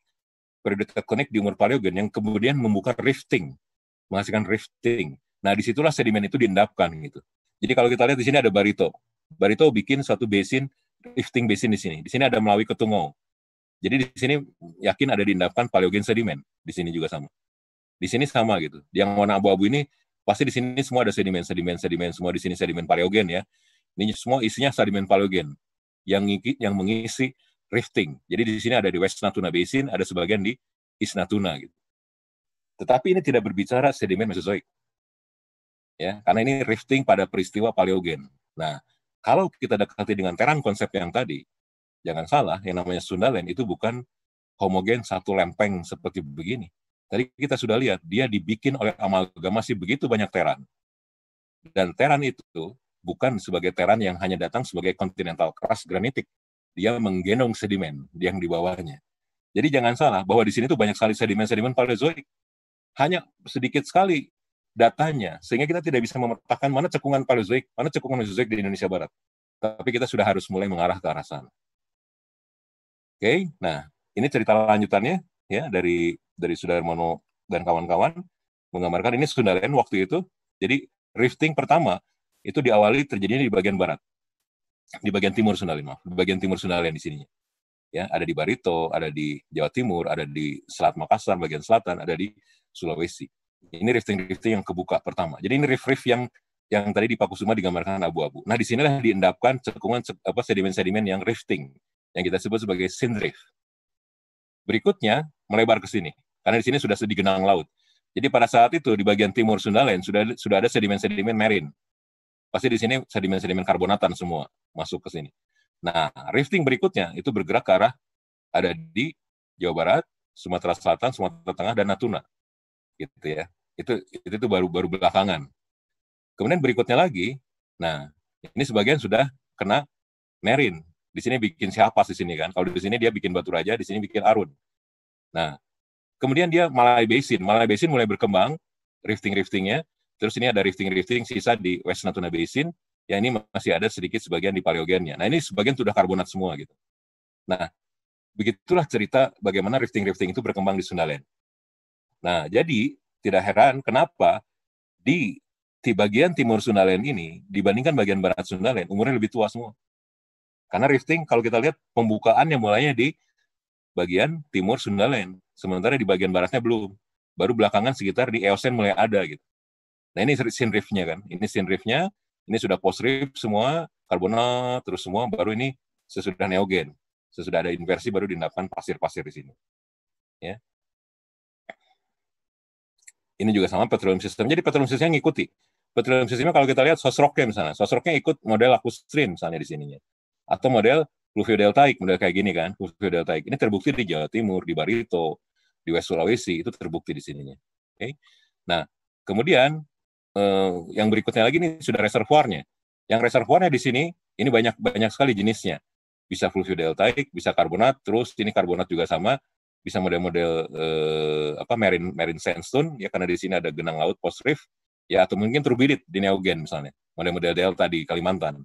periode tektonik di umur Paleogen yang kemudian membuka rifting, menghasilkan rifting Nah, disitulah sedimen itu diendapkan gitu. Jadi kalau kita lihat di sini ada barito. Barito bikin suatu basin, lifting basin di sini. Di sini ada Melawi ketungo Jadi di sini yakin ada diendapkan paleogen sedimen. Di sini juga sama. Di sini sama gitu. Yang warna abu-abu ini pasti di sini semua ada sedimen, sedimen, sedimen, semua di sini sedimen paleogen ya. Ini semua isinya sedimen paleogen yang yang mengisi rifting. Jadi di sini ada di West Natuna Basin, ada sebagian di East Natuna gitu. Tetapi ini tidak berbicara sedimen Mesozoik ya karena ini rifting pada peristiwa Paleogen. Nah, kalau kita dekati dengan teran konsep yang tadi, jangan salah, yang namanya Sundaland itu bukan homogen satu lempeng seperti begini. Tadi kita sudah lihat, dia dibikin oleh amalgama amalgamasi begitu banyak teran. Dan teran itu bukan sebagai teran yang hanya datang sebagai kontinental crust granitik. Dia menggenong sedimen yang di bawahnya. Jadi jangan salah bahwa di sini tuh banyak sekali sedimen-sedimen Paleozoik. Hanya sedikit sekali datanya, sehingga kita tidak bisa memetakan mana cekungan Paleozoik, mana cekungan Mesozoik di Indonesia Barat. Tapi kita sudah harus mulai mengarah ke arah sana. Oke, okay? nah ini cerita lanjutannya ya dari dari Sudarmono dan kawan-kawan menggambarkan ini Sundaland waktu itu. Jadi rifting pertama itu diawali terjadinya di bagian barat, di bagian timur Sundalen, maaf, di bagian timur Sundalen di sininya. Ya, ada di Barito, ada di Jawa Timur, ada di Selat Makassar bagian selatan, ada di Sulawesi. Ini rifting-rifting yang kebuka pertama. Jadi ini rift-rift yang yang tadi di Pakusuma digambarkan abu-abu. Nah, di sinilah diendapkan cekungan apa sedimen-sedimen yang rifting yang kita sebut sebagai sindrif. Berikutnya melebar ke sini karena di sini sudah sedigenang laut. Jadi pada saat itu di bagian timur Sundalen sudah sudah ada sedimen-sedimen marine. Pasti di sini sedimen-sedimen karbonatan semua masuk ke sini. Nah, rifting berikutnya itu bergerak ke arah ada di Jawa Barat, Sumatera Selatan, Sumatera Tengah dan Natuna gitu ya itu itu itu baru baru belakangan kemudian berikutnya lagi nah ini sebagian sudah kena merin di sini bikin siapa di sini kan kalau di sini dia bikin batu raja di sini bikin arun nah kemudian dia Malai Basin Malai Basin mulai berkembang rifting riftingnya terus ini ada rifting rifting sisa di West Natuna Basin ya ini masih ada sedikit sebagian di paleogennya. Nah ini sebagian sudah karbonat semua gitu. Nah begitulah cerita bagaimana rifting-rifting itu berkembang di Sundaland. Nah, jadi tidak heran kenapa di di bagian timur Sundaland ini dibandingkan bagian barat Sundaland umurnya lebih tua semua. Karena rifting kalau kita lihat pembukaannya mulainya di bagian timur Sundaland, sementara di bagian baratnya belum. Baru belakangan sekitar di Eosen mulai ada gitu. Nah ini sin rift-nya kan, ini sin rift-nya, ini sudah post rift semua, karbonat terus semua, baru ini sesudah neogen, sesudah ada inversi baru dinapkan pasir-pasir di sini. Ya, ini juga sama petroleum system. Jadi petroleum system yang ngikuti. Petroleum systemnya kalau kita lihat Sosroknya misalnya, Sosroknya ikut model stream misalnya di sininya. Atau model Fluvio Deltaik, model kayak gini kan, Fluvio Deltaik. Ini terbukti di Jawa Timur, di Barito, di West Sulawesi, itu terbukti di sininya. Oke. Okay? Nah, kemudian eh, yang berikutnya lagi nih sudah reservoirnya. Yang reservoirnya di sini ini banyak banyak sekali jenisnya. Bisa fluvio deltaik, bisa karbonat, terus ini karbonat juga sama, bisa model-model eh, apa marine marine sandstone ya karena di sini ada genang laut post rift ya atau mungkin turbidit di Neogen misalnya model-model delta di Kalimantan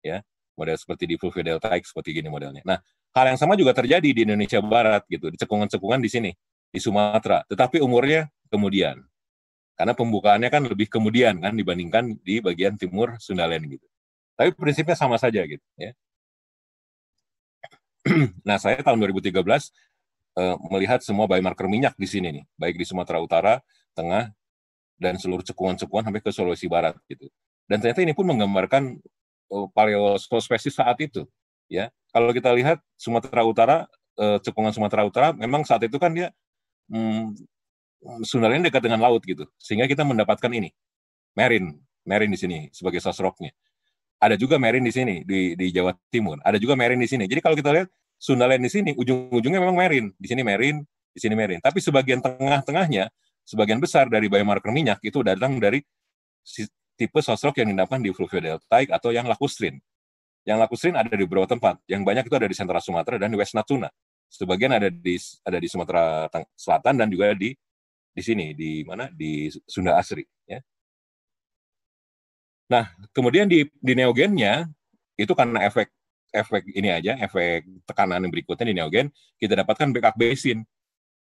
ya model seperti di Fluvial Delta X seperti gini modelnya. Nah, hal yang sama juga terjadi di Indonesia Barat gitu, di cekungan-cekungan di sini, di Sumatera, tetapi umurnya kemudian. Karena pembukaannya kan lebih kemudian kan dibandingkan di bagian timur Sundaland gitu. Tapi prinsipnya sama saja gitu ya. nah, saya tahun 2013 Eh, melihat semua marker minyak di sini nih, baik di Sumatera Utara, Tengah, dan seluruh cekungan-cekungan sampai ke Sulawesi Barat gitu. Dan ternyata ini pun menggambarkan eh, paleospesies saat itu. Ya, kalau kita lihat Sumatera Utara, eh, cekungan Sumatera Utara, memang saat itu kan dia hmm, sebenarnya dekat dengan laut gitu, sehingga kita mendapatkan ini merin, merin di sini sebagai sosroknya. Ada juga merin di sini di, di Jawa Timur, ada juga merin di sini. Jadi kalau kita lihat Sundaland di sini ujung-ujungnya memang Merin, di sini Merin, di sini Merin. Tapi sebagian tengah-tengahnya, sebagian besar dari biomarker minyak itu datang dari tipe sosok yang didapatkan di fluvio-deltaik atau yang lakustrin. Yang lakustrin ada di beberapa tempat. Yang banyak itu ada di sentra Sumatera dan di West Natuna. Sebagian ada di ada di Sumatera Selatan dan juga di di sini di mana di Sunda Asri ya. Nah, kemudian di di neogennya itu karena efek efek ini aja, efek tekanan yang berikutnya di neogen, kita dapatkan backup basin.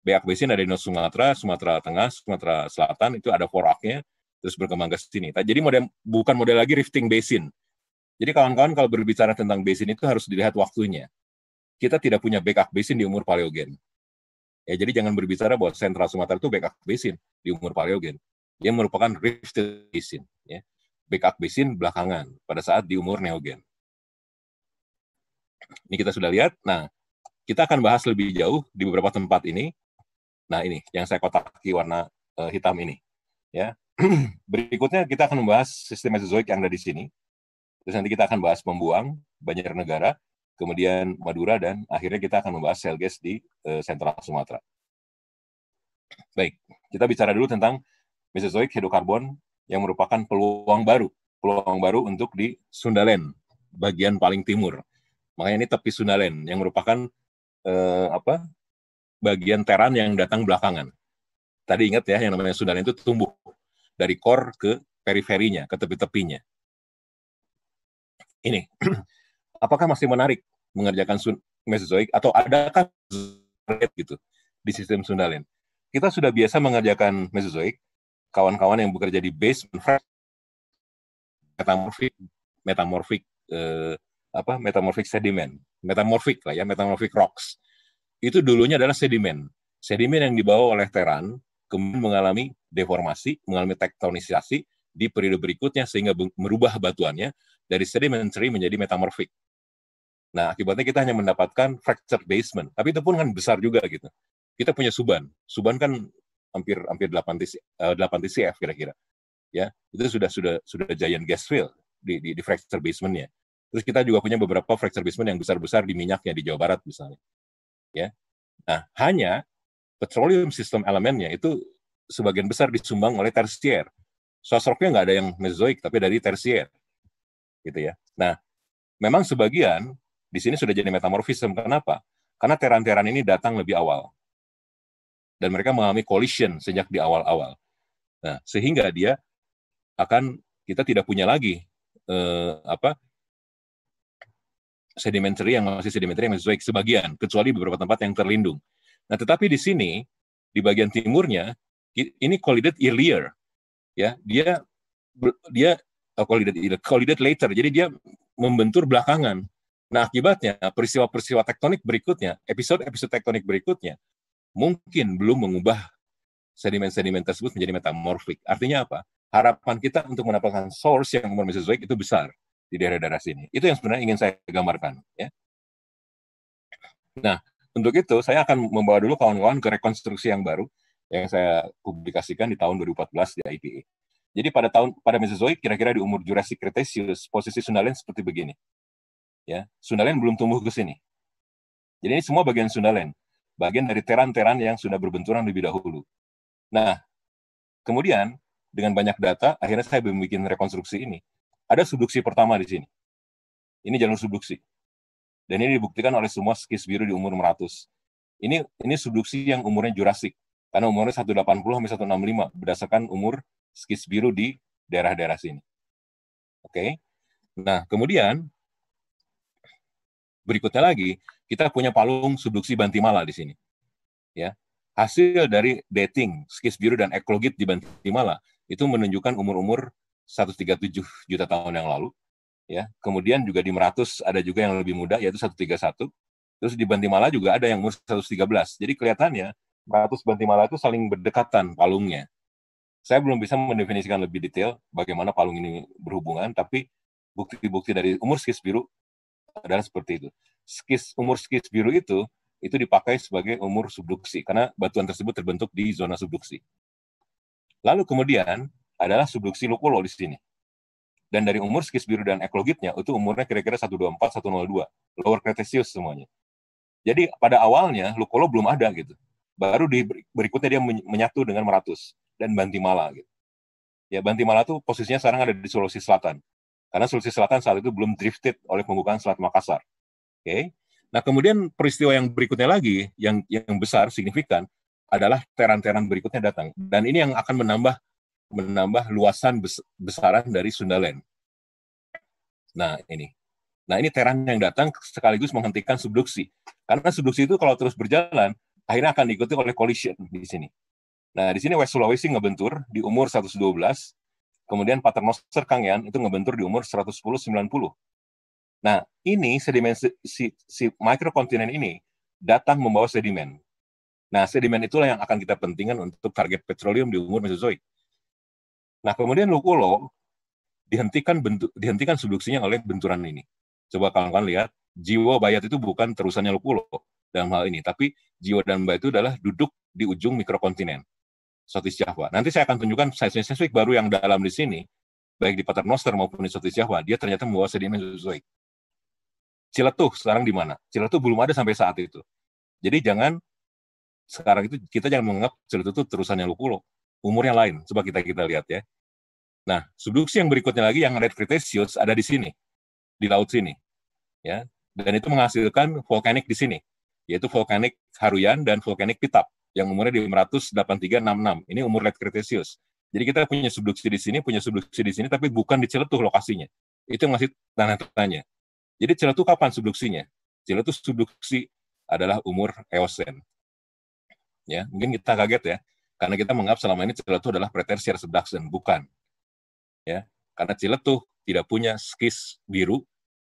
Backup basin ada di Sumatera, Sumatera Tengah, Sumatera Selatan, itu ada foraknya, terus berkembang ke sini. Jadi model, bukan model lagi rifting basin. Jadi kawan-kawan kalau berbicara tentang basin itu harus dilihat waktunya. Kita tidak punya backup basin di umur paleogen. Ya, jadi jangan berbicara bahwa Sentral Sumatera itu backup basin di umur paleogen. Dia merupakan rift basin. Ya. Backup basin belakangan pada saat di umur neogen. Ini kita sudah lihat. Nah, kita akan bahas lebih jauh di beberapa tempat ini. Nah, ini yang saya kotaki warna uh, hitam ini. Ya. Berikutnya kita akan membahas sistem Mesozoik yang ada di sini. Terus nanti kita akan bahas pembuang, negara, kemudian Madura, dan akhirnya kita akan membahas sel gas di uh, Sentral Sumatera. Baik, kita bicara dulu tentang Mesozoik hidrokarbon yang merupakan peluang baru, peluang baru untuk di Sundaland bagian paling timur. Makanya ini tepi Sundaland yang merupakan eh, apa bagian teran yang datang belakangan. Tadi ingat ya yang namanya Sundaland itu tumbuh dari core ke periferinya, ke tepi-tepinya. Ini, apakah masih menarik mengerjakan Mesozoik atau adakah gitu di sistem Sundaland? Kita sudah biasa mengerjakan Mesozoik, kawan-kawan yang bekerja di basement metamorfik metamorfik eh, apa metamorphic sediment, metamorphic lah ya, metamorphic rocks. Itu dulunya adalah sediment sediment yang dibawa oleh teran kemudian mengalami deformasi, mengalami tektonisasi di periode berikutnya sehingga merubah batuannya dari sedimentary menjadi metamorphic. Nah, akibatnya kita hanya mendapatkan fractured basement, tapi itu pun kan besar juga gitu. Kita punya suban. Suban kan hampir hampir 8 TC, 8 TCF kira-kira. Ya, itu sudah sudah sudah giant gas field di di, di fracture basementnya. Terus kita juga punya beberapa fracture basement yang besar-besar di minyaknya di Jawa Barat misalnya. Ya. Nah, hanya petroleum system elemennya itu sebagian besar disumbang oleh tersier. Sosoknya nggak ada yang mezoik, tapi dari tersier. Gitu ya. Nah, memang sebagian di sini sudah jadi metamorfism. Kenapa? Karena teran-teran ini datang lebih awal. Dan mereka mengalami collision sejak di awal-awal. Nah, sehingga dia akan kita tidak punya lagi eh, apa sedimentary yang masih sedimentary yang mesozoik sebagian, kecuali beberapa tempat yang terlindung. Nah, tetapi di sini di bagian timurnya ini collided earlier, ya dia dia oh, collided collided later, jadi dia membentur belakangan. Nah, akibatnya peristiwa-peristiwa tektonik berikutnya, episode-episode tektonik berikutnya mungkin belum mengubah sedimen-sedimen tersebut menjadi metamorfik. Artinya apa? Harapan kita untuk mendapatkan source yang umur Mesozoik itu besar di daerah-daerah sini. Itu yang sebenarnya ingin saya gambarkan. Ya. Nah, untuk itu saya akan membawa dulu kawan-kawan ke rekonstruksi yang baru yang saya publikasikan di tahun 2014 di IPA. Jadi pada tahun pada Mesozoik kira-kira di umur Jurassic Cretaceous posisi Sundaland seperti begini. Ya, Sundaland belum tumbuh ke sini. Jadi ini semua bagian Sundaland bagian dari teran-teran yang sudah berbenturan lebih dahulu. Nah, kemudian dengan banyak data akhirnya saya membuat rekonstruksi ini. Ada subduksi pertama di sini. Ini jalur subduksi. Dan ini dibuktikan oleh semua skis biru di umur 100. Ini ini subduksi yang umurnya Jurassic Karena umurnya 180 sampai 165 berdasarkan umur skis biru di daerah-daerah sini. Oke. Okay? Nah, kemudian berikutnya lagi kita punya palung subduksi Bantimala di sini. Ya. Hasil dari dating skis biru dan ekologit di Bantimala itu menunjukkan umur-umur 137 juta tahun yang lalu. Ya, kemudian juga di Meratus ada juga yang lebih muda yaitu 131. Terus di Bantimala juga ada yang umur 113. Jadi kelihatannya Meratus Bantimala itu saling berdekatan palungnya. Saya belum bisa mendefinisikan lebih detail bagaimana palung ini berhubungan, tapi bukti-bukti dari umur skis biru adalah seperti itu. Skis umur skis biru itu itu dipakai sebagai umur subduksi karena batuan tersebut terbentuk di zona subduksi. Lalu kemudian adalah subduksi lukul di sini. Dan dari umur skis biru dan ekologitnya, itu umurnya kira-kira 124, 102. Lower Cretaceous semuanya. Jadi pada awalnya Lukulo belum ada gitu. Baru di berikutnya dia menyatu dengan Meratus dan Bantimala gitu. Ya Bantimala itu posisinya sekarang ada di Sulawesi Selatan. Karena Sulawesi Selatan saat itu belum drifted oleh pembukaan Selat Makassar. Oke. Okay? Nah, kemudian peristiwa yang berikutnya lagi yang yang besar signifikan adalah teran-teran berikutnya datang. Dan ini yang akan menambah menambah luasan besaran dari Sundaland. Nah, ini. Nah, ini teran yang datang sekaligus menghentikan subduksi. Karena subduksi itu kalau terus berjalan, akhirnya akan diikuti oleh collision di sini. Nah, di sini West Sulawesi ngebentur di umur 112, kemudian Paternoster Kangean itu ngebentur di umur 110-90. Nah, ini sedimen si, si mikrokontinen ini datang membawa sedimen. Nah, sedimen itulah yang akan kita pentingkan untuk target petroleum di umur Mesozoik. Nah, kemudian Lukulo dihentikan bentuk dihentikan subduksinya oleh benturan ini. Coba kawan-kawan lihat, jiwa bayat itu bukan terusannya Lukulo dalam hal ini, tapi jiwa dan bayat itu adalah duduk di ujung mikrokontinen. Sotis Jawa. Nanti saya akan tunjukkan size seismik baru yang dalam di sini, baik di Paternoster maupun di Sotis Jawa, dia ternyata membawa sedimen Mesozoik. Ciletuh sekarang di mana? Ciletuh belum ada sampai saat itu. Jadi jangan sekarang itu kita jangan menganggap Ciletuh itu terusannya Lukulo umurnya lain. Coba kita kita lihat ya. Nah, subduksi yang berikutnya lagi yang red Cretaceous ada di sini, di laut sini. Ya, dan itu menghasilkan vulkanik di sini, yaitu vulkanik Haruyan dan vulkanik Pitap yang umurnya di 58366. Ini umur red Cretaceous. Jadi kita punya subduksi di sini, punya subduksi di sini, tapi bukan di Celetuh lokasinya. Itu yang masih tanah tanya. Jadi Celetuh kapan subduksinya? Celetuh subduksi adalah umur Eosen. Ya, mungkin kita kaget ya. Karena kita menganggap selama ini Ciletuh adalah pretersier subduction, bukan. Ya, karena Ciletuh tidak punya skis biru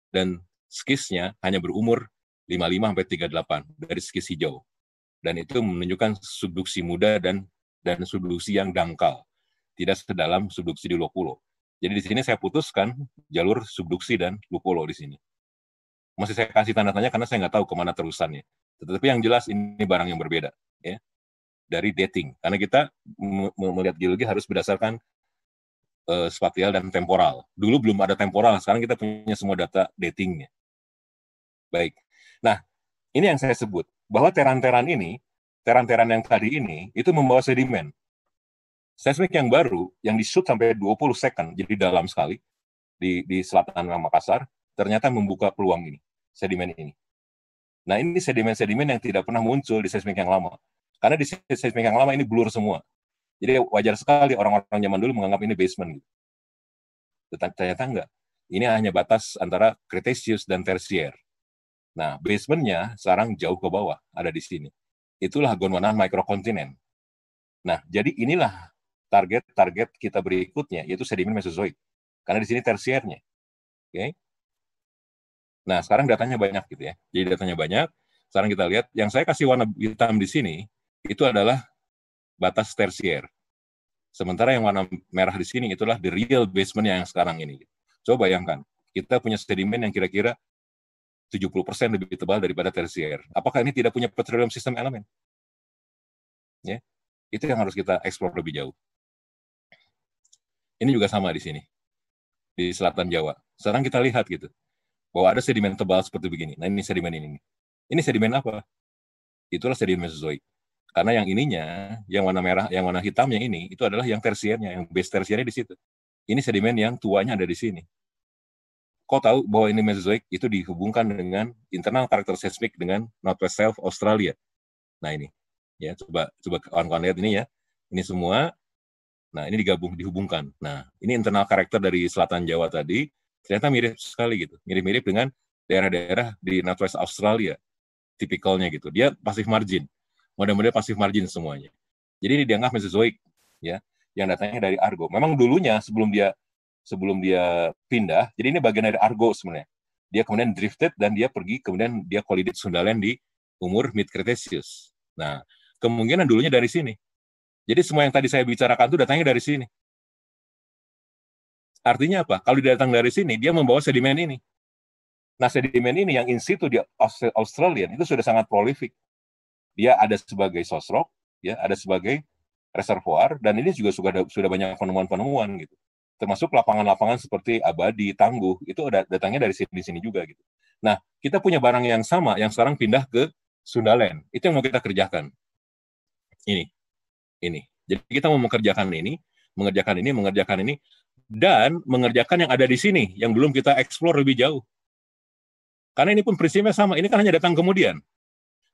dan skisnya hanya berumur 55 sampai 38 dari skis hijau. Dan itu menunjukkan subduksi muda dan dan subduksi yang dangkal, tidak sedalam subduksi di lokulo. Jadi di sini saya putuskan jalur subduksi dan lokulo di sini. Masih saya kasih tanda tanya karena saya nggak tahu kemana terusannya. Tetapi yang jelas ini barang yang berbeda. Ya dari dating karena kita melihat geologi harus berdasarkan uh, eh, spatial dan temporal. Dulu belum ada temporal, sekarang kita punya semua data datingnya. Baik. Nah, ini yang saya sebut bahwa teran-teran ini, teran-teran yang tadi ini itu membawa sedimen. Seismik yang baru yang di-shoot sampai 20 second, jadi dalam sekali di di selatan Makassar, ternyata membuka peluang ini, sedimen ini. Nah, ini sedimen-sedimen yang tidak pernah muncul di seismik yang lama. Karena di seismik yang lama ini blur semua. Jadi wajar sekali orang-orang zaman dulu menganggap ini basement. Gitu. Tetapi ternyata enggak. Ini hanya batas antara Cretaceous dan Tertiary. Nah, basementnya sekarang jauh ke bawah, ada di sini. Itulah gondwana mikrokontinen. Nah, jadi inilah target-target kita berikutnya, yaitu sedimen Mesozoik. Karena di sini tersiernya. Oke. Okay? Nah, sekarang datanya banyak gitu ya. Jadi datanya banyak. Sekarang kita lihat, yang saya kasih warna hitam di sini, itu adalah batas tersier. Sementara yang warna merah di sini itulah the real basement yang sekarang ini. Coba bayangkan, kita punya sedimen yang kira-kira 70% lebih tebal daripada tersier. Apakah ini tidak punya petroleum system elemen? Ya, itu yang harus kita eksplor lebih jauh. Ini juga sama di sini, di selatan Jawa. Sekarang kita lihat gitu, bahwa ada sedimen tebal seperti begini. Nah ini sedimen ini. Ini sedimen apa? Itulah sedimen Mesozoik karena yang ininya, yang warna merah, yang warna hitam yang ini itu adalah yang tersiernya, yang base tersiernya di situ. Ini sedimen yang tuanya ada di sini. Kau tahu bahwa ini Mesozoik itu dihubungkan dengan internal karakter seismik dengan Northwest Shelf Australia. Nah ini, ya coba coba kawan-kawan lihat ini ya. Ini semua Nah, ini digabung, dihubungkan. Nah, ini internal karakter dari selatan Jawa tadi, ternyata mirip sekali gitu. Mirip-mirip dengan daerah-daerah di Northwest Australia, tipikalnya gitu. Dia pasif margin. Model-model pasif margin semuanya. Jadi ini dianggap mesozoik ya, yang datangnya dari Argo. Memang dulunya sebelum dia sebelum dia pindah, jadi ini bagian dari Argo sebenarnya. Dia kemudian drifted dan dia pergi kemudian dia kolidit Sundaland di umur mid Cretaceous. Nah, kemungkinan dulunya dari sini. Jadi semua yang tadi saya bicarakan itu datangnya dari sini. Artinya apa? Kalau dia datang dari sini, dia membawa sedimen ini. Nah, sedimen ini yang in situ di Australian itu sudah sangat prolific dia ada sebagai sosrok, ya, ada sebagai reservoir, dan ini juga sudah sudah banyak penemuan-penemuan gitu. Termasuk lapangan-lapangan seperti Abadi, Tangguh, itu ada datangnya dari sini-sini juga gitu. Nah, kita punya barang yang sama yang sekarang pindah ke Sundaland. Itu yang mau kita kerjakan. Ini. Ini. Jadi kita mau mengerjakan ini, mengerjakan ini, mengerjakan ini, dan mengerjakan yang ada di sini, yang belum kita eksplor lebih jauh. Karena ini pun prinsipnya sama, ini kan hanya datang kemudian.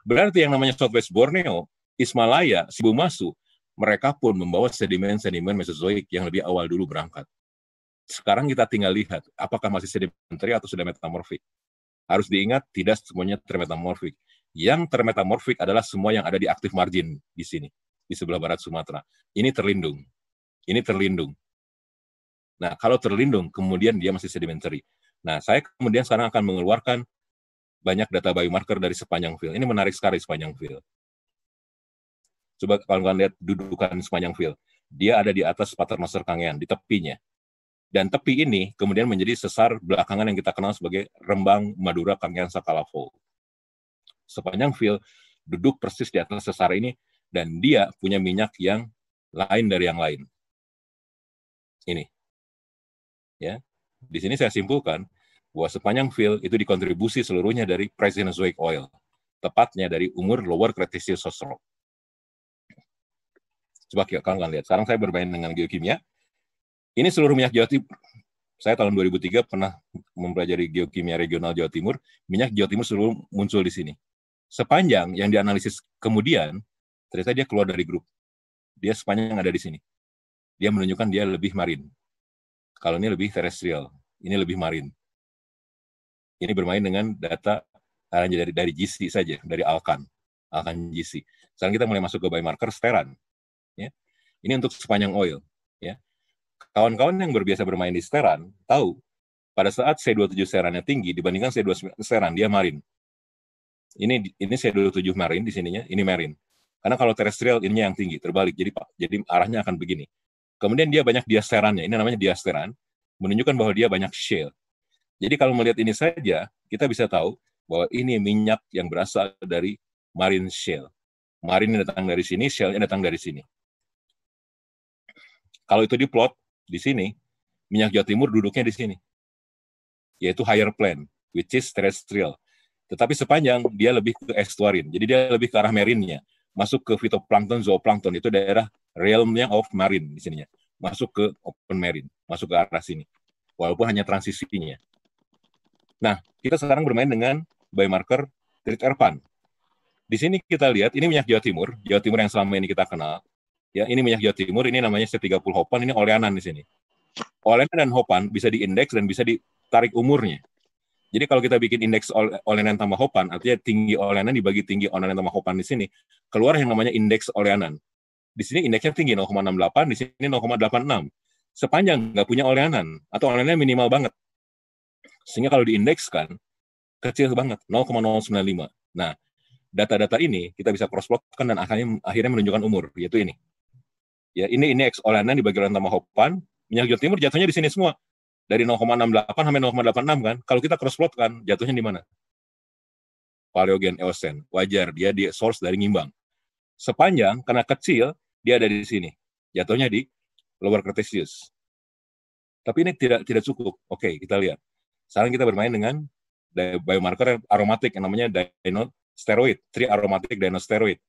Berarti yang namanya Southwest Borneo, Ismalaya, Sibumasu, mereka pun membawa sedimen-sedimen Mesozoik yang lebih awal dulu berangkat. Sekarang kita tinggal lihat apakah masih sedimentary atau sudah metamorfik. Harus diingat tidak semuanya termetamorfik. Yang termetamorfik adalah semua yang ada di aktif margin di sini, di sebelah barat Sumatera. Ini terlindung. Ini terlindung. Nah, kalau terlindung, kemudian dia masih sedimentary. Nah, saya kemudian sekarang akan mengeluarkan banyak data biomarker dari sepanjang field. Ini menarik sekali sepanjang field. Coba kalau kalian lihat dudukan sepanjang field. Dia ada di atas paternoster kangean, di tepinya. Dan tepi ini kemudian menjadi sesar belakangan yang kita kenal sebagai rembang Madura kangean fold Sepanjang field duduk persis di atas sesar ini dan dia punya minyak yang lain dari yang lain. Ini. Ya. Di sini saya simpulkan bahwa sepanjang field itu dikontribusi seluruhnya dari Presidenzoic Oil, tepatnya dari umur lower cretaceous rock. Coba kalian lihat, sekarang saya bermain dengan geokimia. Ini seluruh minyak Jawa Timur. Saya tahun 2003 pernah mempelajari geokimia regional Jawa Timur. Minyak Jawa Timur seluruh muncul di sini. Sepanjang yang dianalisis kemudian, ternyata dia keluar dari grup. Dia sepanjang ada di sini. Dia menunjukkan dia lebih marin. Kalau ini lebih terestrial, ini lebih marin. Ini bermain dengan data hanya dari dari GC saja, dari Alkan, Alkan GC. Sekarang kita mulai masuk ke biomarker steran. Ya. Ini untuk sepanjang oil. Ya. Kawan-kawan yang berbiasa bermain di steran tahu pada saat C27 sterannya tinggi dibandingkan C29 steran dia marin. Ini ini C27 marin di sininya, ini marin. Karena kalau terrestrial ininya yang tinggi, terbalik. Jadi jadi arahnya akan begini. Kemudian dia banyak diasterannya, ini namanya diasteran, menunjukkan bahwa dia banyak shale. Jadi kalau melihat ini saja, kita bisa tahu bahwa ini minyak yang berasal dari marine shale. Marine datang dari sini, shale datang dari sini. Kalau itu diplot di sini, minyak Jawa Timur duduknya di sini, yaitu higher plan, which is terrestrial. Tetapi sepanjang dia lebih ke estuarin, jadi dia lebih ke arah marinnya, masuk ke fitoplankton, zooplankton, itu daerah realmnya of marine di sininya, masuk ke open marine, masuk ke arah sini, walaupun hanya transisinya Nah, kita sekarang bermain dengan buy marker erpan. Di sini kita lihat, ini minyak Jawa Timur, Jawa Timur yang selama ini kita kenal. Ya, ini minyak Jawa Timur, ini namanya C30 Hopan, ini oleanan di sini. Oleanan dan Hopan bisa diindeks dan bisa ditarik umurnya. Jadi kalau kita bikin indeks oleanan tambah hopan, artinya tinggi oleanan dibagi tinggi oleanan tambah hopan di sini, keluar yang namanya indeks oleanan. Di sini indeksnya tinggi 0,68, di sini 0,86. Sepanjang nggak punya oleanan atau oleanannya minimal banget. Sehingga kalau diindekskan, kecil banget, 0,095. Nah, data-data ini kita bisa crossplotkan dan akhirnya, akhirnya menunjukkan umur, yaitu ini. Ya, ini ini X olanan dibagi oleh tambah Hopan, minyak Jawa Timur jatuhnya di sini semua. Dari 0,68 sampai 0,86 kan. Kalau kita cross-plotkan, jatuhnya di mana? Paleogen Eosen. Wajar, dia di source dari ngimbang. Sepanjang, karena kecil, dia ada di sini. Jatuhnya di lower Cretaceous. Tapi ini tidak tidak cukup. Oke, kita lihat. Sekarang kita bermain dengan biomarker aromatik yang namanya dinosteroid, tri aromatic dinosteroid.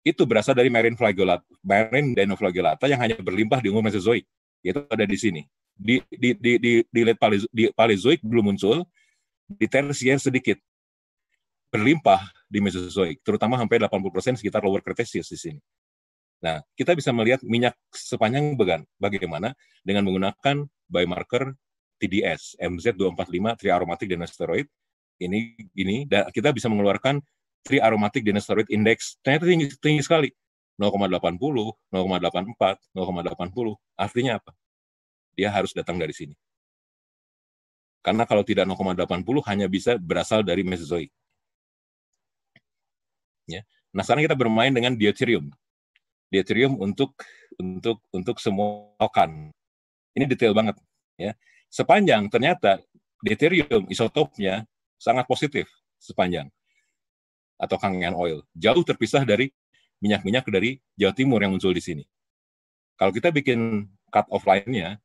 Itu berasal dari marine flagellata, marine dinoflagellata yang hanya berlimpah di umur Mesozoik. Itu ada di sini. Di di di di, di late di Paleozoik belum muncul, di tersier sedikit. Berlimpah di Mesozoik, terutama hampir 80% sekitar lower Cretaceous di sini. Nah, kita bisa melihat minyak sepanjang bagan bagaimana dengan menggunakan biomarker TDS, MZ245 triaromatik dinosteroid. Ini gini, kita bisa mengeluarkan triaromatik dinosteroid index. Ternyata tinggi, tinggi sekali. 0,80, 0,84, 0,80. Artinya apa? Dia harus datang dari sini. Karena kalau tidak 0,80 hanya bisa berasal dari Mesozoik. Ya. Nah, sekarang kita bermain dengan deuterium. Deuterium untuk untuk untuk semua okan. Ini detail banget ya sepanjang ternyata deuterium isotopnya sangat positif sepanjang atau kangen oil jauh terpisah dari minyak-minyak dari Jawa Timur yang muncul di sini. Kalau kita bikin cut off lainnya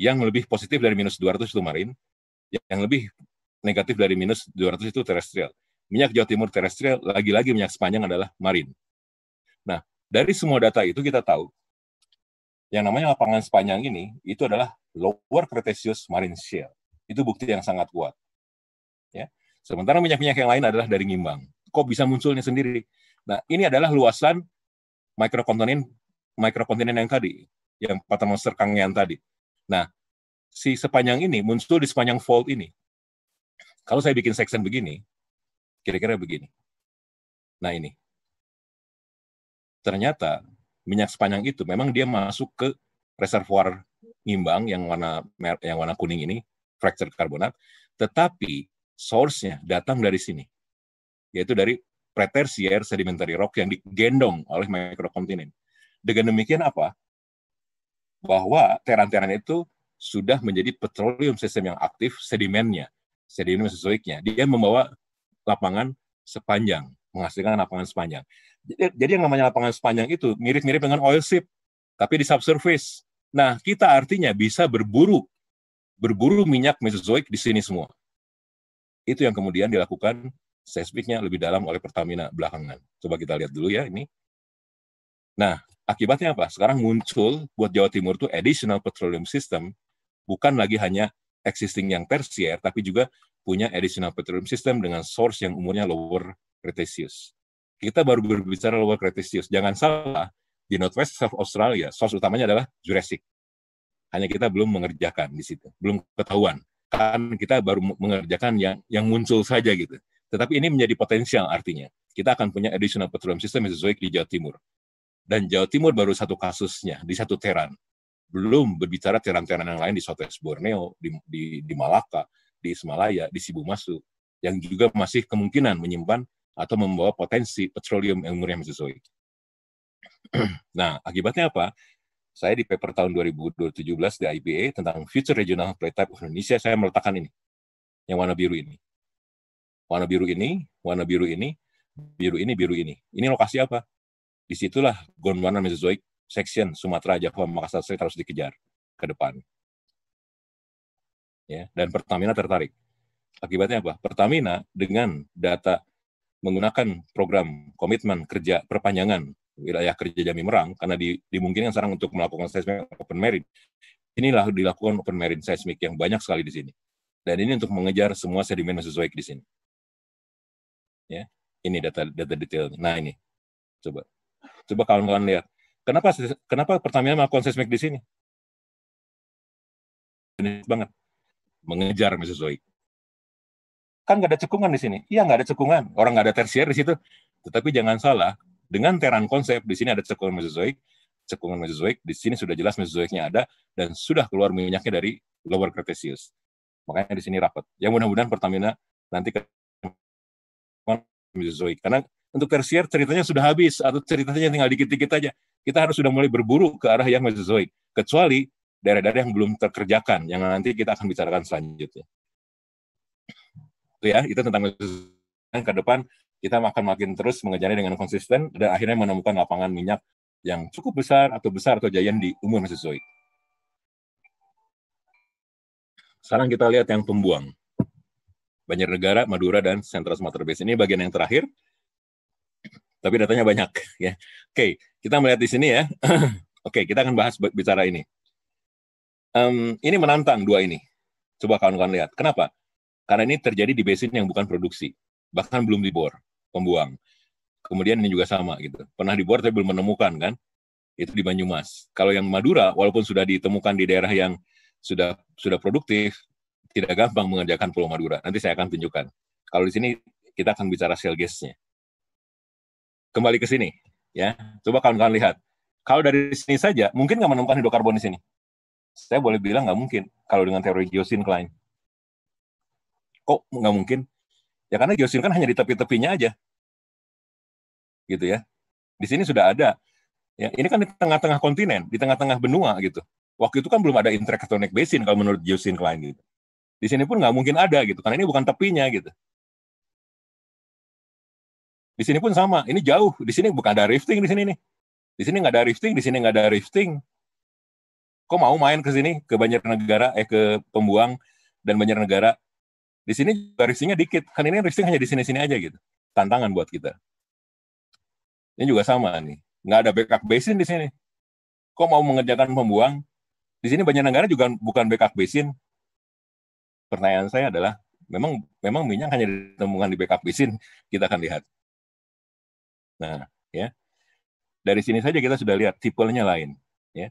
yang lebih positif dari minus 200 itu marin, yang lebih negatif dari minus 200 itu terestrial. Minyak Jawa Timur terestrial lagi-lagi minyak sepanjang adalah marin. Nah, dari semua data itu kita tahu yang namanya lapangan sepanjang ini itu adalah lower Cretaceous marine shale. Itu bukti yang sangat kuat. Ya. Sementara minyak-minyak yang lain adalah dari ngimbang. Kok bisa munculnya sendiri? Nah, ini adalah luasan mikrokontinen mikrokontinen yang tadi, yang Paternoster Kangean tadi. Nah, si sepanjang ini muncul di sepanjang fault ini. Kalau saya bikin section begini, kira-kira begini. Nah, ini. Ternyata minyak sepanjang itu memang dia masuk ke reservoir ngimbang yang warna yang warna kuning ini fractured karbonat, tetapi source-nya datang dari sini, yaitu dari pretersier sedimentary rock yang digendong oleh mikrokontinen. Dengan demikian apa? Bahwa teran-teran itu sudah menjadi petroleum system yang aktif sedimennya, sedimen mesozoiknya. Dia membawa lapangan sepanjang menghasilkan lapangan sepanjang. Jadi yang namanya lapangan sepanjang itu mirip-mirip dengan oil ship, tapi di subsurface. Nah, kita artinya bisa berburu, berburu minyak Mesozoik di sini semua. Itu yang kemudian dilakukan seismiknya lebih dalam oleh Pertamina belakangan. Coba kita lihat dulu ya ini. Nah, akibatnya apa? Sekarang muncul buat Jawa Timur itu additional petroleum system, bukan lagi hanya existing yang tersier, tapi juga punya additional petroleum system dengan source yang umurnya lower Cretaceous. Kita baru berbicara lower Cretaceous. Jangan salah, di Northwest South Australia, source utamanya adalah Jurassic. Hanya kita belum mengerjakan di situ, belum ketahuan. Kan kita baru mengerjakan yang yang muncul saja gitu. Tetapi ini menjadi potensial artinya. Kita akan punya additional petroleum system Mesozoic di Jawa Timur. Dan Jawa Timur baru satu kasusnya, di satu teran. Belum berbicara teran-teran yang lain di Southwest Borneo, di, di, di Malaka, di Semalaya, di Sibu Masu, yang juga masih kemungkinan menyimpan atau membawa potensi petroleum yang umurnya Mesozoik. nah, akibatnya apa? Saya di paper tahun 2017 di IBA tentang Future Regional type of Indonesia, saya meletakkan ini, yang warna biru ini. Warna biru ini, warna biru ini, biru ini, biru ini. Ini lokasi apa? Disitulah Gondwana Mesozoic section Sumatera, Jawa, Makassar saya harus dikejar ke depan. Ya, dan Pertamina tertarik. Akibatnya apa? Pertamina dengan data menggunakan program komitmen kerja perpanjangan wilayah kerja Jami Merang karena di, dimungkinkan sekarang untuk melakukan seismik open merit. Inilah dilakukan open merit seismik yang banyak sekali di sini. Dan ini untuk mengejar semua sedimen mesozoik di sini. Ya, ini data data detail Nah ini, coba coba kawan-kawan lihat. Kenapa kenapa Pertamina melakukan seismik di sini? Ini banget mengejar mesozoik kan nggak ada cekungan di sini. Iya nggak ada cekungan, orang nggak ada tersier di situ. Tetapi jangan salah, dengan teran konsep di sini ada cekungan mesozoik, cekungan mesozoik di sini sudah jelas mesozoiknya ada dan sudah keluar minyaknya dari lower Cretaceous. Makanya di sini rapat. Yang mudah-mudahan Pertamina nanti ke mesozoik karena untuk tersier ceritanya sudah habis atau ceritanya tinggal dikit-dikit aja. Kita harus sudah mulai berburu ke arah yang mesozoik kecuali daerah-daerah yang belum terkerjakan yang nanti kita akan bicarakan selanjutnya ya itu tentang ke depan kita akan makin terus mengejarnya dengan konsisten dan akhirnya menemukan lapangan minyak yang cukup besar atau besar atau jayan di umur Mesozoik. Sekarang kita lihat yang pembuang. banyak negara Madura, dan Sentra Sumatera Base. Ini bagian yang terakhir, tapi datanya banyak. ya. Oke, kita melihat di sini ya. Oke, kita akan bahas bicara ini. Um, ini menantang dua ini. Coba kawan-kawan lihat. Kenapa? Karena ini terjadi di basin yang bukan produksi, bahkan belum dibor, pembuang. Kemudian ini juga sama gitu. Pernah dibor tapi belum menemukan kan? Itu di Banyumas. Kalau yang Madura walaupun sudah ditemukan di daerah yang sudah sudah produktif, tidak gampang mengerjakan Pulau Madura. Nanti saya akan tunjukkan. Kalau di sini kita akan bicara shale gasnya. Kembali ke sini ya. Coba kawan-kawan lihat. Kalau dari sini saja, mungkin nggak menemukan hidrokarbon di sini. Saya boleh bilang nggak mungkin kalau dengan teori geosin kok nggak mungkin? Ya karena geosin kan hanya di tepi-tepinya aja. Gitu ya. Di sini sudah ada. Ya, ini kan di tengah-tengah kontinen, di tengah-tengah benua gitu. Waktu itu kan belum ada intertectonic basin kalau menurut geosin Klein gitu. Di sini pun nggak mungkin ada gitu, karena ini bukan tepinya gitu. Di sini pun sama, ini jauh. Di sini bukan ada rifting di sini nih. Di sini nggak ada rifting, di sini nggak ada rifting. Kok mau main ke sini, ke negara? eh ke Pembuang dan negara? Di sini juga dikit. Kan ini risik hanya di sini-sini aja gitu. Tantangan buat kita. Ini juga sama nih. Nggak ada backup basin di sini. Kok mau mengerjakan pembuang? Di sini banyak negara juga bukan backup basin. Pertanyaan saya adalah, memang memang minyak hanya ditemukan di backup basin, kita akan lihat. Nah, ya. Dari sini saja kita sudah lihat tipenya lain, ya.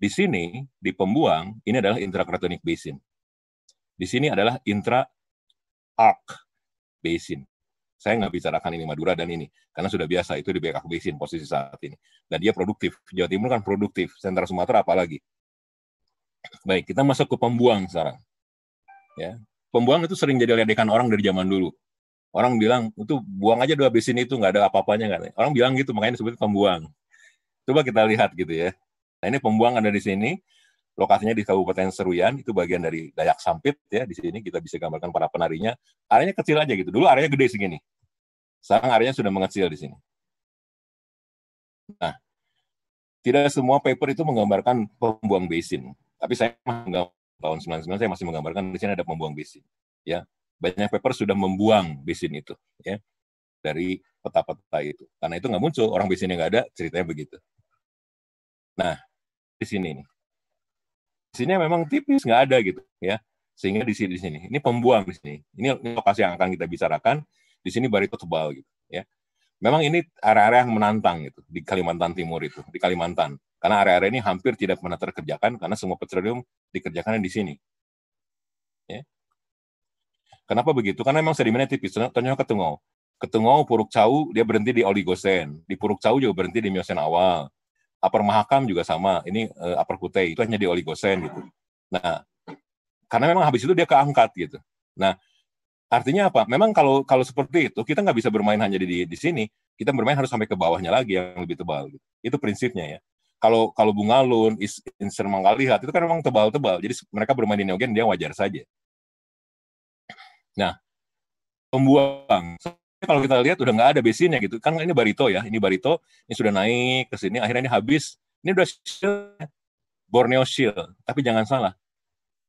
Di sini di pembuang ini adalah intrakratonik basin. Di sini adalah intra Arc Basin. Saya nggak bicarakan ini Madura dan ini, karena sudah biasa itu di BKK Basin posisi saat ini. Dan dia produktif. Jawa Timur kan produktif, sentra Sumatera apalagi. Baik, kita masuk ke pembuang sekarang. Ya, pembuang itu sering jadi ledekan orang dari zaman dulu. Orang bilang itu buang aja dua besin itu nggak ada apa-apanya kan. Orang bilang gitu makanya disebut pembuang. Coba kita lihat gitu ya. Nah ini pembuang ada di sini lokasinya di Kabupaten Seruyan itu bagian dari Dayak Sampit ya di sini kita bisa gambarkan para penarinya areanya kecil aja gitu dulu areanya gede segini sekarang areanya sudah mengecil di sini nah tidak semua paper itu menggambarkan pembuang basin tapi saya tahun 99 saya masih menggambarkan di sini ada pembuang basin ya banyak paper sudah membuang basin itu ya dari peta-peta itu karena itu nggak muncul orang basinnya nggak ada ceritanya begitu nah di sini nih sini memang tipis, nggak ada gitu ya. Sehingga di sini, di sini. Ini pembuang di sini. Ini lokasi yang akan kita bicarakan. Di sini barito tebal gitu ya. Memang ini area-area yang menantang gitu di Kalimantan Timur itu, di Kalimantan. Karena area-area ini hampir tidak pernah terkerjakan karena semua petroleum dikerjakan di sini. Ya. Kenapa begitu? Karena memang sedimennya tipis. Contohnya ketungau. ketengau Puruk Cau, dia berhenti di Oligosen. Di Puruk Cau juga berhenti di Miosen awal upper mahakam juga sama. Ini uh, upper kutai itu hanya di oligosen gitu. Nah, karena memang habis itu dia keangkat gitu. Nah, artinya apa? Memang kalau kalau seperti itu kita nggak bisa bermain hanya di di sini. Kita bermain harus sampai ke bawahnya lagi yang lebih tebal. Gitu. Itu prinsipnya ya. Kalau kalau bunga lun, inser mengalihat itu kan memang tebal-tebal. Jadi mereka bermain di neogen dia wajar saja. Nah, pembuang kalau kita lihat udah nggak ada besinya gitu kan ini barito ya ini barito ini sudah naik ke sini akhirnya ini habis ini udah Borneo Shield tapi jangan salah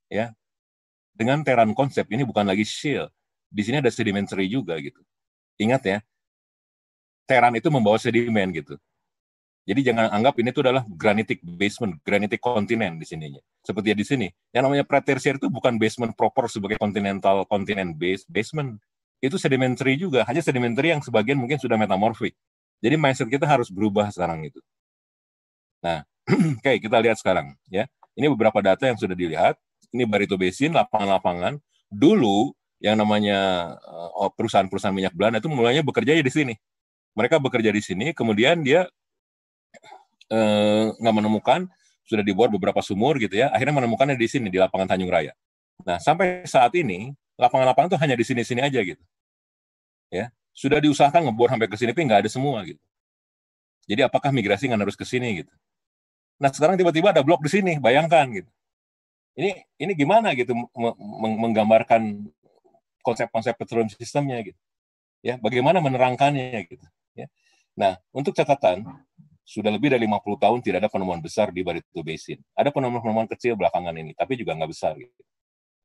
ya dengan Terran konsep ini bukan lagi Shield di sini ada sedimentary juga gitu ingat ya Terran itu membawa sedimen gitu jadi jangan anggap ini itu adalah granitic basement, granitic kontinen di sininya. Seperti di sini, yang namanya pretertiary itu bukan basement proper sebagai continental continent base basement, itu sedimentary juga, hanya sedimentary yang sebagian mungkin sudah metamorfik. Jadi mindset kita harus berubah sekarang itu. Nah, oke okay, kita lihat sekarang ya. Ini beberapa data yang sudah dilihat. Ini Barito Basin, lapangan-lapangan. Dulu yang namanya eh, oh, perusahaan-perusahaan minyak Belanda itu mulanya bekerja di sini. Mereka bekerja di sini, kemudian dia eh, nggak menemukan sudah dibuat beberapa sumur gitu ya. Akhirnya menemukannya di sini di lapangan Tanjung Raya. Nah sampai saat ini lapangan-lapangan itu hanya di sini-sini aja gitu ya sudah diusahakan ngebor sampai ke sini tapi nggak ada semua gitu jadi apakah migrasi nggak harus ke sini gitu nah sekarang tiba-tiba ada blok di sini bayangkan gitu ini ini gimana gitu menggambarkan konsep-konsep petroleum sistemnya gitu ya bagaimana menerangkannya gitu ya nah untuk catatan sudah lebih dari 50 tahun tidak ada penemuan besar di Barito Basin. Ada penemuan-penemuan kecil belakangan ini, tapi juga nggak besar. Gitu.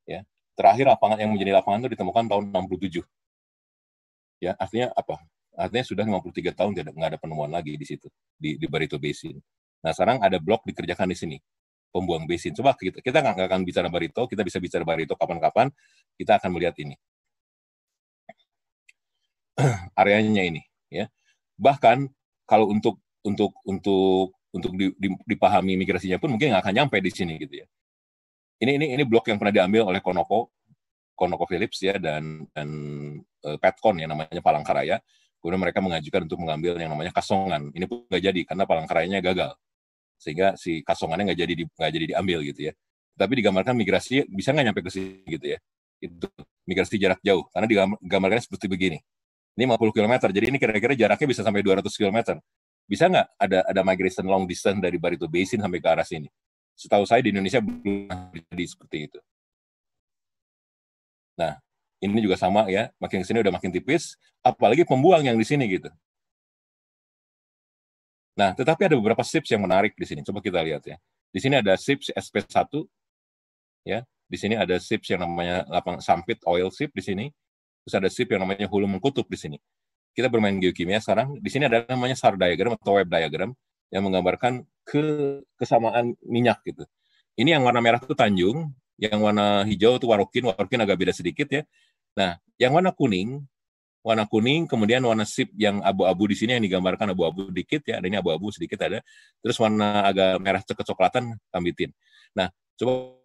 Ya. Terakhir lapangan yang menjadi lapangan itu ditemukan tahun 67 Ya, artinya apa? Artinya sudah 53 tahun tidak nggak ada penemuan lagi di situ di, di Barito Basin. Nah, sekarang ada blok dikerjakan di sini pembuang basin. Coba kita kita nggak akan bicara barito, kita bisa bicara barito kapan-kapan. Kita akan melihat ini areanya ini, ya. Bahkan kalau untuk untuk untuk untuk dipahami migrasinya pun mungkin nggak akan nyampe di sini gitu ya. Ini ini ini blok yang pernah diambil oleh Konoko Kornoko Phillips ya dan dan uh, Petcon ya namanya Palangkaraya. Kemudian mereka mengajukan untuk mengambil yang namanya Kasongan. Ini pun nggak jadi karena Palangkarayanya gagal, sehingga si Kasongannya nggak jadi nggak jadi diambil gitu ya. Tapi digambarkan migrasi bisa nggak nyampe ke sini gitu ya. Itu migrasi jarak jauh karena digambarkan seperti begini. Ini 50 km, jadi ini kira-kira jaraknya bisa sampai 200 km. Bisa nggak ada ada migration long distance dari Barito Basin sampai ke arah sini? Setahu saya di Indonesia belum jadi seperti itu Nah, ini juga sama ya, makin sini udah makin tipis, apalagi pembuang yang di sini gitu. Nah, tetapi ada beberapa SIPS yang menarik di sini. Coba kita lihat ya. Di sini ada SIPS SP1, ya. Di sini ada SIPS yang namanya lapang sampit oil SIP di sini. Terus ada SIP yang namanya hulu mengkutub di sini. Kita bermain geokimia sekarang. Di sini ada namanya SAR diagram atau web diagram yang menggambarkan ke kesamaan minyak gitu. Ini yang warna merah itu Tanjung, yang warna hijau itu warokin, warokin agak beda sedikit ya. Nah, yang warna kuning, warna kuning, kemudian warna sip yang abu-abu di sini yang digambarkan abu-abu sedikit ya, ada ini abu-abu sedikit ada. Terus warna agak merah kecoklatan kambitin. Nah, coba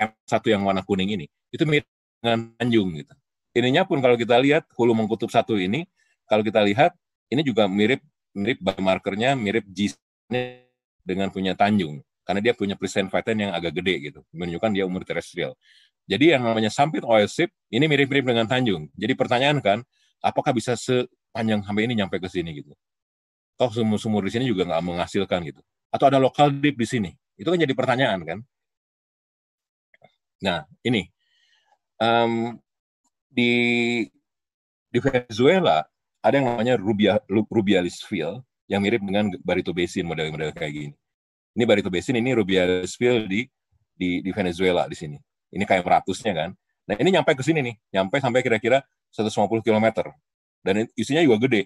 M satu yang warna kuning ini, itu mirip dengan Tanjung gitu. Ininya pun kalau kita lihat hulu mengkutub satu ini, kalau kita lihat ini juga mirip mirip by markernya mirip G dengan punya Tanjung karena dia punya present fatten yang agak gede gitu, menunjukkan dia umur terestrial. Jadi yang namanya sampit oil sip ini mirip-mirip dengan Tanjung. Jadi pertanyaan kan, apakah bisa sepanjang sampai ini nyampe ke sini gitu? Toh sumur-sumur di sini juga nggak menghasilkan gitu. Atau ada lokal deep di sini? Itu kan jadi pertanyaan kan. Nah ini um, di di Venezuela ada yang namanya Rubia, Rubialis Field yang mirip dengan Barito Basin model-model kayak gini. Ini Barito Basin, ini Rubiasville di, di di Venezuela di sini. Ini kayak meratusnya kan. Nah ini nyampe ke sini nih, nyampe sampai kira-kira 150 km. Dan isinya juga gede.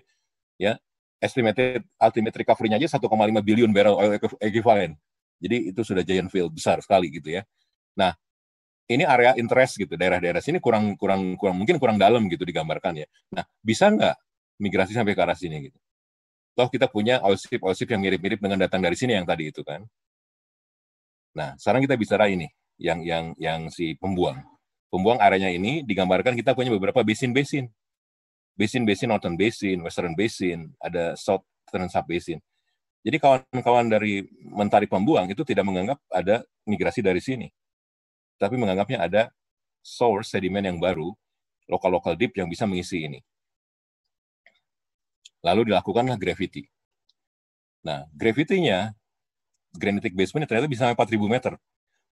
Ya, estimated ultimate recovery-nya aja 1,5 billion barrel oil equivalent. Jadi itu sudah giant field besar sekali gitu ya. Nah, ini area interest gitu daerah-daerah sini kurang kurang kurang mungkin kurang dalam gitu digambarkan ya. Nah, bisa nggak migrasi sampai ke arah sini gitu? Toh kita punya OSIP-OSIP yang mirip-mirip dengan datang dari sini yang tadi itu kan. Nah, sekarang kita bicara ini, yang yang yang si pembuang. Pembuang areanya ini digambarkan kita punya beberapa basin-basin. Basin-basin Northern Basin, Western Basin, ada south Southern Sub Basin. Jadi kawan-kawan dari mentari pembuang itu tidak menganggap ada migrasi dari sini. Tapi menganggapnya ada source sediment yang baru, lokal-lokal deep yang bisa mengisi ini. Lalu dilakukanlah gravity. Nah, gravity-nya, granitic basement ternyata bisa sampai 4000 meter.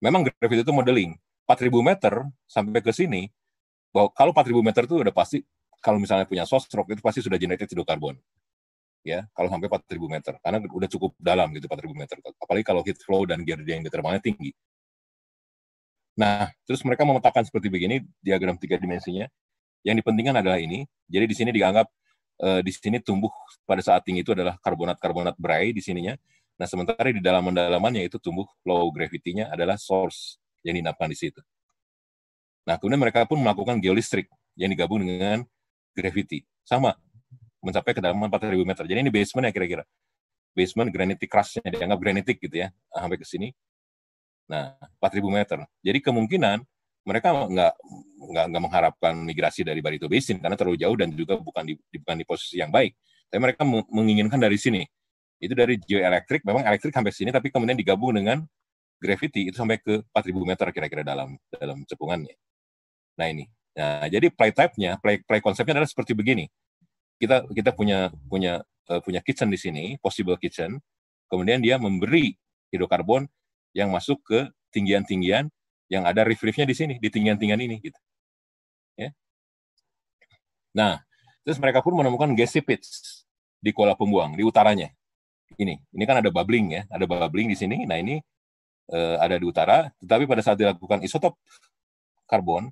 Memang gravity itu modeling. 4000 meter sampai ke sini, bahwa kalau 4000 meter itu udah pasti, kalau misalnya punya rock itu pasti sudah generated hidrokarbon. Ya, kalau sampai 4000 meter. Karena udah cukup dalam gitu 4000 meter. Apalagi kalau heat flow dan gear yang diterbangnya tinggi. Nah, terus mereka memetakan seperti begini diagram tiga dimensinya. Yang dipentingkan adalah ini. Jadi di sini dianggap eh, di sini tumbuh pada saat tinggi itu adalah karbonat-karbonat berai di sininya. Nah, sementara di dalam dalaman-dalamannya itu tumbuh low gravity-nya adalah source yang dinapkan di situ. Nah, kemudian mereka pun melakukan geolistrik yang digabung dengan gravity. Sama, mencapai kedalaman 4000 meter. Jadi ini basement ya kira-kira. Basement granitic crust-nya, dianggap granitic gitu ya, sampai ke sini. Nah, 4000 meter. Jadi kemungkinan mereka nggak nggak nggak mengharapkan migrasi dari Barito Basin karena terlalu jauh dan juga bukan di bukan di posisi yang baik. Tapi mereka menginginkan dari sini. Itu dari geoelektrik, memang elektrik sampai sini, tapi kemudian digabung dengan gravity itu sampai ke 4.000 meter kira-kira dalam dalam cekungannya. Nah ini. Nah jadi play type-nya, play play konsepnya adalah seperti begini. Kita kita punya punya uh, punya kitchen di sini, possible kitchen. Kemudian dia memberi hidrokarbon yang masuk ke tinggian-tinggian yang ada riff-riffnya di sini, di tinggian-tinggian ini. Gitu. Ya. Nah, terus mereka pun menemukan gassy di kolam Pembuang, di utaranya. Ini, ini kan ada bubbling ya, ada bubbling di sini. Nah ini eh, ada di utara, tetapi pada saat dilakukan isotop karbon,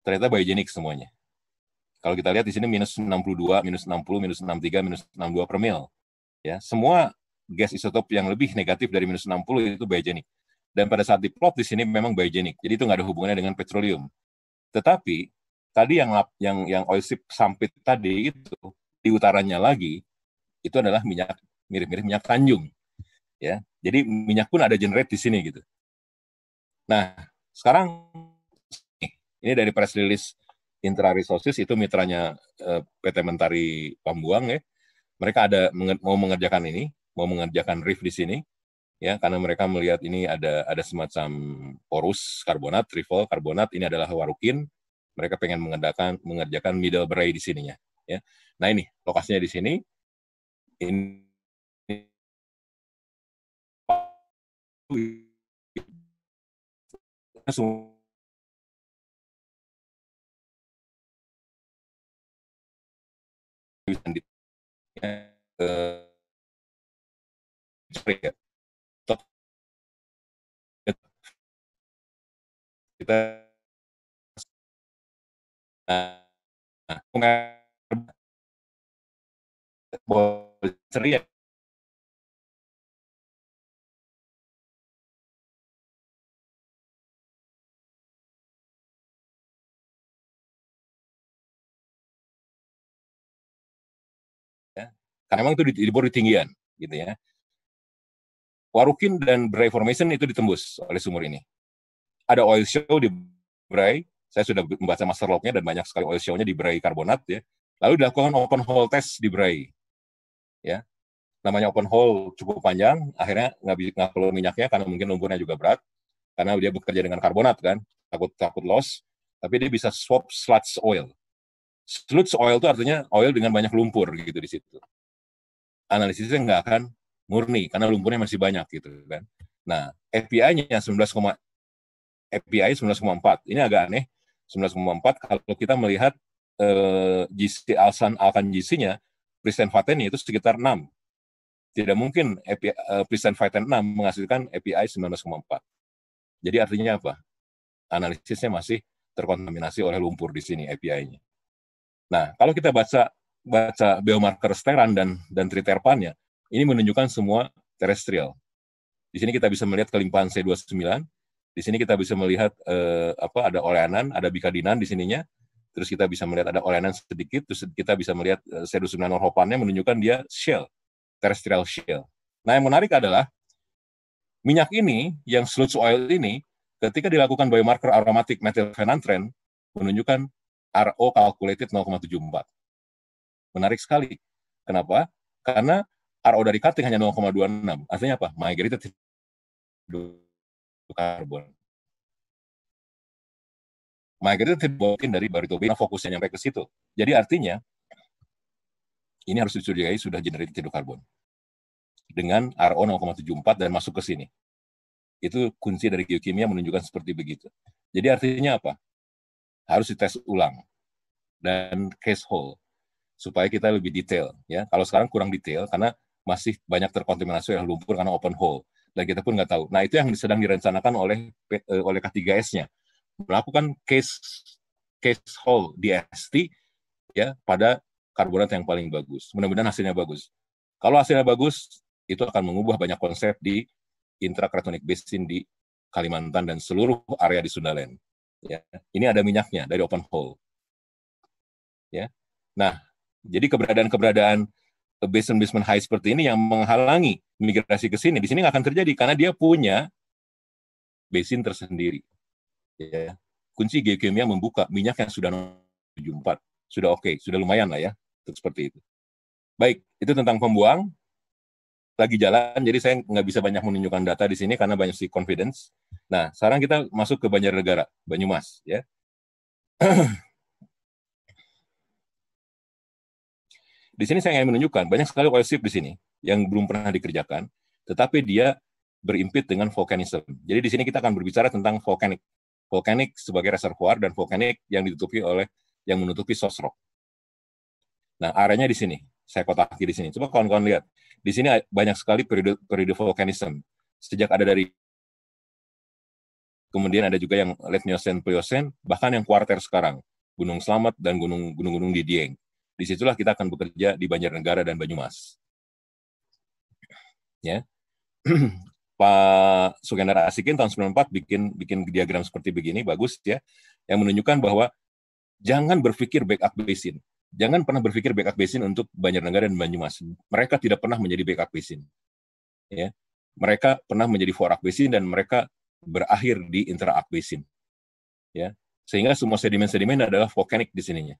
ternyata biogenik semuanya. Kalau kita lihat di sini minus 62, minus 60, minus 63, minus 62 per mil. Ya, semua gas isotop yang lebih negatif dari minus 60 itu biogenik. Dan pada saat diplot di sini memang biogenik. Jadi itu nggak ada hubungannya dengan petroleum. Tetapi tadi yang yang yang sampit tadi itu di utaranya lagi itu adalah minyak mirip-mirip minyak Tanjung. Ya. Jadi minyak pun ada generate di sini gitu. Nah, sekarang ini dari press release Intra Resources itu mitranya eh, PT Mentari Pambuang ya. Mereka ada mau mengerjakan ini, mau mengerjakan reef di sini ya karena mereka melihat ini ada ada semacam porus karbonat, trifol karbonat ini adalah warukin, mereka pengen mengerjakan mengerjakan middle bray di sininya, ya. Nah ini lokasinya di sini, ini langsung kita ya, karena memang itu di, di bawah tinggian gitu ya. Warukin dan Reformation itu ditembus oleh sumur ini ada oil show di Bray. Saya sudah membaca master lognya dan banyak sekali oil show-nya di Bray karbonat ya. Lalu dilakukan open hole test di Bray. Ya. Namanya open hole cukup panjang, akhirnya nggak perlu minyaknya karena mungkin lumpurnya juga berat. Karena dia bekerja dengan karbonat kan, takut takut loss, tapi dia bisa swap sludge oil. Sludge oil itu artinya oil dengan banyak lumpur gitu di situ. Analisisnya nggak akan murni karena lumpurnya masih banyak gitu kan. Nah, fpi nya API 1954. Ini agak aneh. 1954 kalau kita melihat eh, GC alasan alkan GC-nya present faten itu sekitar 6. Tidak mungkin API, eh, present faten 6 menghasilkan API 1954. Jadi artinya apa? Analisisnya masih terkontaminasi oleh lumpur di sini API-nya. Nah, kalau kita baca baca biomarker steran dan dan triterpannya, ini menunjukkan semua terestrial. Di sini kita bisa melihat kelimpahan C29, di sini kita bisa melihat eh, apa ada oleanan, ada bikadinan di sininya. Terus kita bisa melihat ada oleanan sedikit, terus kita bisa melihat eh, sedusunanol hopannya menunjukkan dia shell, terrestrial shell. Nah, yang menarik adalah minyak ini yang sludge oil ini ketika dilakukan biomarker aromatik methyl menunjukkan RO calculated 0,74. Menarik sekali. Kenapa? Karena RO dari cutting hanya 0,26. Artinya apa? Migrated karbon. makanya itu tidak mungkin dari barito baritobina fokusnya sampai ke situ. Jadi artinya ini harus dicurigai sudah generated hidrokarbon dengan RO 0,74 dan masuk ke sini. Itu kunci dari geokimia menunjukkan seperti begitu. Jadi artinya apa? Harus dites ulang dan case hole supaya kita lebih detail ya. Kalau sekarang kurang detail karena masih banyak terkontaminasi oleh lumpur karena open hole dan kita pun nggak tahu. Nah itu yang sedang direncanakan oleh eh, oleh K3S-nya melakukan case case hole DST ya pada karbonat yang paling bagus. Mudah-mudahan hasilnya bagus. Kalau hasilnya bagus, itu akan mengubah banyak konsep di intrakratonik basin di Kalimantan dan seluruh area di Sundaland. Ya, ini ada minyaknya dari open hole. Ya, nah jadi keberadaan-keberadaan basin basin high seperti ini yang menghalangi migrasi ke sini. Di sini nggak akan terjadi karena dia punya basin tersendiri. Ya. Kunci geokimia membuka minyak yang sudah 74. Sudah oke, okay, sudah lumayan lah ya. Seperti itu. Baik, itu tentang pembuang. Lagi jalan, jadi saya nggak bisa banyak menunjukkan data di sini karena banyak si confidence. Nah, sekarang kita masuk ke Banjarnegara, Banyumas. ya. di sini saya ingin menunjukkan, banyak sekali oil ship di sini yang belum pernah dikerjakan, tetapi dia berimpit dengan volcanism. Jadi di sini kita akan berbicara tentang vulkanik vulkanik sebagai reservoir dan vulkanik yang ditutupi oleh yang menutupi source rock. Nah, areanya di sini. Saya kotaki di sini. Coba kawan-kawan lihat. Di sini banyak sekali periode periode volcanism. Sejak ada dari kemudian ada juga yang late Miocene, Pliocene, bahkan yang kuarter sekarang, Gunung Slamet dan gunung-gunung di Dieng. Disitulah kita akan bekerja di Banjarnegara dan Banyumas ya. Pak Sugandar Asikin tahun 94 bikin bikin diagram seperti begini bagus ya yang menunjukkan bahwa jangan berpikir backup basin. Jangan pernah berpikir backup basin untuk negara dan Banyumas. Mereka tidak pernah menjadi backup basin. Ya. Mereka pernah menjadi forak basin dan mereka berakhir di interak basin. Ya. Sehingga semua sedimen-sedimen adalah volkanik di sininya.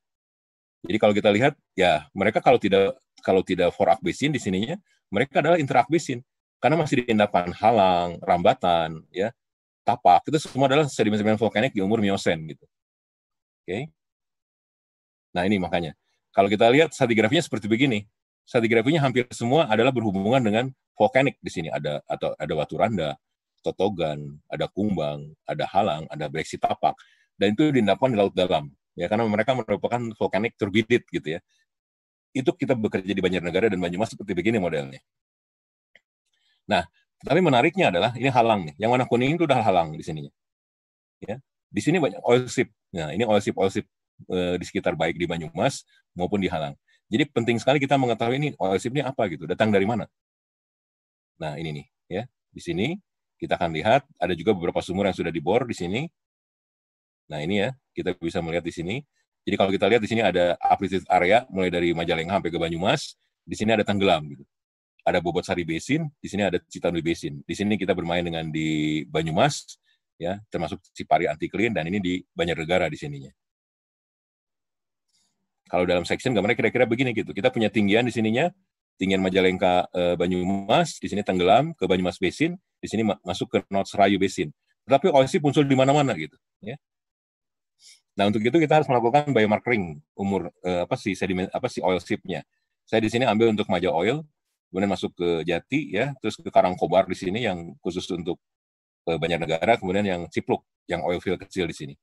Jadi kalau kita lihat ya mereka kalau tidak kalau tidak forak basin di sininya mereka adalah interak besin karena masih diindapan halang, rambatan, ya, tapak. Itu semua adalah sedimen-sedimen vulkanik di umur Miosen gitu. Oke. Okay. Nah, ini makanya. Kalau kita lihat stratigrafinya seperti begini. Stratigrafinya hampir semua adalah berhubungan dengan vulkanik di sini ada atau ada batu randa, totogan, ada kumbang, ada halang, ada breksi tapak. Dan itu diindapan di laut dalam. Ya, karena mereka merupakan vulkanik turbidit gitu ya itu kita bekerja di Negara dan Banyumas seperti begini modelnya. Nah, tapi menariknya adalah ini halang nih. Yang warna kuning itu udah halang di sininya. Ya. Di sini banyak oil ship. Nah, ini oil ship oil ship eh, di sekitar baik di Banyumas maupun di Halang. Jadi penting sekali kita mengetahui ini oil ship ini apa gitu, datang dari mana. Nah, ini nih ya. Di sini kita akan lihat ada juga beberapa sumur yang sudah dibor di sini. Nah, ini ya, kita bisa melihat di sini jadi kalau kita lihat di sini ada aplikasi area mulai dari Majalengka sampai ke Banyumas, di sini ada tenggelam gitu. Ada Bobot Sari Basin, di sini ada Citandu Basin. Di sini kita bermain dengan di Banyumas, ya termasuk Cipari Antiklin dan ini di Banjarnegara di sininya. Kalau dalam section gambarnya kira-kira begini gitu. Kita punya tinggian di sininya, tinggian Majalengka e, Banyumas, di sini tenggelam ke Banyumas Basin, di sini masuk ke North Serayu Basin. Tetapi OSI muncul di mana-mana gitu, ya Nah untuk itu kita harus melakukan biomarkering umur uh, apa sih sedimen apa sih oil shipnya. Saya di sini ambil untuk maja oil, kemudian masuk ke Jati ya, terus ke karang kobar di sini yang khusus untuk eh, banyak negara kemudian yang Cipluk, yang oil field kecil di sini.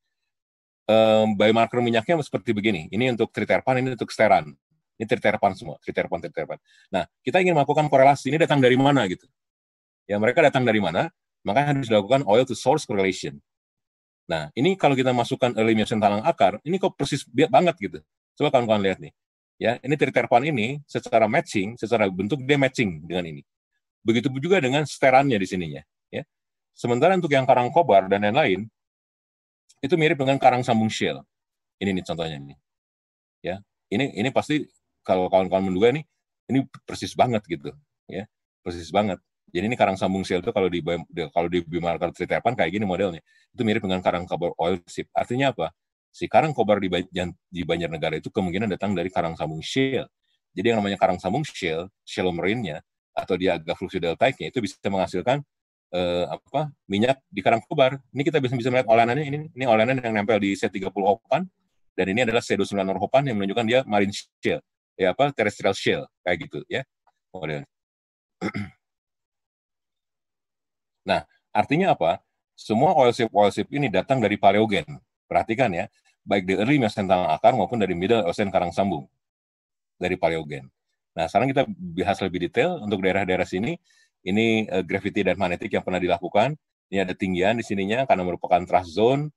Um, biomarker minyaknya seperti begini. Ini untuk triterpan, ini untuk steran. Ini triterpan semua, triterpan, triterpan. Nah, kita ingin melakukan korelasi. Ini datang dari mana gitu? Ya, mereka datang dari mana? Maka harus dilakukan oil to source correlation. Nah, ini kalau kita masukkan early mutation talang akar, ini kok persis banget gitu. Coba kawan-kawan lihat nih. Ya, ini triterpan ini secara matching, secara bentuk dia matching dengan ini. Begitu juga dengan sterannya di sininya. Ya. Sementara untuk yang karang kobar dan lain-lain, itu mirip dengan karang sambung shell. Ini nih contohnya ini. Ya, ini ini pasti kalau kawan-kawan menduga nih, ini persis banget gitu. Ya, persis banget. Jadi ini karang sambung sil itu kalau di kalau di Bimarker tritepan kayak gini modelnya. Itu mirip dengan karang kobar oil ship. Artinya apa? Si karang kobar di, di negara itu kemungkinan datang dari karang sambung shale. Jadi yang namanya karang sambung shale, shale marine-nya atau dia agak fluxu deltaiknya itu bisa menghasilkan eh, apa minyak di karang kobar. Ini kita bisa bisa melihat olenannya ini ini olenan yang nempel di C30 hopan dan ini adalah C29 hopan yang menunjukkan dia marine shale. Ya apa terrestrial shale kayak gitu ya modelnya. Nah, artinya apa? Semua oil ship ini datang dari paleogen. Perhatikan ya, baik di early Miocene tanah akar maupun dari middle Miocene karang sambung dari paleogen. Nah, sekarang kita bahas lebih detail untuk daerah-daerah sini. Ini uh, gravity dan magnetik yang pernah dilakukan. Ini ada tinggian di sininya karena merupakan trust zone.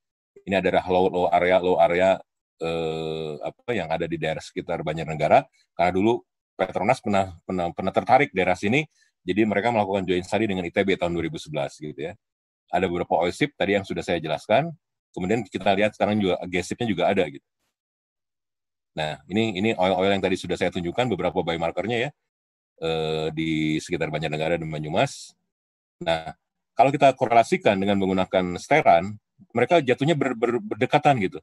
Ini adalah low low area low area eh, apa yang ada di daerah sekitar Banjarnegara karena dulu Petronas pernah pernah, pernah tertarik daerah sini jadi mereka melakukan joint study dengan ITB tahun 2011 gitu ya. Ada beberapa OSIP tadi yang sudah saya jelaskan. Kemudian kita lihat sekarang juga gesipnya juga ada gitu. Nah, ini ini oil-oil yang tadi sudah saya tunjukkan beberapa biomarkernya ya eh, di sekitar banyak Banjarnegara dan Banyumas. Nah, kalau kita korelasikan dengan menggunakan steran, mereka jatuhnya ber, ber, berdekatan gitu.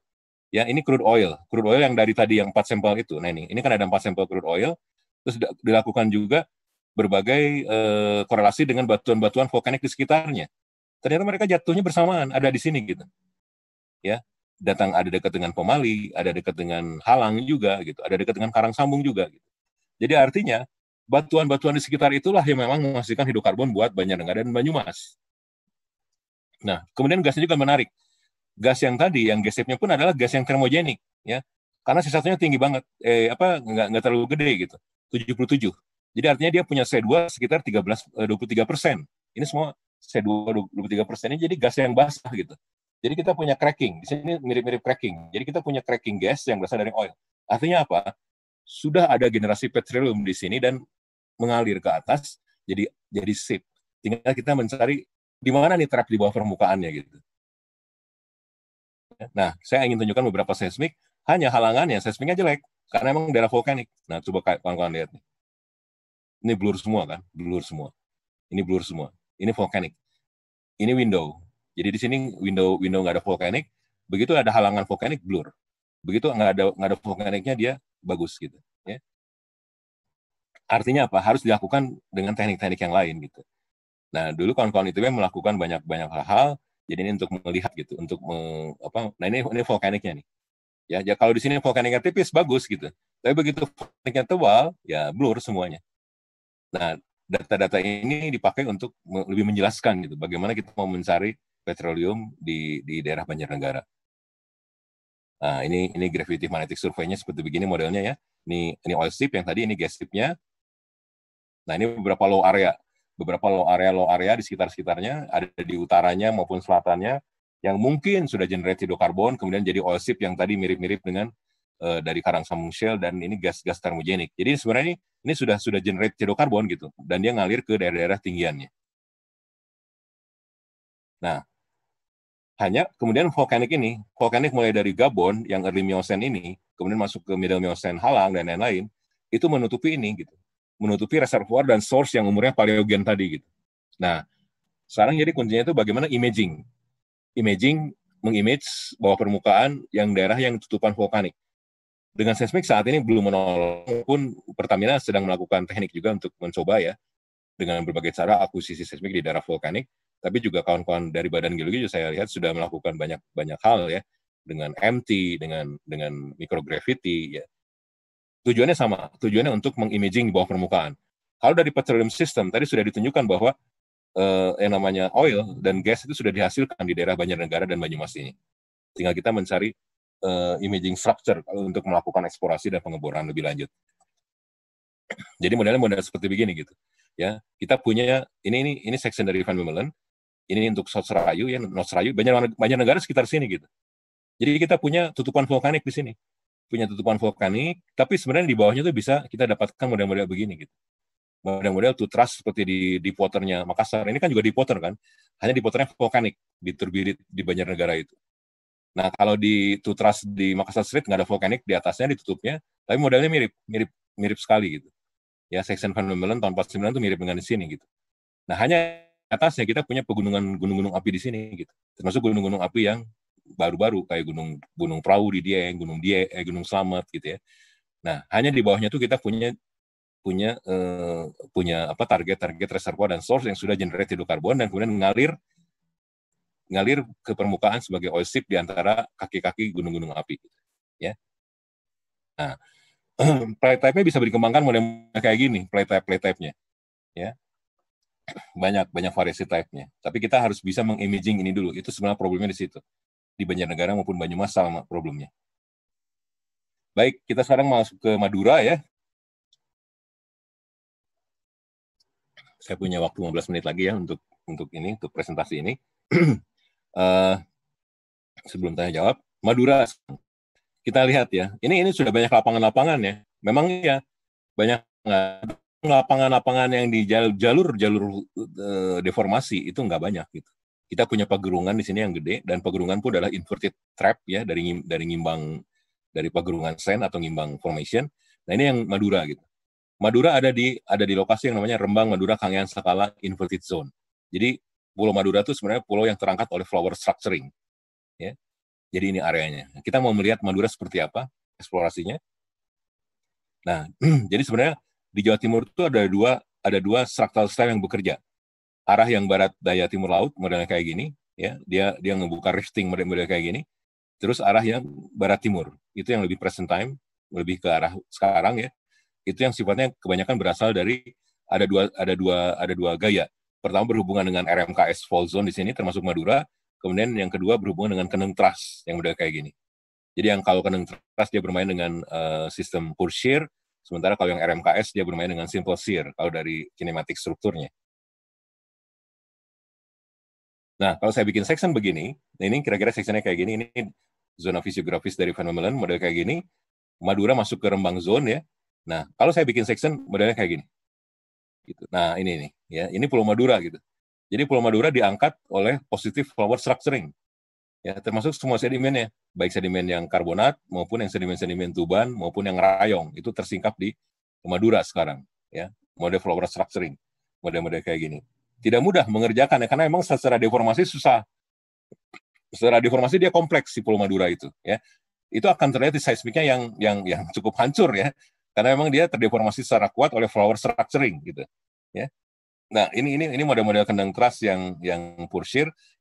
Ya, ini crude oil, crude oil yang dari tadi yang empat sampel itu. Nah ini, ini kan ada empat sampel crude oil, terus dilakukan juga berbagai uh, korelasi dengan batuan-batuan vulkanik di sekitarnya. Ternyata mereka jatuhnya bersamaan, ada di sini gitu. Ya, datang ada dekat dengan Pomali, ada dekat dengan Halang juga gitu, ada dekat dengan Karang Sambung juga gitu. Jadi artinya batuan-batuan di sekitar itulah yang memang menghasilkan hidrokarbon buat Banjarnegara dan Banyumas. Nah, kemudian gasnya juga menarik. Gas yang tadi, yang gesepnya pun adalah gas yang termogenik, ya. Karena sisanya tinggi banget, eh, apa nggak, nggak terlalu gede gitu, 77 jadi artinya dia punya C2 sekitar 13 23 eh, persen. Ini semua C2 23 ini jadi gas yang basah gitu. Jadi kita punya cracking. Di sini mirip-mirip cracking. Jadi kita punya cracking gas yang berasal dari oil. Artinya apa? Sudah ada generasi petroleum di sini dan mengalir ke atas jadi jadi sip. Tinggal kita mencari di mana nih trap di bawah permukaannya gitu. Nah, saya ingin tunjukkan beberapa seismik. Hanya halangannya seismiknya jelek karena emang daerah vulkanik. Nah, coba kawan-kawan lihat nih. Ini blur semua kan? Blur semua. Ini blur semua. Ini volcanic. Ini window. Jadi di sini window window nggak ada volcanic. Begitu ada halangan volcanic blur. Begitu nggak ada nggak ada volcanicnya dia bagus gitu. Ya. Artinya apa? Harus dilakukan dengan teknik-teknik yang lain gitu. Nah dulu kawan-kawan itu memang melakukan banyak-banyak hal-hal. Jadi ini untuk melihat gitu, untuk me, apa? Nah ini ini volkaniknya nih. Ya, ya kalau di sini volkaniknya tipis bagus gitu. Tapi begitu vulkaniknya tebal, ya blur semuanya. Nah, data-data ini dipakai untuk lebih menjelaskan gitu bagaimana kita mau mencari petroleum di di daerah Banjarnegara. Nah, ini ini gravity magnetic survey seperti begini modelnya ya. Ini ini oil strip yang tadi ini gas strip Nah, ini beberapa low area. Beberapa low area low area di sekitar-sekitarnya ada di utaranya maupun selatannya yang mungkin sudah generate hidrokarbon kemudian jadi oil strip yang tadi mirip-mirip dengan uh, dari karang samung shale dan ini gas-gas termogenik. Jadi sebenarnya ini, ini sudah sudah generate hidrokarbon gitu dan dia ngalir ke daerah-daerah tinggiannya. Nah, hanya kemudian vulkanik ini, vulkanik mulai dari Gabon yang early Miocene ini, kemudian masuk ke middle Miocene Halang dan lain-lain, itu menutupi ini gitu. Menutupi reservoir dan source yang umurnya paleogen tadi gitu. Nah, sekarang jadi kuncinya itu bagaimana imaging. Imaging mengimage bawah permukaan yang daerah yang tutupan vulkanik dengan seismik saat ini belum menolong pun Pertamina sedang melakukan teknik juga untuk mencoba ya dengan berbagai cara akuisisi seismik di daerah vulkanik tapi juga kawan-kawan dari Badan Geologi juga saya lihat sudah melakukan banyak banyak hal ya dengan MT dengan dengan microgravity ya tujuannya sama tujuannya untuk mengimaging di bawah permukaan kalau dari petroleum system tadi sudah ditunjukkan bahwa eh, yang namanya oil dan gas itu sudah dihasilkan di daerah Banjarnegara dan Banyumas ini tinggal kita mencari uh, imaging structure untuk melakukan eksplorasi dan pengeboran lebih lanjut. Jadi modelnya model seperti begini gitu. Ya, kita punya ini ini ini section dari Van Bemelen. Ini untuk South Serayu ya, North Serayu banyak banyak negara sekitar sini gitu. Jadi kita punya tutupan vulkanik di sini. Punya tutupan vulkanik, tapi sebenarnya di bawahnya tuh bisa kita dapatkan model-model begini gitu. Model-model to trust seperti di di Poternya Makassar. Ini kan juga di Poter kan. Hanya di Poternya vulkanik di turbidit di banyak negara itu. Nah, kalau di Tutras di Makassar Street nggak ada vulkanik di atasnya ditutupnya, tapi modelnya mirip, mirip, mirip sekali gitu. Ya, section Van Meulen tahun 49 itu mirip dengan di sini gitu. Nah, hanya atasnya kita punya pegunungan gunung-gunung api di sini gitu. Termasuk gunung-gunung api yang baru-baru kayak gunung gunung Prau di dia, gunung dia eh, gunung Slamet gitu ya. Nah, hanya di bawahnya tuh kita punya punya eh, punya apa target-target reservoir dan source yang sudah generate hidrokarbon dan kemudian mengalir ngalir ke permukaan sebagai oisip di antara kaki-kaki gunung-gunung api. Gitu, ya. Nah, type nya bisa dikembangkan mulai kayak gini, type play type nya Ya. Banyak banyak variasi type-nya. Tapi kita harus bisa mengimaging ini dulu. Itu sebenarnya problemnya di situ. Di Banjarnegara maupun Banyumas sama problemnya. Baik, kita sekarang masuk ke Madura ya. Saya punya waktu 15 menit lagi ya untuk untuk ini untuk presentasi ini. uh, sebelum tanya jawab, Madura kita lihat ya. Ini ini sudah banyak lapangan-lapangan ya. Memang ya banyak lapangan-lapangan yang di jalur-jalur uh, eh, deformasi itu nggak banyak gitu. Kita punya pegerungan di sini yang gede dan pegerungan pun adalah inverted trap ya dari dari ngimbang dari pegerungan sen atau ngimbang formation. Nah ini yang Madura gitu. Madura ada di ada di lokasi yang namanya Rembang Madura Kangean Sakala Inverted Zone. Jadi Pulau Madura itu sebenarnya pulau yang terangkat oleh flower structuring. Ya. Jadi ini areanya. Kita mau melihat Madura seperti apa eksplorasinya. Nah, jadi sebenarnya di Jawa Timur itu ada dua ada dua structural style yang bekerja. Arah yang barat daya timur laut modelnya kayak gini, ya dia dia ngebuka rifting model-model kayak gini. Terus arah yang barat timur itu yang lebih present time, lebih ke arah sekarang ya. Itu yang sifatnya kebanyakan berasal dari ada dua ada dua ada dua gaya pertama berhubungan dengan RMKS Fall Zone di sini termasuk Madura, kemudian yang kedua berhubungan dengan Keneng Trust yang udah kayak gini. Jadi yang kalau Keneng Trust dia bermain dengan uh, sistem pur shear, sementara kalau yang RMKS dia bermain dengan simple shear kalau dari kinematik strukturnya. Nah, kalau saya bikin section begini, nah ini kira-kira sectionnya kayak gini, ini zona fisiografis dari phenomenon model kayak gini, Madura masuk ke Rembang Zone ya. Nah, kalau saya bikin section modelnya kayak gini gitu. Nah ini nih, ya ini Pulau Madura gitu. Jadi Pulau Madura diangkat oleh positif flower structuring, ya termasuk semua sedimennya, baik sedimen yang karbonat maupun yang sedimen-sedimen tuban maupun yang rayong itu tersingkap di Madura sekarang, ya model flower structuring, model-model kayak gini. Tidak mudah mengerjakan ya karena memang secara deformasi susah. Secara deformasi dia kompleks si Pulau Madura itu, ya itu akan terlihat di seismiknya yang yang yang cukup hancur ya karena memang dia terdeformasi secara kuat oleh flower structuring gitu ya nah ini ini ini model-model kendang keras yang yang pure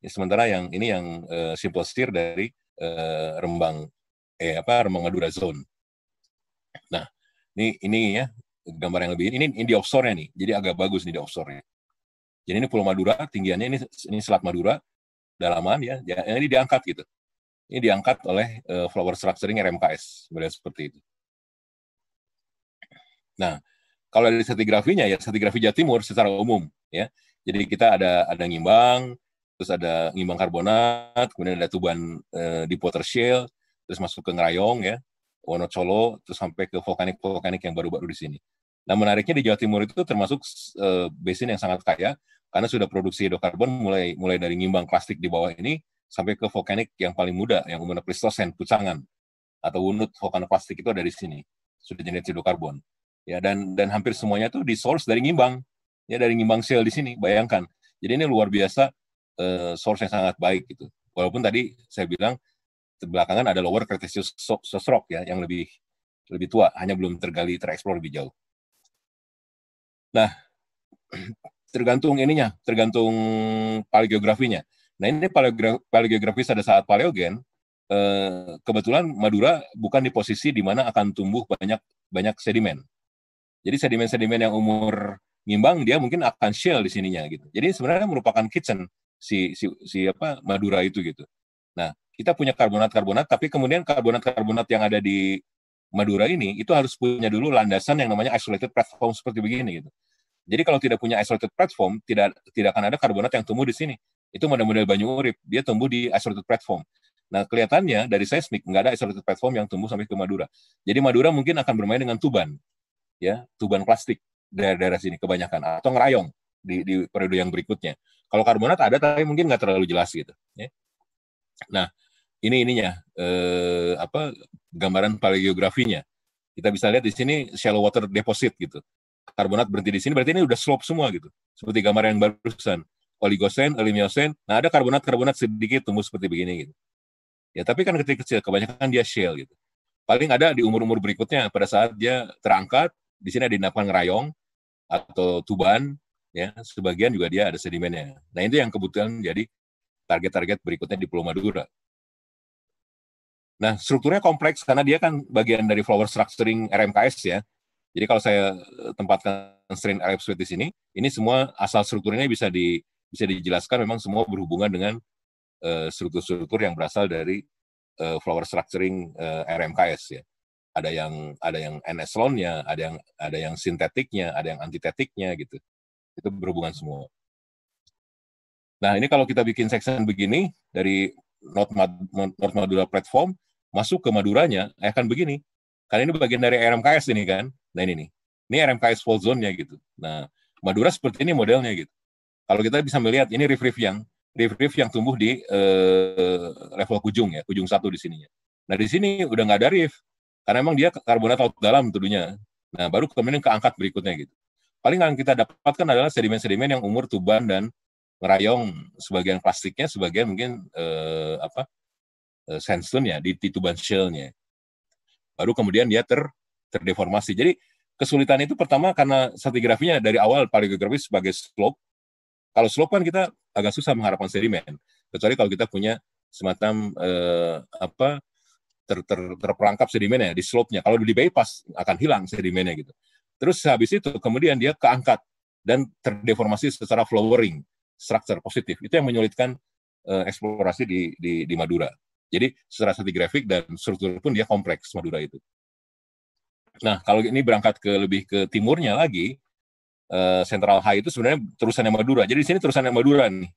ya, sementara yang ini yang uh, simple shear dari uh, rembang eh apa rembang madura zone nah ini ini ya gambar yang lebih ini ini di offshore nih jadi agak bagus nih di offshore -nya. jadi ini pulau madura tinggiannya ini ini selat madura dalaman ya, ya yang ini diangkat gitu ini diangkat oleh uh, flower structuring RMKS model seperti itu Nah, kalau dari stratigrafinya ya stratigrafi Jawa Timur secara umum ya. Jadi kita ada ada ngimbang, terus ada ngimbang karbonat, kemudian ada Tuban eh, di Potter Shale, terus masuk ke Ngerayong ya, Wonocolo, terus sampai ke vulkanik-vulkanik yang baru-baru di sini. Nah, menariknya di Jawa Timur itu termasuk eh, basin yang sangat kaya karena sudah produksi hidrokarbon mulai mulai dari ngimbang plastik di bawah ini sampai ke vulkanik yang paling muda yang umurnya Pleistosen, Pucangan atau Wunut vulkanik plastik itu ada di sini sudah jenis hidrokarbon ya dan dan hampir semuanya tuh di source dari ngimbang ya dari ngimbang sel di sini bayangkan jadi ini luar biasa uh, eh, source yang sangat baik gitu walaupun tadi saya bilang belakangan ada lower cretaceous rock ya yang lebih lebih tua hanya belum tergali tereksplor lebih jauh nah tergantung ininya tergantung paleogeografinya nah ini paleografis pada saat paleogen eh, kebetulan Madura bukan di posisi di mana akan tumbuh banyak banyak sedimen jadi sedimen-sedimen yang umur ngimbang dia mungkin akan shell di sininya gitu. Jadi sebenarnya merupakan kitchen si si, si apa Madura itu gitu. Nah, kita punya karbonat-karbonat tapi kemudian karbonat-karbonat yang ada di Madura ini itu harus punya dulu landasan yang namanya isolated platform seperti begini gitu. Jadi kalau tidak punya isolated platform, tidak tidak akan ada karbonat yang tumbuh di sini. Itu model-model banyu urip, dia tumbuh di isolated platform. Nah, kelihatannya dari seismik nggak ada isolated platform yang tumbuh sampai ke Madura. Jadi Madura mungkin akan bermain dengan Tuban ya tuban plastik daerah-daerah sini kebanyakan atau ngerayong di, di periode yang berikutnya. Kalau karbonat ada tapi mungkin nggak terlalu jelas gitu. Ya. Nah ini ininya eh, apa gambaran paleografinya. Kita bisa lihat di sini shallow water deposit gitu. Karbonat berhenti di sini berarti ini udah slope semua gitu. Seperti gambar yang barusan oligosen, olimiosen. Nah ada karbonat-karbonat sedikit tumbuh seperti begini gitu. Ya tapi kan kecil-kecil kebanyakan dia shell gitu. Paling ada di umur-umur berikutnya pada saat dia terangkat di sini ada dinapan rayong atau tuban, ya sebagian juga dia ada sedimennya. Nah itu yang kebetulan jadi target-target berikutnya di Pulau Madura. Nah strukturnya kompleks karena dia kan bagian dari flower structuring RMKS ya. Jadi kalau saya eh, tempatkan strain Arab Sweet di sini, ini semua asal strukturnya bisa di bisa dijelaskan memang semua berhubungan dengan eh, struktur-struktur uh, yang berasal dari uh, flower structuring uh, RMKS ya ada yang ada yang eneslonnya, ada yang ada yang sintetiknya, ada yang antitetiknya gitu. Itu berhubungan semua. Nah, ini kalau kita bikin section begini dari North, Mad Madura platform masuk ke Maduranya eh, akan begini. Karena ini bagian dari RMKS ini kan. Nah, ini nih. Ini RMKS fault zone-nya gitu. Nah, Madura seperti ini modelnya gitu. Kalau kita bisa melihat ini riff-riff yang riff-riff yang tumbuh di uh, level kujung ya, kujung satu di sininya. Nah, di sini udah nggak ada riff, karena emang dia karbonat laut dalam tentunya. Nah, baru kemudian keangkat berikutnya gitu. Paling yang kita dapatkan adalah sedimen-sedimen yang umur tuban dan ngerayong sebagian plastiknya, sebagian mungkin eh, apa eh, sandstone ya di, di tuban shellnya. Baru kemudian dia ter terdeformasi. Jadi kesulitan itu pertama karena stratigrafinya dari awal paleografi sebagai slope. Kalau slope kan kita agak susah mengharapkan sedimen, kecuali kalau kita punya semacam eh, apa ter, ter, terperangkap sedimennya di slope-nya. Kalau di bypass akan hilang sedimennya gitu. Terus habis itu kemudian dia keangkat dan terdeformasi secara flowering, structure positif. Itu yang menyulitkan uh, eksplorasi di, di, di Madura. Jadi secara stratigrafik dan struktur pun dia kompleks Madura itu. Nah, kalau ini berangkat ke lebih ke timurnya lagi, uh, Central High itu sebenarnya terusannya Madura. Jadi di sini terusannya Madura nih.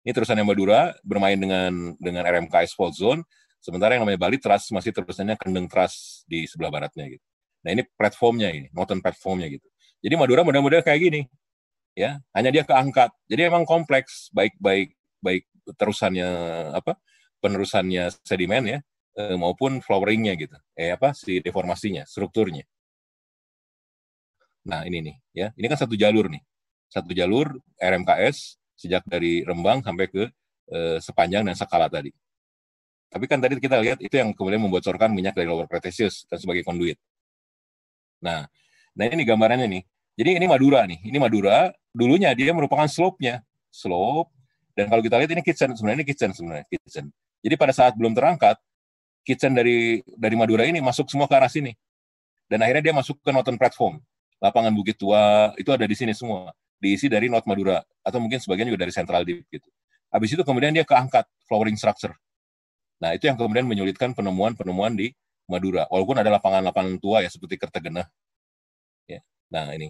Ini terusannya Madura bermain dengan dengan RMKS fault Zone Sementara yang namanya Bali Trust masih terusannya Kendeng Trust di sebelah baratnya gitu. Nah ini platformnya ini, mountain platformnya gitu. Jadi Madura mudah-mudahan kayak gini, ya. Hanya dia keangkat. Jadi emang kompleks, baik-baik, baik terusannya apa, penerusannya sedimen ya, eh, maupun floweringnya gitu. Eh apa si deformasinya, strukturnya. Nah ini nih, ya. Ini kan satu jalur nih, satu jalur RMKS sejak dari Rembang sampai ke eh, Sepanjang dan skala tadi. Tapi kan tadi kita lihat itu yang kemudian membocorkan minyak dari lower Cretaceous dan sebagai konduit. Nah, nah ini gambarannya nih. Jadi ini Madura nih. Ini Madura dulunya dia merupakan slope-nya, slope. Dan kalau kita lihat ini kitchen sebenarnya ini kitchen sebenarnya kitchen. Jadi pada saat belum terangkat, kitchen dari dari Madura ini masuk semua ke arah sini. Dan akhirnya dia masuk ke Northern Platform. Lapangan Bukit Tua itu ada di sini semua. Diisi dari North Madura atau mungkin sebagian juga dari Central Deep gitu. Habis itu kemudian dia keangkat flowering structure. Nah, itu yang kemudian menyulitkan penemuan-penemuan di Madura. Walaupun ada lapangan-lapangan tua ya seperti Kertagenah. Ya. Nah, ini.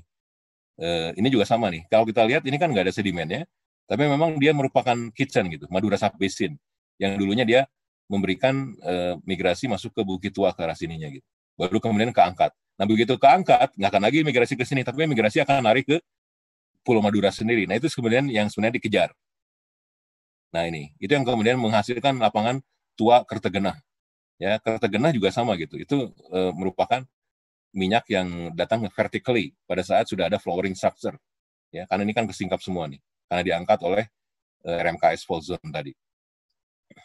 E, ini juga sama nih. Kalau kita lihat ini kan nggak ada sedimennya, tapi memang dia merupakan kitchen gitu, Madura Basin yang dulunya dia memberikan e, migrasi masuk ke Bukit Tua ke arah sininya gitu. Baru kemudian keangkat. Nah, begitu keangkat, nggak akan lagi migrasi ke sini, tapi migrasi akan narik ke Pulau Madura sendiri. Nah, itu kemudian yang sebenarnya dikejar. Nah, ini. Itu yang kemudian menghasilkan lapangan tua Kertegenah. Ya, Kertegenah juga sama gitu. Itu e, merupakan minyak yang datang vertically pada saat sudah ada flowering structure. Ya, karena ini kan kesingkap semua nih. Karena diangkat oleh e, eh, RMKS fault zone tadi.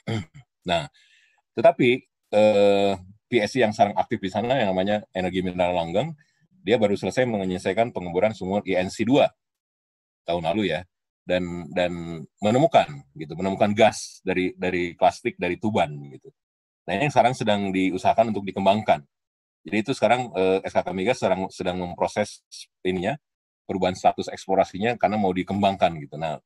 nah, tetapi e, eh, PSI yang sangat aktif di sana yang namanya Energi Mineral Langgeng, dia baru selesai menyelesaikan pengemburan sumur INC2 tahun lalu ya dan dan menemukan gitu menemukan gas dari dari plastik dari tuban gitu nah yang sekarang sedang diusahakan untuk dikembangkan jadi itu sekarang eh, SKK Migas sedang sedang memproses ininya perubahan status eksplorasinya karena mau dikembangkan gitu nah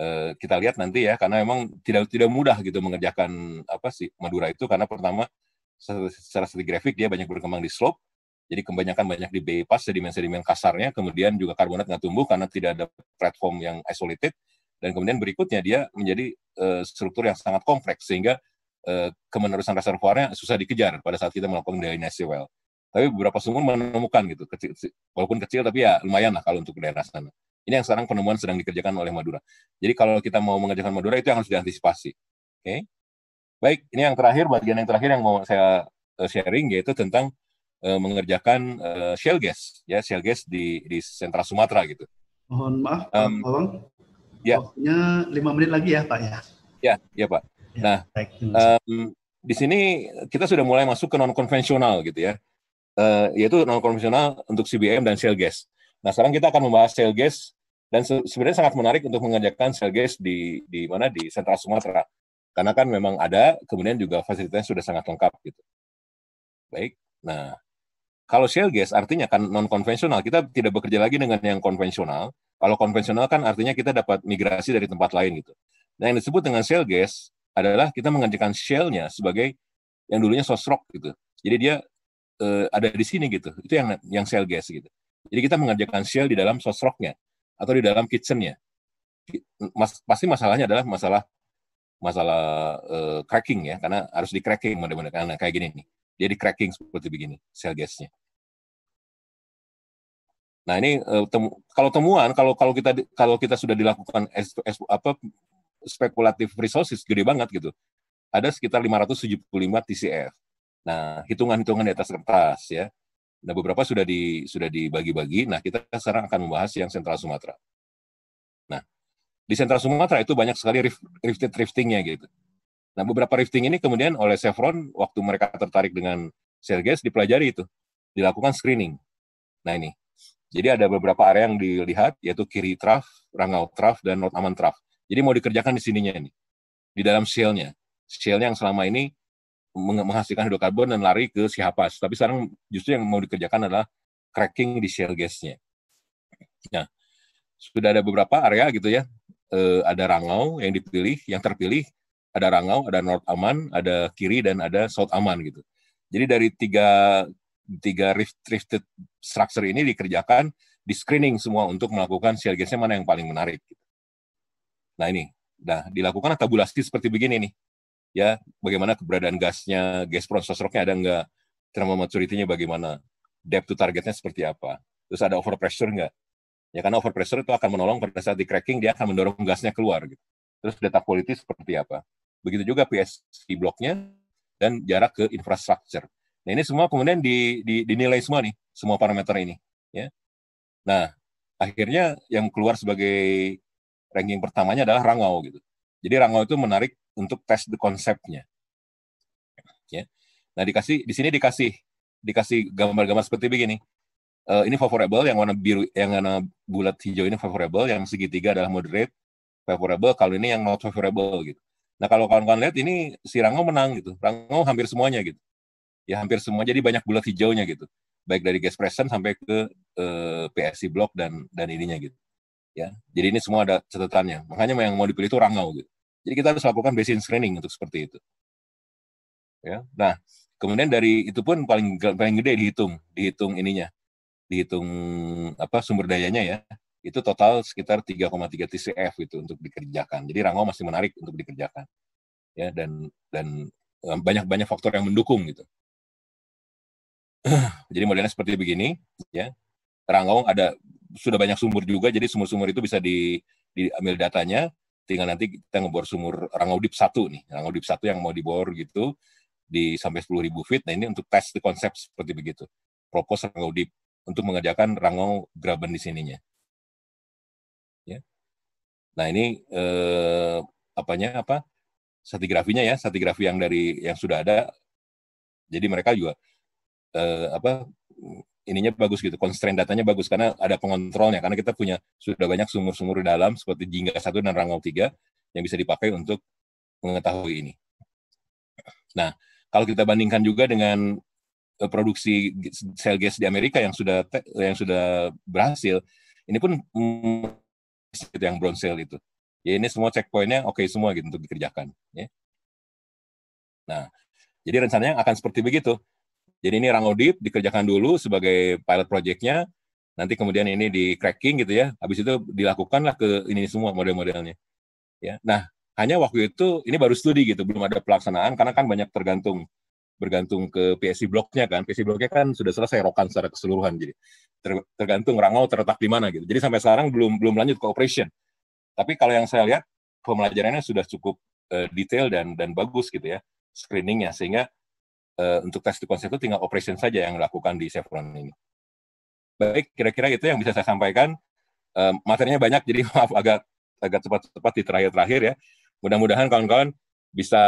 eh, kita lihat nanti ya karena memang tidak tidak mudah gitu mengerjakan apa sih Madura itu karena pertama secara secara grafik dia banyak berkembang di slope jadi kebanyakan banyak di bypass sedimen-sedimen kasarnya, kemudian juga karbonat nggak tumbuh karena tidak ada platform yang isolated, dan kemudian berikutnya dia menjadi uh, struktur yang sangat kompleks sehingga uh, kemenerusan reservoirnya susah dikejar pada saat kita melakukan desalinasi well. Tapi beberapa sumur menemukan gitu, kecil, walaupun kecil tapi ya lumayan lah kalau untuk daerah sana. Ini yang sekarang penemuan sedang dikerjakan oleh Madura. Jadi kalau kita mau mengerjakan Madura itu yang harus diantisipasi. Oke. Okay? Baik, ini yang terakhir, bagian yang terakhir yang mau saya eh, sharing yaitu tentang Eh, mengerjakan uh, shale gas ya shale gas di di sentra Sumatera gitu. Mohon maaf, um, Bang. Ya. Waktunya lima menit lagi ya, Pak ya. Ya, ya Pak. Ya, nah, um, di sini kita sudah mulai masuk ke non konvensional gitu ya. Uh, yaitu non konvensional untuk CBM dan shale gas. Nah, sekarang kita akan membahas shale gas dan se sebenarnya sangat menarik untuk mengerjakan shale gas di di mana di sentra Sumatera. Karena kan memang ada, kemudian juga fasilitasnya sudah sangat lengkap gitu. Baik. Nah, kalau shale gas artinya kan non konvensional. Kita tidak bekerja lagi dengan yang konvensional. Kalau konvensional kan artinya kita dapat migrasi dari tempat lain gitu. Nah, yang disebut dengan shale gas adalah kita menggantikan shale-nya sebagai yang dulunya source gitu. Jadi dia uh, ada di sini gitu. Itu yang yang shale gas gitu. Jadi kita mengerjakan shale di dalam source atau di dalam kitchennya. Mas, pasti masalahnya adalah masalah masalah uh, cracking ya karena harus di cracking mudah-mudahan kayak gini nih jadi cracking seperti begini sel gasnya. Nah ini eh, temu, kalau temuan kalau kalau kita kalau kita sudah dilakukan es, es, apa spekulatif resources gede banget gitu. Ada sekitar 575 TCF. Nah, hitungan-hitungan di atas kertas ya. Nah, beberapa sudah di sudah dibagi-bagi. Nah, kita sekarang akan membahas yang Sentral Sumatera. Nah, di Sentral Sumatera itu banyak sekali rift, rifted driftingnya gitu. Nah, beberapa rifting ini kemudian oleh Chevron waktu mereka tertarik dengan shale dipelajari itu, dilakukan screening. Nah ini, jadi ada beberapa area yang dilihat yaitu kiri traf Rangau traf dan North Aman traf Jadi mau dikerjakan di sininya ini, di dalam shale-nya. Shale-nya yang selama ini menghasilkan hidrokarbon dan lari ke si hapas. Tapi sekarang justru yang mau dikerjakan adalah cracking di shale gasnya. Nah, sudah ada beberapa area gitu ya, e, ada Rangau yang dipilih, yang terpilih ada Rangau, ada North Aman, ada Kiri dan ada South Aman gitu. Jadi dari tiga tiga rift, rifted structure ini dikerjakan di screening semua untuk melakukan gasnya mana yang paling menarik. Gitu. Nah ini, nah dilakukan tabulasi seperti begini nih, ya bagaimana keberadaan gasnya, gas proses rocknya ada nggak, thermal maturity-nya bagaimana, depth to targetnya seperti apa, terus ada overpressure nggak, ya karena overpressure itu akan menolong pada saat di cracking dia akan mendorong gasnya keluar gitu. Terus data quality seperti apa? Begitu juga PSI bloknya dan jarak ke infrastruktur. Nah ini semua kemudian di, di, dinilai semua nih, semua parameter ini. Ya. Nah akhirnya yang keluar sebagai ranking pertamanya adalah Rangau gitu. Jadi Rangau itu menarik untuk tes the konsepnya. Ya. Nah dikasih di sini dikasih dikasih gambar-gambar seperti begini. Uh, ini favorable yang warna biru yang warna bulat hijau ini favorable, yang segitiga adalah moderate favorable, kalau ini yang not favorable gitu. Nah kalau kawan-kawan lihat ini si Rango menang gitu. Rango hampir semuanya gitu. Ya hampir semua. Jadi banyak bulat hijaunya gitu. Baik dari gas present sampai ke eh, PSC block dan dan ininya gitu. Ya. Jadi ini semua ada catatannya. Makanya yang mau dipilih itu Rango gitu. Jadi kita harus lakukan basin screening untuk seperti itu. Ya. Nah, kemudian dari itu pun paling paling gede dihitung, dihitung ininya. Dihitung apa sumber dayanya ya itu total sekitar 3,3 TCF itu untuk dikerjakan. Jadi Rango masih menarik untuk dikerjakan. Ya dan dan eh, banyak-banyak faktor yang mendukung gitu. jadi modelnya seperti begini ya. Rango ada sudah banyak sumur juga jadi sumur-sumur itu bisa di diambil datanya tinggal nanti kita ngebor sumur Rangau Deep 1 nih. Rangau Deep 1 yang mau dibor gitu di sampai 10.000 feet. Nah ini untuk tes konsep seperti begitu. Propose Rangau Deep untuk mengerjakan Rangau Graben di sininya Nah ini eh, apanya apa satigrafinya ya satigrafi yang dari yang sudah ada. Jadi mereka juga eh, apa ininya bagus gitu, constraint datanya bagus karena ada pengontrolnya karena kita punya sudah banyak sumur-sumur di dalam seperti Jingga 1 dan Rangau 3 yang bisa dipakai untuk mengetahui ini. Nah, kalau kita bandingkan juga dengan eh, produksi sel gas di Amerika yang sudah yang sudah berhasil, ini pun itu yang brown cell itu. Ya ini semua checkpointnya oke okay semua gitu untuk dikerjakan. Ya. Nah, jadi rencananya akan seperti begitu. Jadi ini rang audit dikerjakan dulu sebagai pilot projectnya, nanti kemudian ini di cracking gitu ya, habis itu dilakukanlah ke ini semua model-modelnya. Ya, nah hanya waktu itu ini baru studi gitu, belum ada pelaksanaan karena kan banyak tergantung bergantung ke PSI bloknya kan, PSI bloknya kan sudah selesai rokan secara keseluruhan jadi tergantung Rangau terletak di mana gitu. Jadi sampai sekarang belum belum lanjut ke operation. Tapi kalau yang saya lihat pembelajarannya sudah cukup uh, detail dan dan bagus gitu ya screeningnya sehingga uh, untuk tes konsep itu tinggal operation saja yang dilakukan di Chevron ini. Baik, kira-kira itu yang bisa saya sampaikan. Uh, materinya banyak jadi maaf agak agak cepat-cepat di terakhir-terakhir ya. Mudah-mudahan kawan-kawan bisa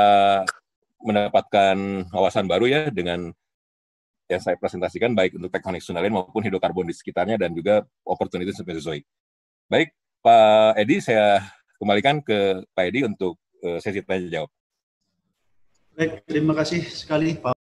mendapatkan wawasan baru ya dengan yang saya presentasikan baik untuk tektonik tsunami maupun hidrokarbon di sekitarnya dan juga opportunity Mesozoic. Baik, Pak Edi, saya kembalikan ke Pak Edi untuk eh, sesi tanya jawab. Baik, terima kasih sekali Pak